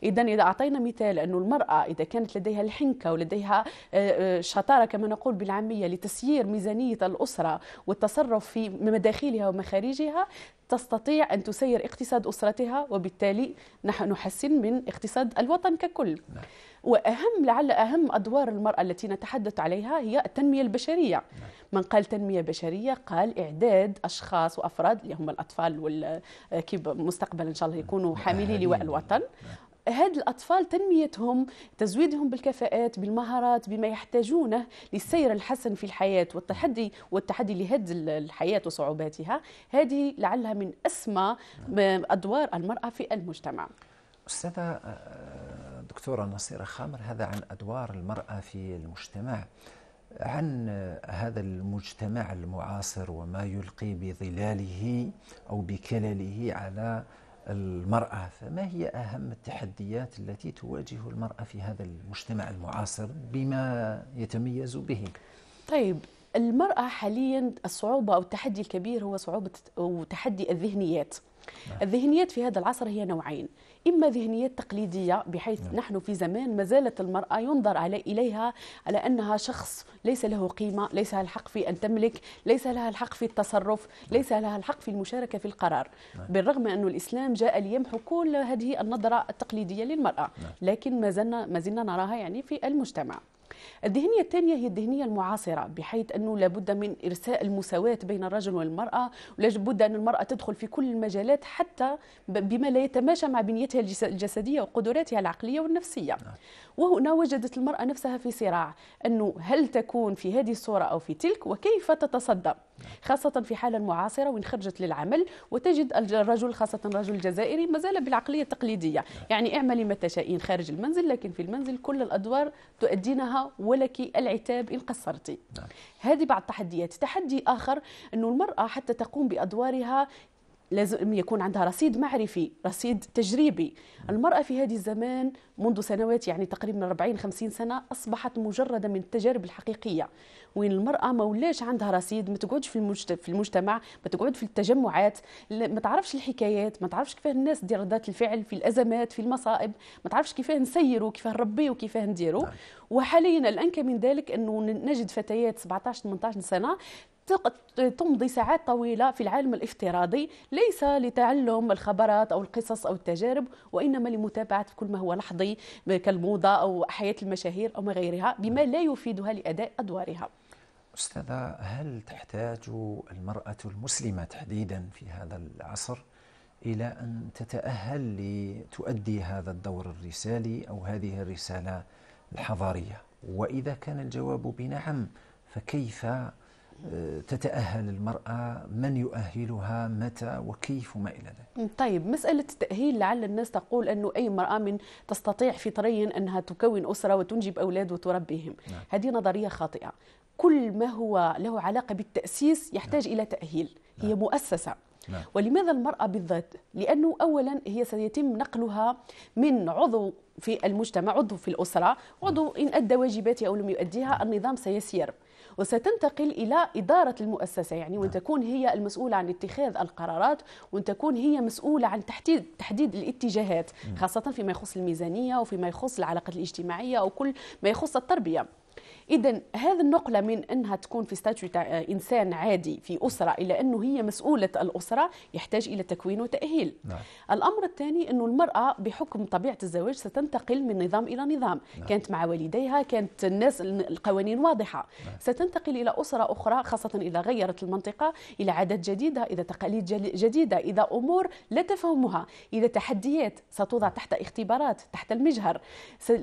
إذا إذا أعطينا مثال أن المرأة إذا كانت لديها الحنكة ولديها آه، آه، شطارة كما نقول بالعامية لتسيير ميزانية الأسرة والتصرف في مداخلها ومخارجها تستطيع أن تسير اقتصاد أسرتها وبالتالي نحن نحسن من اقتصاد الوطن ككل نعم. واهم لعل اهم ادوار المراه التي نتحدث عليها هي التنميه البشريه نعم. من قال تنميه بشريه قال اعداد اشخاص وافراد اللي هم الاطفال والكيب مستقبلا ان شاء الله يكونوا نعم. حاملي لواء الوطن نعم. هاد الأطفال تنميتهم تزويدهم بالكفاءات بالمهارات بما يحتاجونه للسير الحسن في الحياة والتحدي والتحدي لهد الحياة وصعوباتها هذه لعلها من أسمى أدوار المرأة في المجتمع أستاذة آه، الدكتورة نصيرة خامر هذا عن أدوار المرأة في المجتمع عن هذا المجتمع المعاصر وما يلقي بظلاله أو بكلله على المرأة فما هي أهم التحديات التي تواجه المرأة في هذا المجتمع المعاصر بما يتميز به طيب المرأة حاليا الصعوبة أو التحدي الكبير هو صعوبة وتحدي الذهنيات نعم. الذهنيات في هذا العصر هي نوعين إما ذهنيات تقليدية بحيث نعم. نحن في زمان ما زالت المرأة ينظر على إليها على أنها شخص ليس له قيمة ليس لها الحق في أن تملك ليس لها الحق في التصرف نعم. ليس لها الحق في المشاركة في القرار نعم. بالرغم أن الإسلام جاء ليمحو كل هذه النظرة التقليدية للمرأة نعم. لكن ما زلنا, ما زلنا نراها يعني في المجتمع الدهنية الثانية هي الدهنية المعاصرة بحيث أنه لابد من إرساء المساواة بين الرجل والمرأة ولابد أن المرأة تدخل في كل المجالات حتى بما لا يتماشى مع بنيتها الجسدية وقدراتها العقلية والنفسية نعم. وهنا وجدت المرأة نفسها في صراع أنه هل تكون في هذه الصورة أو في تلك وكيف تتصدى خاصة في حالة معاصرة وإن خرجت للعمل وتجد الرجل خاصة الرجل الجزائري مازال بالعقلية التقليدية يعني اعملي ما تشائين خارج المنزل لكن في المنزل كل الأدوار تؤدينها ولك العتاب إن قصرتي نعم. هذه بعض التحديات تحدي آخر أنه المرأة حتى تقوم بأدوارها لازم يكون عندها رصيد معرفي رصيد تجريبي المرأة في هذه الزمان منذ سنوات يعني تقريبا 40 50 سنة أصبحت مجردة من التجارب الحقيقية وين المرأة ما ولاش عندها رصيد ما تقعدش في المجتمع ما تقعد في التجمعات ما تعرفش الحكايات ما تعرفش كيفاه الناس دير ردات الفعل في الأزمات في المصائب ما تعرفش كيفاه نسيروا كيفاه نربي وكيف نديروا نعم. وحاليا الأنكى من ذلك أنه نجد فتيات 17 18 سنة تمضي ساعات طويلة في العالم الافتراضي ليس لتعلم الخبرات أو القصص أو التجارب وإنما لمتابعة كل ما هو لحظي كالموضة أو حياة المشاهير أو ما غيرها بما لا يفيدها لأداء أدوارها أستاذة هل تحتاج المرأة المسلمة تحديدا في هذا العصر إلى أن تتأهل لتؤدي هذا الدور الرسالي أو هذه الرسالة الحضارية وإذا كان الجواب بنعم فكيف تتأهل المرأة من يؤهلها متى وكيف وما إلى ذلك طيب مسألة التأهيل لعل الناس تقول أنه أي امرأة من تستطيع فطريا أنها تكون أسرة وتنجب أولاد وتربيهم نعم. هذه نظرية خاطئة كل ما هو له علاقة بالتأسيس يحتاج نعم. إلى تأهيل نعم. هي مؤسسة نعم. ولماذا المرأة بالذات؟ لأنه أولا هي سيتم نقلها من عضو في المجتمع عضو في الأسرة عضو نعم. إن أدى واجباته أو لم يؤديها النظام سيسير وستنتقل إلى إدارة المؤسسة يعني وأن نعم. تكون هي المسؤولة عن اتخاذ القرارات وأن تكون هي مسؤولة عن تحديد تحديد الاتجاهات نعم. خاصة فيما يخص الميزانية وفيما يخص العلاقات الاجتماعية وكل ما يخص التربية اذا هذه النقله من انها تكون في ستاتيو تاع آه، انسان عادي في اسره الى انه هي مسؤوله الاسره يحتاج الى تكوين وتاهيل نعم. الامر الثاني انه المراه بحكم طبيعه الزواج ستنتقل من نظام الى نظام نعم. كانت مع والديها كانت الناس القوانين واضحه نعم. ستنتقل الى اسره اخرى خاصه اذا غيرت المنطقه الى عادات جديده اذا تقاليد جديده اذا امور لا تفهمها اذا تحديات ستوضع تحت اختبارات تحت المجهر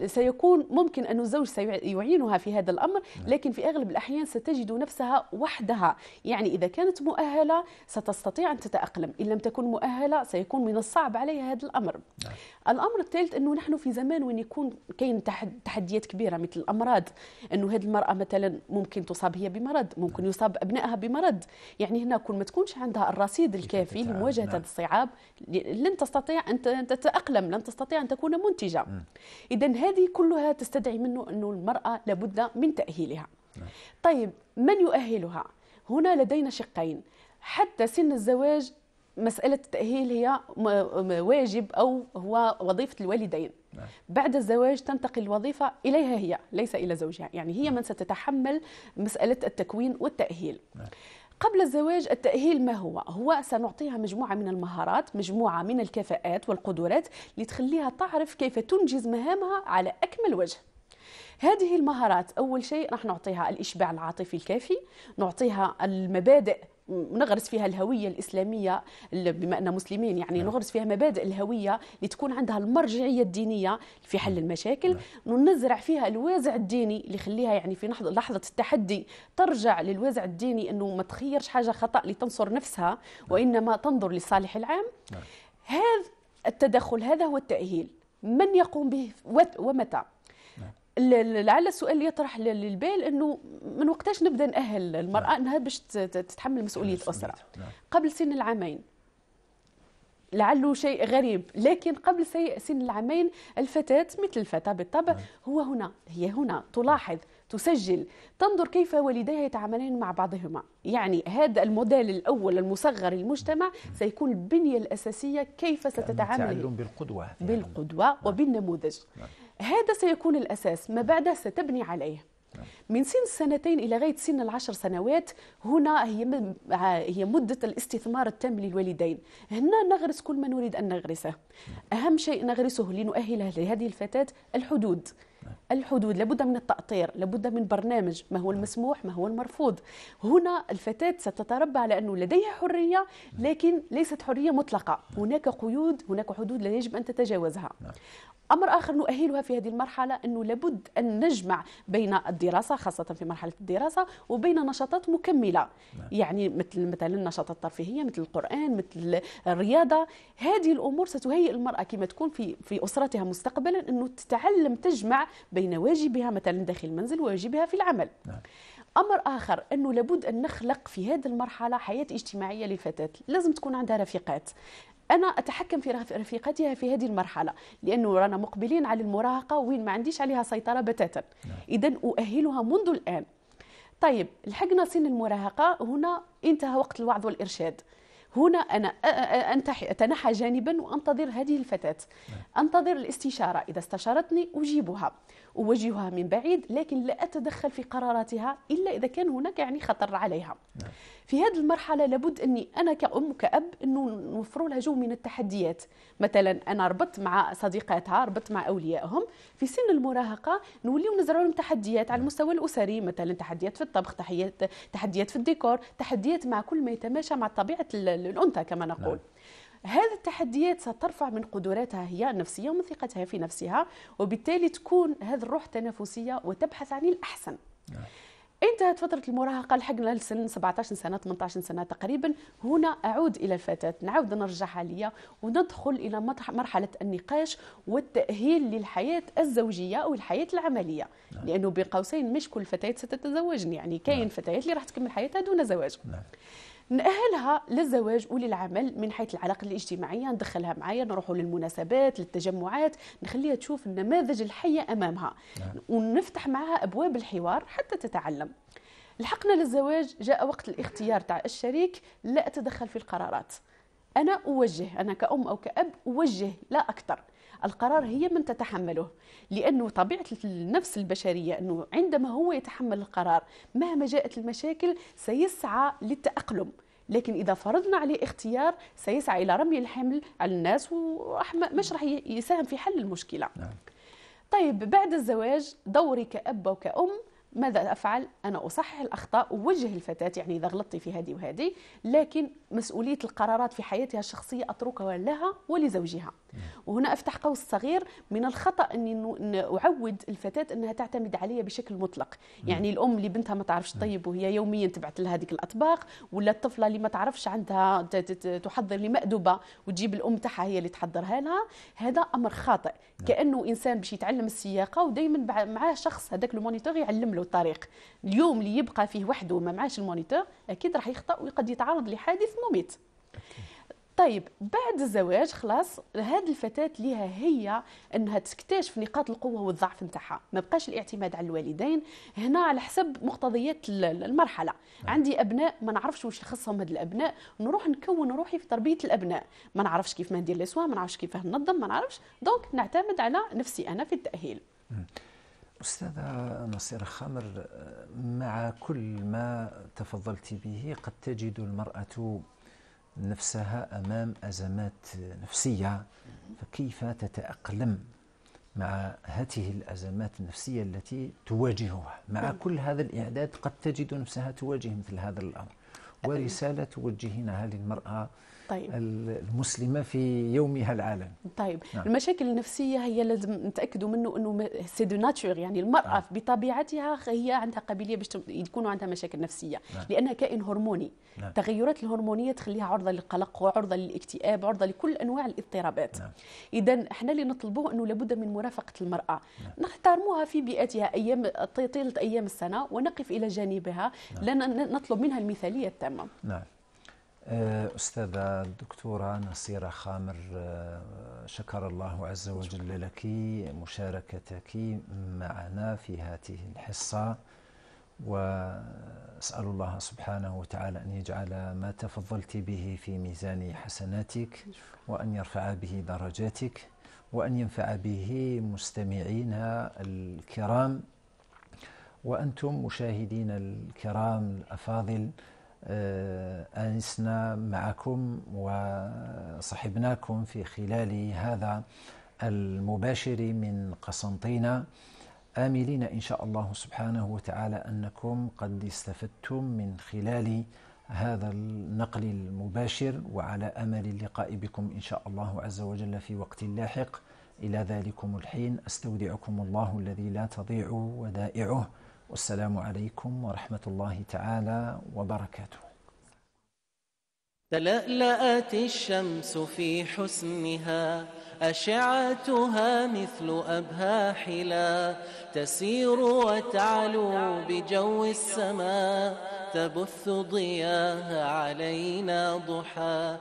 سيكون ممكن أن الزوج سيعينها في هذا الامر نعم. لكن في اغلب الاحيان ستجد نفسها وحدها يعني اذا كانت مؤهله ستستطيع ان تتاقلم ان لم تكن مؤهله سيكون من الصعب عليها هذا الامر نعم. الامر الثالث انه نحن في زمان وين يكون كاين تحديات كبيره مثل الامراض انه هذه المراه مثلا ممكن تصاب هي بمرض ممكن نعم. يصاب ابنائها بمرض يعني هنا كل ما تكونش عندها الرصيد الكافي لمواجهه هذه الصعاب لن تستطيع ان تتاقلم لن تستطيع ان تكون منتجه اذا هذه كلها تستدعي منه انه المراه لابد من من تأهيلها نعم. طيب من يؤهلها؟ هنا لدينا شقين حتى سن الزواج مسألة التأهيل هي واجب أو هو وظيفة الوالدين نعم. بعد الزواج تنتقل الوظيفة إليها هي ليس إلى زوجها يعني هي نعم. من ستتحمل مسألة التكوين والتأهيل قبل الزواج التأهيل ما هو؟ هو سنعطيها مجموعة من المهارات مجموعة من الكفاءات والقدرات لتخليها تعرف كيف تنجز مهامها على أكمل وجه هذه المهارات أول شيء راح نعطيها الإشباع العاطفي الكافي نعطيها المبادئ نغرس فيها الهوية الإسلامية بما أننا مسلمين يعني لا. نعم. نغرس فيها مبادئ الهوية اللي تكون عندها المرجعية الدينية في حل نعم. المشاكل لا. نعم. نزرع فيها الوازع الديني اللي يخليها يعني في لحظة التحدي ترجع للوازع الديني أنه ما تخيرش حاجة خطأ لتنصر نفسها وإنما تنظر للصالح العام نعم. هذا التدخل هذا هو التأهيل من يقوم به ومتى لعل السؤال اللي يطرح للبال انه من وقتاش نبدا ناهل المراه نعم. انها باش تتحمل مسؤوليه نعم، اسره نعم. قبل سن العامين لعله شيء غريب لكن قبل سن العامين الفتاة مثل الفتى بالطبع هو هنا هي هنا تلاحظ تسجل تنظر كيف والديها يتعاملان مع بعضهما يعني هذا الموديل الأول المصغر للمجتمع سيكون البنية الأساسية كيف ستتعامل بالقدوة بالقدوة وبالنموذج هذا سيكون الأساس ما بعده ستبني عليه من سن السنتين إلى غاية سن العشر سنوات هنا هي هي مدة الاستثمار التام للوالدين هنا نغرس كل ما نريد أن نغرسه أهم شيء نغرسه لنؤهله لهذه الفتاة الحدود الحدود لابد من التأطير لابد من برنامج ما هو المسموح ما هو المرفوض هنا الفتاة ستتربى على أنه لديها حرية لكن ليست حرية مطلقة هناك قيود هناك حدود لا يجب أن تتجاوزها امر اخر نؤهلها في هذه المرحله انه لابد ان نجمع بين الدراسه خاصه في مرحله الدراسه وبين نشاطات مكمله نعم. يعني مثل مثلا النشاطات الترفيهية مثل القران مثل الرياضه هذه الامور ستهيئ المراه كما تكون في في اسرتها مستقبلا انه تتعلم تجمع بين واجبها مثلا داخل المنزل وواجبها في العمل نعم. امر اخر انه لابد ان نخلق في هذه المرحله حياه اجتماعيه للفتاه لازم تكون عندها رفيقات انا اتحكم في رفيقتها في هذه المرحله لانه رانا مقبلين على المراهقه وين ما عنديش عليها سيطره بتاتا نعم. اذا اؤهلها منذ الان طيب لحقنا سن المراهقه هنا انتهى وقت الوعظ والارشاد هنا انا اتنحى جانبا وانتظر هذه الفتاه نعم. انتظر الاستشاره اذا استشارتني اجيبها أوجهها من بعيد لكن لا أتدخل في قراراتها إلا إذا كان هناك يعني خطر عليها نعم. في هذه المرحلة لابد أني أنا كأم كأب أنه نوفر لها جو من التحديات مثلا أنا ربطت مع صديقاتها ربطت مع أوليائهم في سن المراهقة نوليو ونزرع لهم تحديات على نعم. المستوى الأسري مثلا تحديات في الطبخ تحديات, تحديات في الديكور تحديات مع كل ما يتماشى مع طبيعة الأنثى كما نقول نعم. هذه التحديات سترفع من قدراتها هي النفسيه ومن ثقتها في نفسها وبالتالي تكون هذه الروح التنافسيه وتبحث عن الاحسن نعم. انتهت فترة المراهقة لحقنا لسن 17 سنة 18 سنة تقريبا هنا أعود إلى الفتاة نعود نرجعها ليا وندخل إلى مرحلة النقاش والتأهيل للحياة الزوجية أو الحياة العملية نعم. لأنه بين قوسين مش كل فتاة ستتزوج يعني كاين نعم. فتيات اللي راح تكمل حياتها دون زواج نعم. نأهلها للزواج وللعمل من حيث العلاقة الاجتماعية ندخلها معايا نروحوا للمناسبات للتجمعات نخليها تشوف النماذج الحية أمامها نعم. ونفتح معها أبواب الحوار حتى تتعلم لحقنا للزواج جاء وقت الاختيار تاع الشريك لا أتدخل في القرارات أنا أوجه أنا كأم أو كأب أوجه لا أكثر القرار هي من تتحمله لأنه طبيعة النفس البشرية أنه عندما هو يتحمل القرار مهما جاءت المشاكل سيسعى للتأقلم لكن إذا فرضنا عليه اختيار سيسعى إلى رمي الحمل على الناس ومش راح يساهم في حل المشكلة نعم. طيب بعد الزواج دوري كأب وكأم ماذا افعل؟ انا اصحح الاخطاء ووجه الفتاه يعني اذا غلطتي في هذه وهذه، لكن مسؤوليه القرارات في حياتها الشخصيه اتركها لها ولزوجها. وهنا افتح قوس صغير من الخطا اني اعود الفتاه انها تعتمد علي بشكل مطلق يعني الام اللي بنتها ما تعرفش طيب وهي يوميا تبعت لها هذيك الاطباق ولا الطفله اللي ما تعرفش عندها تحضر لي وتجيب الام تاعها هي اللي تحضرها لها هذا امر خاطئ نعم. كانه انسان باش يتعلم السياقه ودائما معاه شخص هذاك المونيتور يعلم له الطريق اليوم اللي يبقى فيه وحده وما معاش المونيتور اكيد راح يخطا وقد يتعرض لحادث مميت طيب بعد الزواج خلاص هذه الفتاه ليها هي انها تكتشف نقاط القوه والضعف نتاعها ما بقاش الاعتماد على الوالدين هنا على حسب مقتضيات المرحله نعم. عندي ابناء ما نعرفش واش يخصهم هاد الابناء نروح نكون روحي في تربيه الابناء ما نعرفش كيف ما ندير لي ما نعرفش كيف ننظم ما نعرفش دونك نعتمد على نفسي انا في التاهيل أستاذة نصير خمر مع كل ما تفضلت به قد تجد المرأة نفسها امام ازمات نفسيه فكيف تتاقلم مع هذه الازمات النفسيه التي تواجهها مع نعم. كل هذا الاعداد قد تجد نفسها تواجه مثل هذا الامر أه. ورساله توجهينها للمراه طيب. المسلمة في يومها العالمي طيب نعم. المشاكل النفسية هي لازم نتأكدوا منه أنه سي دو ناتشور يعني المرأة آه. بطبيعتها هي عندها قابلية باش يكونوا عندها مشاكل نفسية نعم. لأنها كائن هرموني نعم. التغيرات الهرمونية تخليها عرضة للقلق وعرضة للاكتئاب عرضة لكل أنواع الاضطرابات نعم. إذا احنا اللي نطلبوه أنه لابد من مرافقة المرأة نعم. نحترموها في بيئتها أيام طيلة أيام السنة ونقف إلى جانبها نعم. لان نطلب منها المثالية التامة نعم آه، أستاذة الدكتورة نصيرة خامر آه، شكر الله عز وجل لك مشاركتك معنا في هذه الحصة وأسأل الله سبحانه وتعالى أن يجعل ما تفضلت به في ميزان حسناتك وأن يرفع به درجاتك وأن ينفع به مستمعينا الكرام وأنتم مشاهدين الكرام الأفاضل آه، آنسنا معكم وصحبناكم في خلال هذا المباشر من قسنطينة آملين إن شاء الله سبحانه وتعالى أنكم قد استفدتم من خلال هذا النقل المباشر وعلى أمل اللقاء بكم إن شاء الله عز وجل في وقت لاحق إلى ذلكم الحين أستودعكم الله الذي لا تضيع ودائعه والسلام عليكم ورحمة الله تعالى وبركاته تلألأت الشمس في حسنها أشعتها مثل أبها حلا تسير وتعلو بجو السماء تبث ضياها علينا ضحى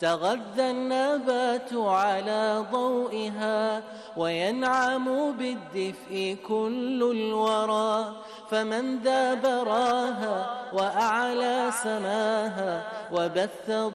تغذى النبات على ضوئها وينعم بالدفء كل الورى فمن ذا براها وأعلى سماها وبث